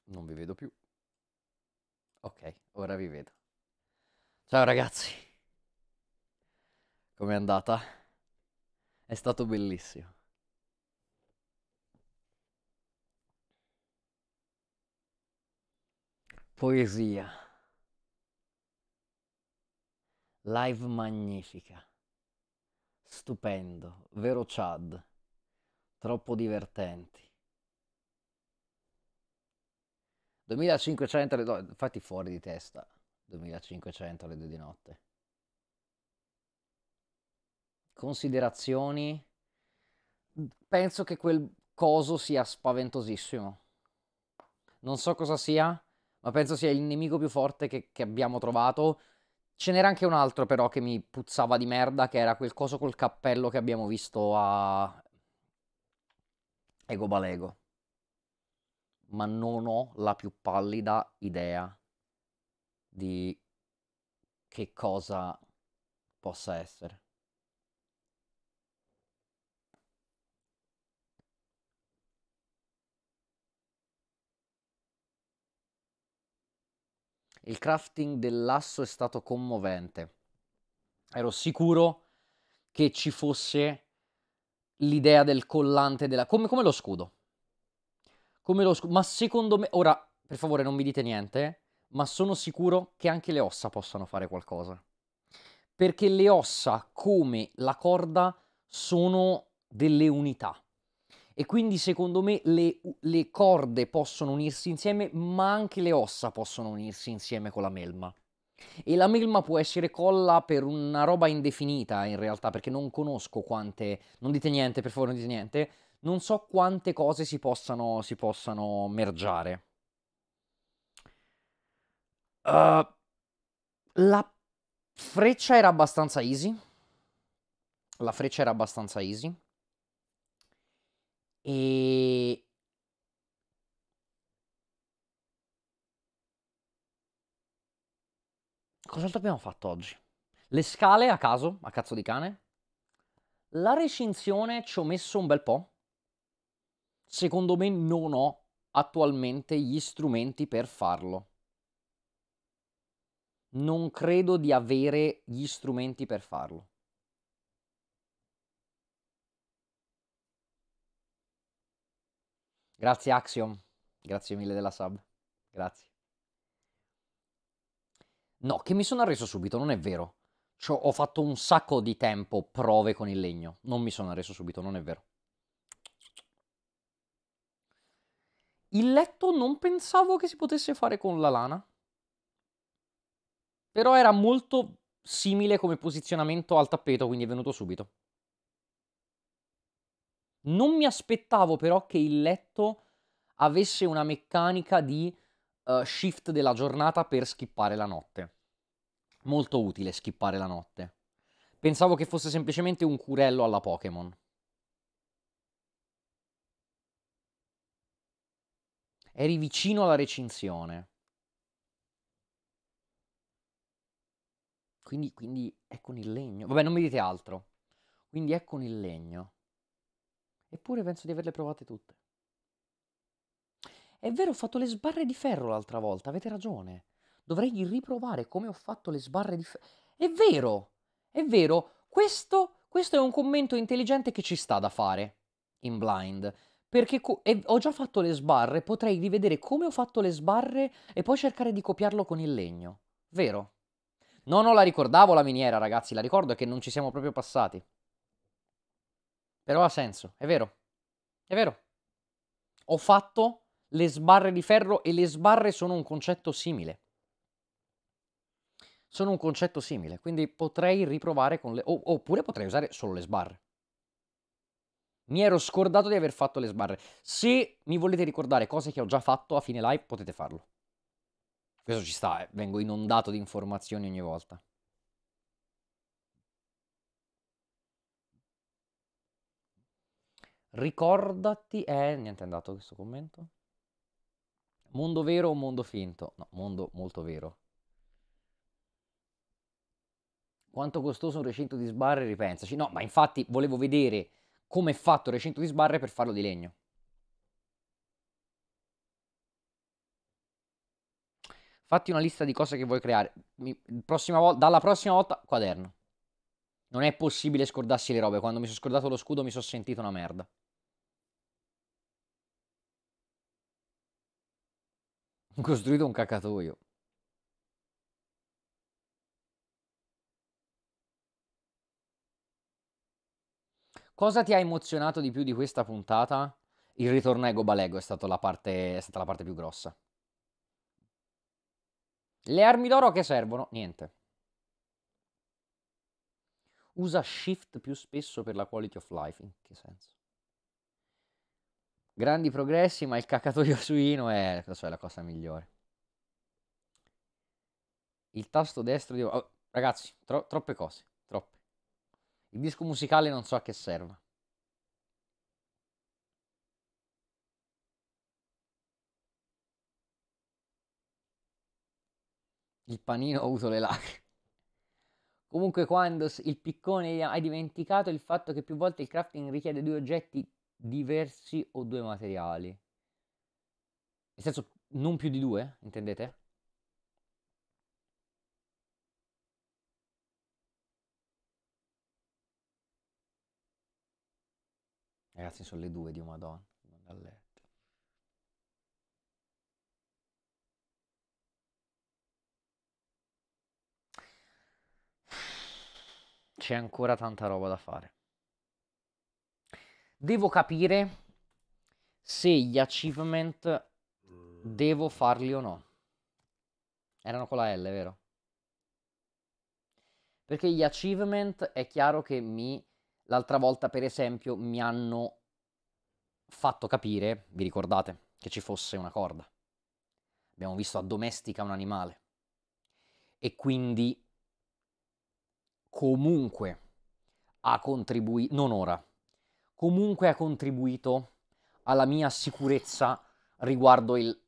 Non vi vedo più. Ok, ora vi vedo. Ciao ragazzi. Com'è andata? È stato bellissimo. Poesia. Live magnifica. Stupendo, vero Chad. Troppo divertenti. 2500 alle 2, infatti fuori di testa. 2500 le due di notte. Considerazioni. Penso che quel coso sia spaventosissimo. Non so cosa sia ma penso sia il nemico più forte che, che abbiamo trovato. Ce n'era anche un altro però che mi puzzava di merda, che era quel coso col cappello che abbiamo visto a Ego Balego. Ma non ho la più pallida idea di che cosa possa essere. Il crafting dell'asso è stato commovente. Ero sicuro che ci fosse l'idea del collante della... Come, come lo scudo. Come lo scudo. Ma secondo me... Ora, per favore, non mi dite niente, ma sono sicuro che anche le ossa possano fare qualcosa. Perché le ossa, come la corda, sono delle unità. E quindi secondo me le, le corde possono unirsi insieme, ma anche le ossa possono unirsi insieme con la melma. E la melma può essere colla per una roba indefinita in realtà, perché non conosco quante... Non dite niente, per favore, non dite niente. Non so quante cose si possano, si possano mergiare. Uh, la freccia era abbastanza easy. La freccia era abbastanza easy. E Cos'altro abbiamo fatto oggi? Le scale a caso, a cazzo di cane. La recinzione ci ho messo un bel po'. Secondo me non ho attualmente gli strumenti per farlo. Non credo di avere gli strumenti per farlo. Grazie Axiom, grazie mille della sub, grazie. No, che mi sono arreso subito, non è vero. Cioè, ho fatto un sacco di tempo prove con il legno, non mi sono arreso subito, non è vero. Il letto non pensavo che si potesse fare con la lana. Però era molto simile come posizionamento al tappeto, quindi è venuto subito. Non mi aspettavo però che il letto avesse una meccanica di uh, shift della giornata per skippare la notte. Molto utile skippare la notte. Pensavo che fosse semplicemente un curello alla Pokémon. Eri vicino alla recinzione. Quindi, quindi è con il legno. Vabbè, non mi dite altro. Quindi è con il legno eppure penso di averle provate tutte. È vero, ho fatto le sbarre di ferro l'altra volta, avete ragione. Dovrei riprovare come ho fatto le sbarre di ferro. È vero, è vero, questo, questo, è un commento intelligente che ci sta da fare in blind. Perché co- ho già fatto le sbarre, potrei rivedere come ho fatto le sbarre e poi cercare di copiarlo con il legno. Vero? No, non la ricordavo la miniera, ragazzi, la ricordo che non ci siamo proprio passati. Però ha senso, è vero. È vero. Ho fatto le sbarre di ferro e le sbarre sono un concetto simile. Sono un concetto simile, quindi potrei riprovare con le... oppure potrei usare solo le sbarre. Mi ero scordato di aver fatto le sbarre. Se mi volete ricordare cose che ho già fatto a fine live, potete farlo. Questo ci sta, eh. vengo inondato di informazioni ogni volta. Ricordati, eh, niente è andato questo commento. Mondo vero o mondo finto? No, mondo molto vero. Quanto costoso un recinto di sbarre? Ripensaci. No, ma infatti volevo vedere come è fatto il recinto di sbarre per farlo di legno. Fatti una lista di cose che vuoi creare. Mi, prossima volta, dalla prossima volta, quaderno. Non è possibile scordarsi le robe. Quando mi sono scordato lo scudo mi sono sentito una merda. Ho costruito un cacatoio. Cosa ti ha emozionato di più di questa puntata? Il ritorno a Gobalego è, è stata la parte più grossa. Le armi d'oro che servono? Niente usa shift più spesso per la quality of life. In che senso? Grandi progressi, ma il cacatoio suino è cioè, la cosa migliore. Il tasto destro di... Oh, ragazzi, tro troppe cose, troppe. Il disco musicale non so a che serva. Il panino ha avuto le lacrime. Comunque quando il piccone hai dimenticato il fatto che più volte il crafting richiede due oggetti diversi o due materiali. Nel senso, non più di due, intendete? Ragazzi, sono le due di Madonna. c'è ancora tanta roba da fare. Devo capire se gli achievement mm. devo farli o no. Erano con la L, vero? Perché gli achievement è chiaro che mi l'altra volta, per esempio, mi hanno fatto capire, vi ricordate, che ci fosse una corda. Abbiamo visto addomestica un animale. E quindi comunque ha contribuito, non ora, comunque ha contribuito alla mia sicurezza riguardo il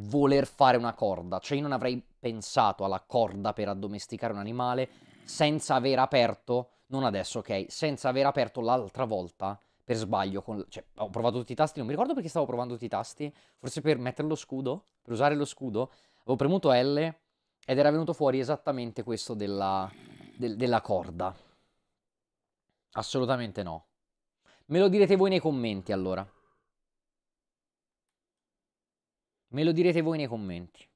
voler fare una corda, cioè io non avrei pensato alla corda per addomesticare un animale senza aver aperto, non adesso ok, senza aver aperto l'altra volta per sbaglio, con, cioè ho provato tutti i tasti, non mi ricordo perché stavo provando tutti i tasti, forse per mettere lo scudo, per usare lo scudo, avevo premuto L ed era venuto fuori esattamente questo della, del, della corda. Assolutamente no. Me lo direte voi nei commenti allora. Me lo direte voi nei commenti.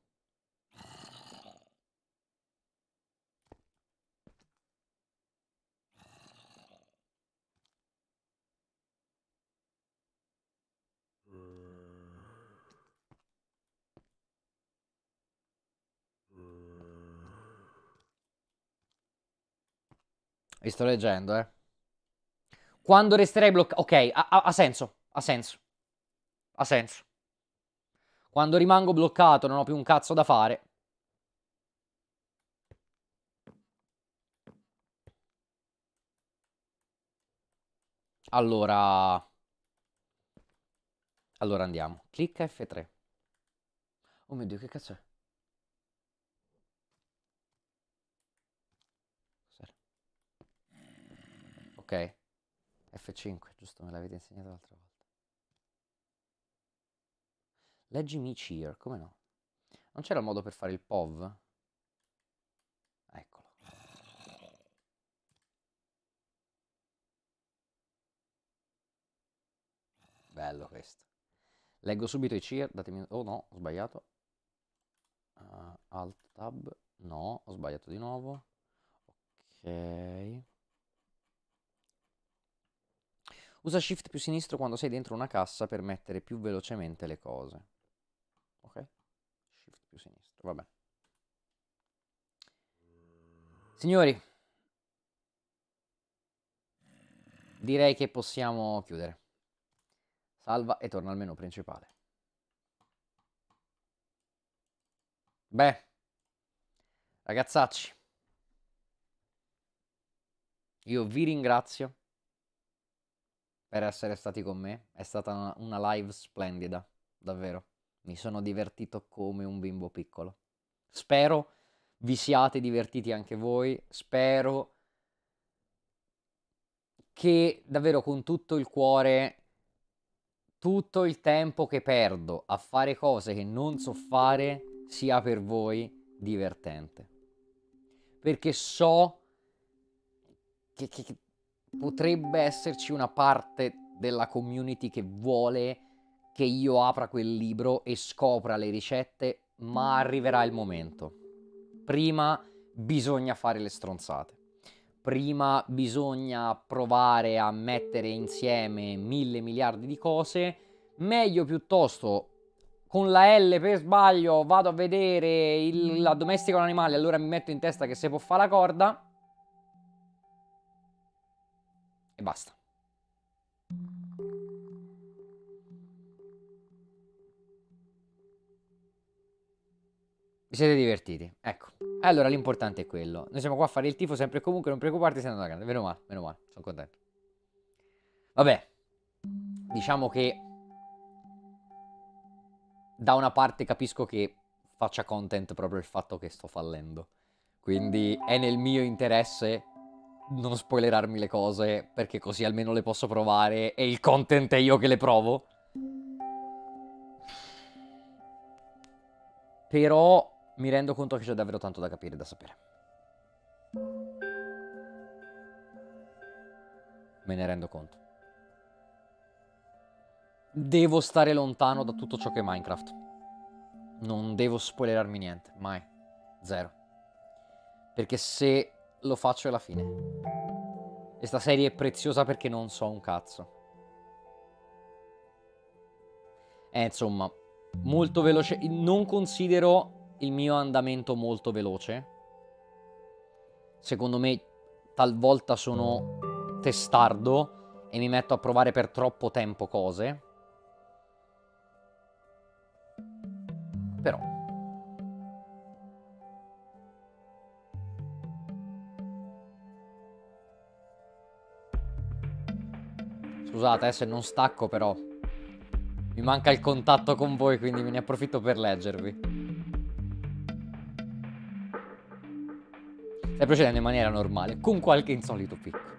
Vi sto leggendo, eh. Quando resterei bloccato... Ok, ha, ha senso, ha senso. Ha senso. Quando rimango bloccato, non ho più un cazzo da fare. Allora... Allora andiamo. Clicca F3. Oh mio Dio, che cazzo è? F5, giusto, me l'avete insegnato l'altra volta. Leggimi cheer, come no? Non c'era modo per fare il POV? Eccolo. Bello questo. Leggo subito i cheer, datemi... Oh no, ho sbagliato. Uh, alt tab, no, ho sbagliato di nuovo. Ok. Usa shift più sinistro quando sei dentro una cassa per mettere più velocemente le cose. Ok? Shift più sinistro, vabbè. Signori, direi che possiamo chiudere. Salva e torna al menu principale. Beh, ragazzacci, io vi ringrazio per essere stati con me. È stata una, live splendida, davvero. Mi sono divertito come un bimbo piccolo. Spero vi siate divertiti anche voi, spero che davvero con tutto il cuore tutto il tempo che perdo a fare cose che non so fare sia per voi divertente. Perché so che, che, potrebbe esserci una parte della community che vuole che io apra quel libro e scopra le ricette, ma arriverà il momento. Prima bisogna fare le stronzate. Prima bisogna provare a mettere insieme mille miliardi di cose. Meglio piuttosto con la L per sbaglio vado a vedere il, la domestica un animale, allora mi metto in testa che se può fare la corda e basta. Vi siete divertiti, ecco. Allora l'importante è quello. Noi siamo qua a fare il tifo sempre e comunque, non preoccuparti, se andato alla grande. Meno male, meno male, sono contento. Vabbè, diciamo che da una parte capisco che faccia content proprio il fatto che sto fallendo. Quindi è nel mio interesse non spoilerarmi le cose, perché così almeno le posso provare e il content è io che le provo. Però mi rendo conto che c'è davvero tanto da capire e da sapere. Me ne rendo conto. Devo stare lontano da tutto ciò che è Minecraft. Non devo spoilerarmi niente, mai. Zero. Perché se lo faccio alla fine. Questa serie è preziosa perché non so un cazzo. Eh, insomma, molto veloce. Non considero il mio andamento molto veloce. Secondo me, talvolta sono testardo e mi metto a provare per troppo tempo cose. Però Scusate eh, se non stacco però. Mi manca il contatto con voi, quindi me ne approfitto per leggervi. Stai procedendo in maniera normale, con qualche insolito picco.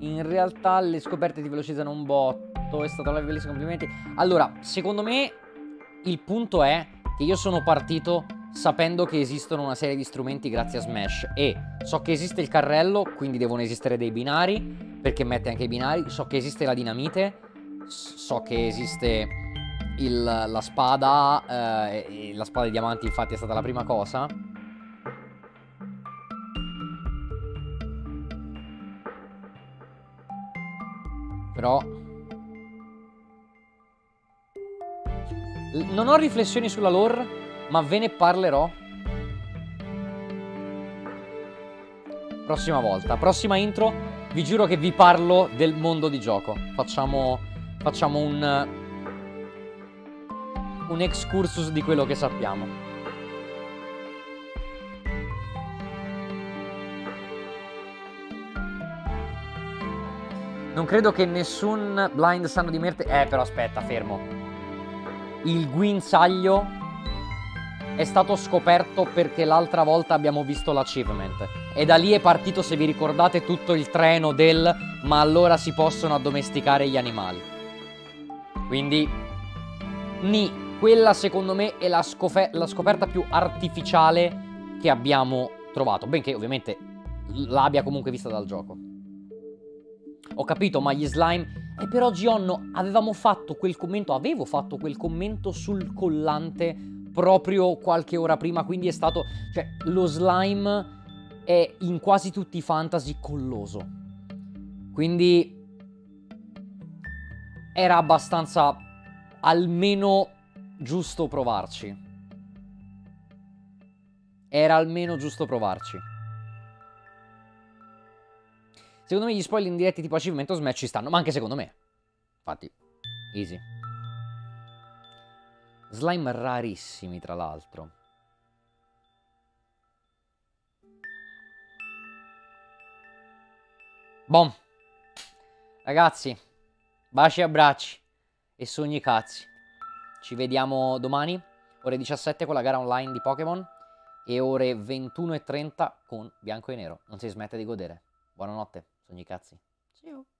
In realtà le scoperte ti velocizzano un botto fatto, è stato live, bellissimi complimenti. Allora, secondo me il punto è che io sono partito sapendo che esistono una serie di strumenti grazie a Smash e so che esiste il carrello, quindi devono esistere dei binari, perché mette anche i binari, so che esiste la dinamite, so che esiste il, la spada, eh, la spada di diamanti infatti è stata la prima cosa. Però Non ho riflessioni sulla lore, ma ve ne parlerò. Prossima volta, prossima intro, vi giuro che vi parlo del mondo di gioco. Facciamo, facciamo un, un excursus di quello che sappiamo. Non credo che nessun blind sanno di Merte... Eh, però aspetta, fermo il guinzaglio è stato scoperto perché l'altra volta abbiamo visto l'achievement. E da lì è partito, se vi ricordate, tutto il treno del ma allora si possono addomesticare gli animali. Quindi, ni, quella secondo me è la, la scoperta più artificiale che abbiamo trovato, benché ovviamente l'abbia comunque vista dal gioco. Ho capito, ma gli slime e però Gionno, avevamo fatto quel commento, avevo fatto quel commento sul collante proprio qualche ora prima, quindi è stato, cioè lo slime è in quasi tutti i fantasy colloso. Quindi era abbastanza almeno giusto provarci. Era almeno giusto provarci. Secondo me gli spoil indiretti tipo achievement o smash ci stanno, ma anche secondo me. Infatti, easy. Slime rarissimi, tra l'altro. Bom. Ragazzi, baci e abbracci e sogni cazzi. Ci vediamo domani, ore 17 con la gara online di Pokémon e ore 21 e 30 con Bianco e Nero. Non si smette di godere. Buonanotte. sonikaci. See you.